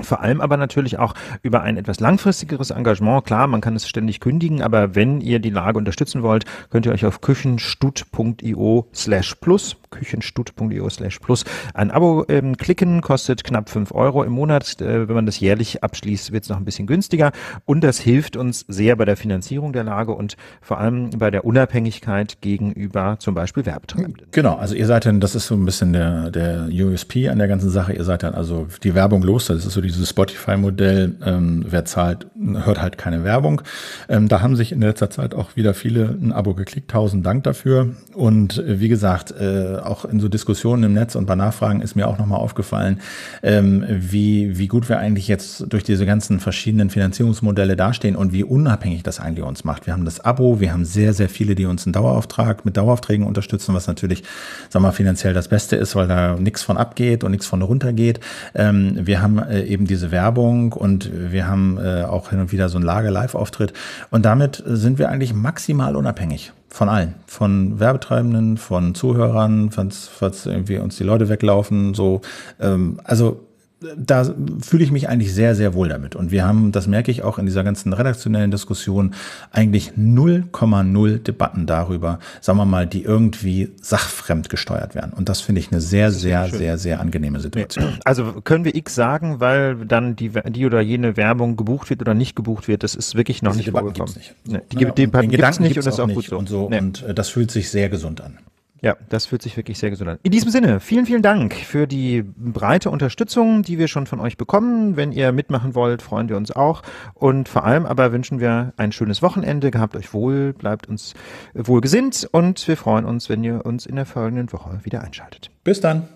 Vor allem aber natürlich auch über ein etwas langfristigeres Engagement. Klar, man kann es ständig kündigen, aber wenn ihr die Lage unterstützen wollt, könnt ihr euch auf küchenstut.io slash plus küchenstute.io slash plus ein Abo ähm, klicken, kostet knapp 5 Euro im Monat. Äh, wenn man das jährlich abschließt, wird es noch ein bisschen günstiger und das hilft uns sehr bei der Finanzierung der Lage und vor allem bei der Unabhängigkeit gegenüber zum Beispiel Werbetreibenden. Genau, also ihr seid dann, das ist so ein bisschen der, der USP an der ganzen Sache, ihr seid dann also die Werbung los, das ist so dieses Spotify-Modell, ähm, wer zahlt, hört halt keine Werbung. Ähm, da haben sich in letzter Zeit auch wieder viele ein Abo geklickt, tausend Dank dafür und äh, wie gesagt, äh, auch in so Diskussionen im Netz und bei Nachfragen ist mir auch nochmal aufgefallen, ähm, wie, wie gut wir eigentlich jetzt durch diese ganzen verschiedenen Finanzierungsmodelle dastehen und wie unabhängig das eigentlich uns macht. Wir haben das Abo, wir haben sehr, sehr viele, die uns einen Dauerauftrag mit Daueraufträgen unterstützen, was natürlich, sagen wir mal, finanziell das Beste ist, weil da nichts von abgeht und nichts von runtergeht. Ähm, wir haben äh, eben diese Werbung und wir haben äh, auch hin und wieder so einen Lager-Live-Auftritt und damit sind wir eigentlich maximal unabhängig. Von allen. Von Werbetreibenden, von Zuhörern, falls, falls irgendwie uns die Leute weglaufen, so. Ähm, also da fühle ich mich eigentlich sehr, sehr wohl damit. Und wir haben, das merke ich auch in dieser ganzen redaktionellen Diskussion, eigentlich 0,0 Debatten darüber, sagen wir mal, die irgendwie sachfremd gesteuert werden. Und das finde ich eine sehr, sehr, sehr, sehr, sehr angenehme Situation. Also können wir X sagen, weil dann die, die oder jene Werbung gebucht wird oder nicht gebucht wird, das ist wirklich noch Diese nicht Debatten vorgekommen. Nicht. Nee, die, die Debatten gibt es nicht und das ist auch, gut so. Und, so. Und äh, das fühlt sich sehr gesund an. Ja, das fühlt sich wirklich sehr gesund an. In diesem Sinne, vielen, vielen Dank für die breite Unterstützung, die wir schon von euch bekommen. Wenn ihr mitmachen wollt, freuen wir uns auch. Und vor allem aber wünschen wir ein schönes Wochenende. Gehabt euch wohl, bleibt uns äh, wohlgesinnt und wir freuen uns, wenn ihr uns in der folgenden Woche wieder einschaltet. Bis dann.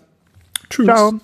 Tschüss. Ciao.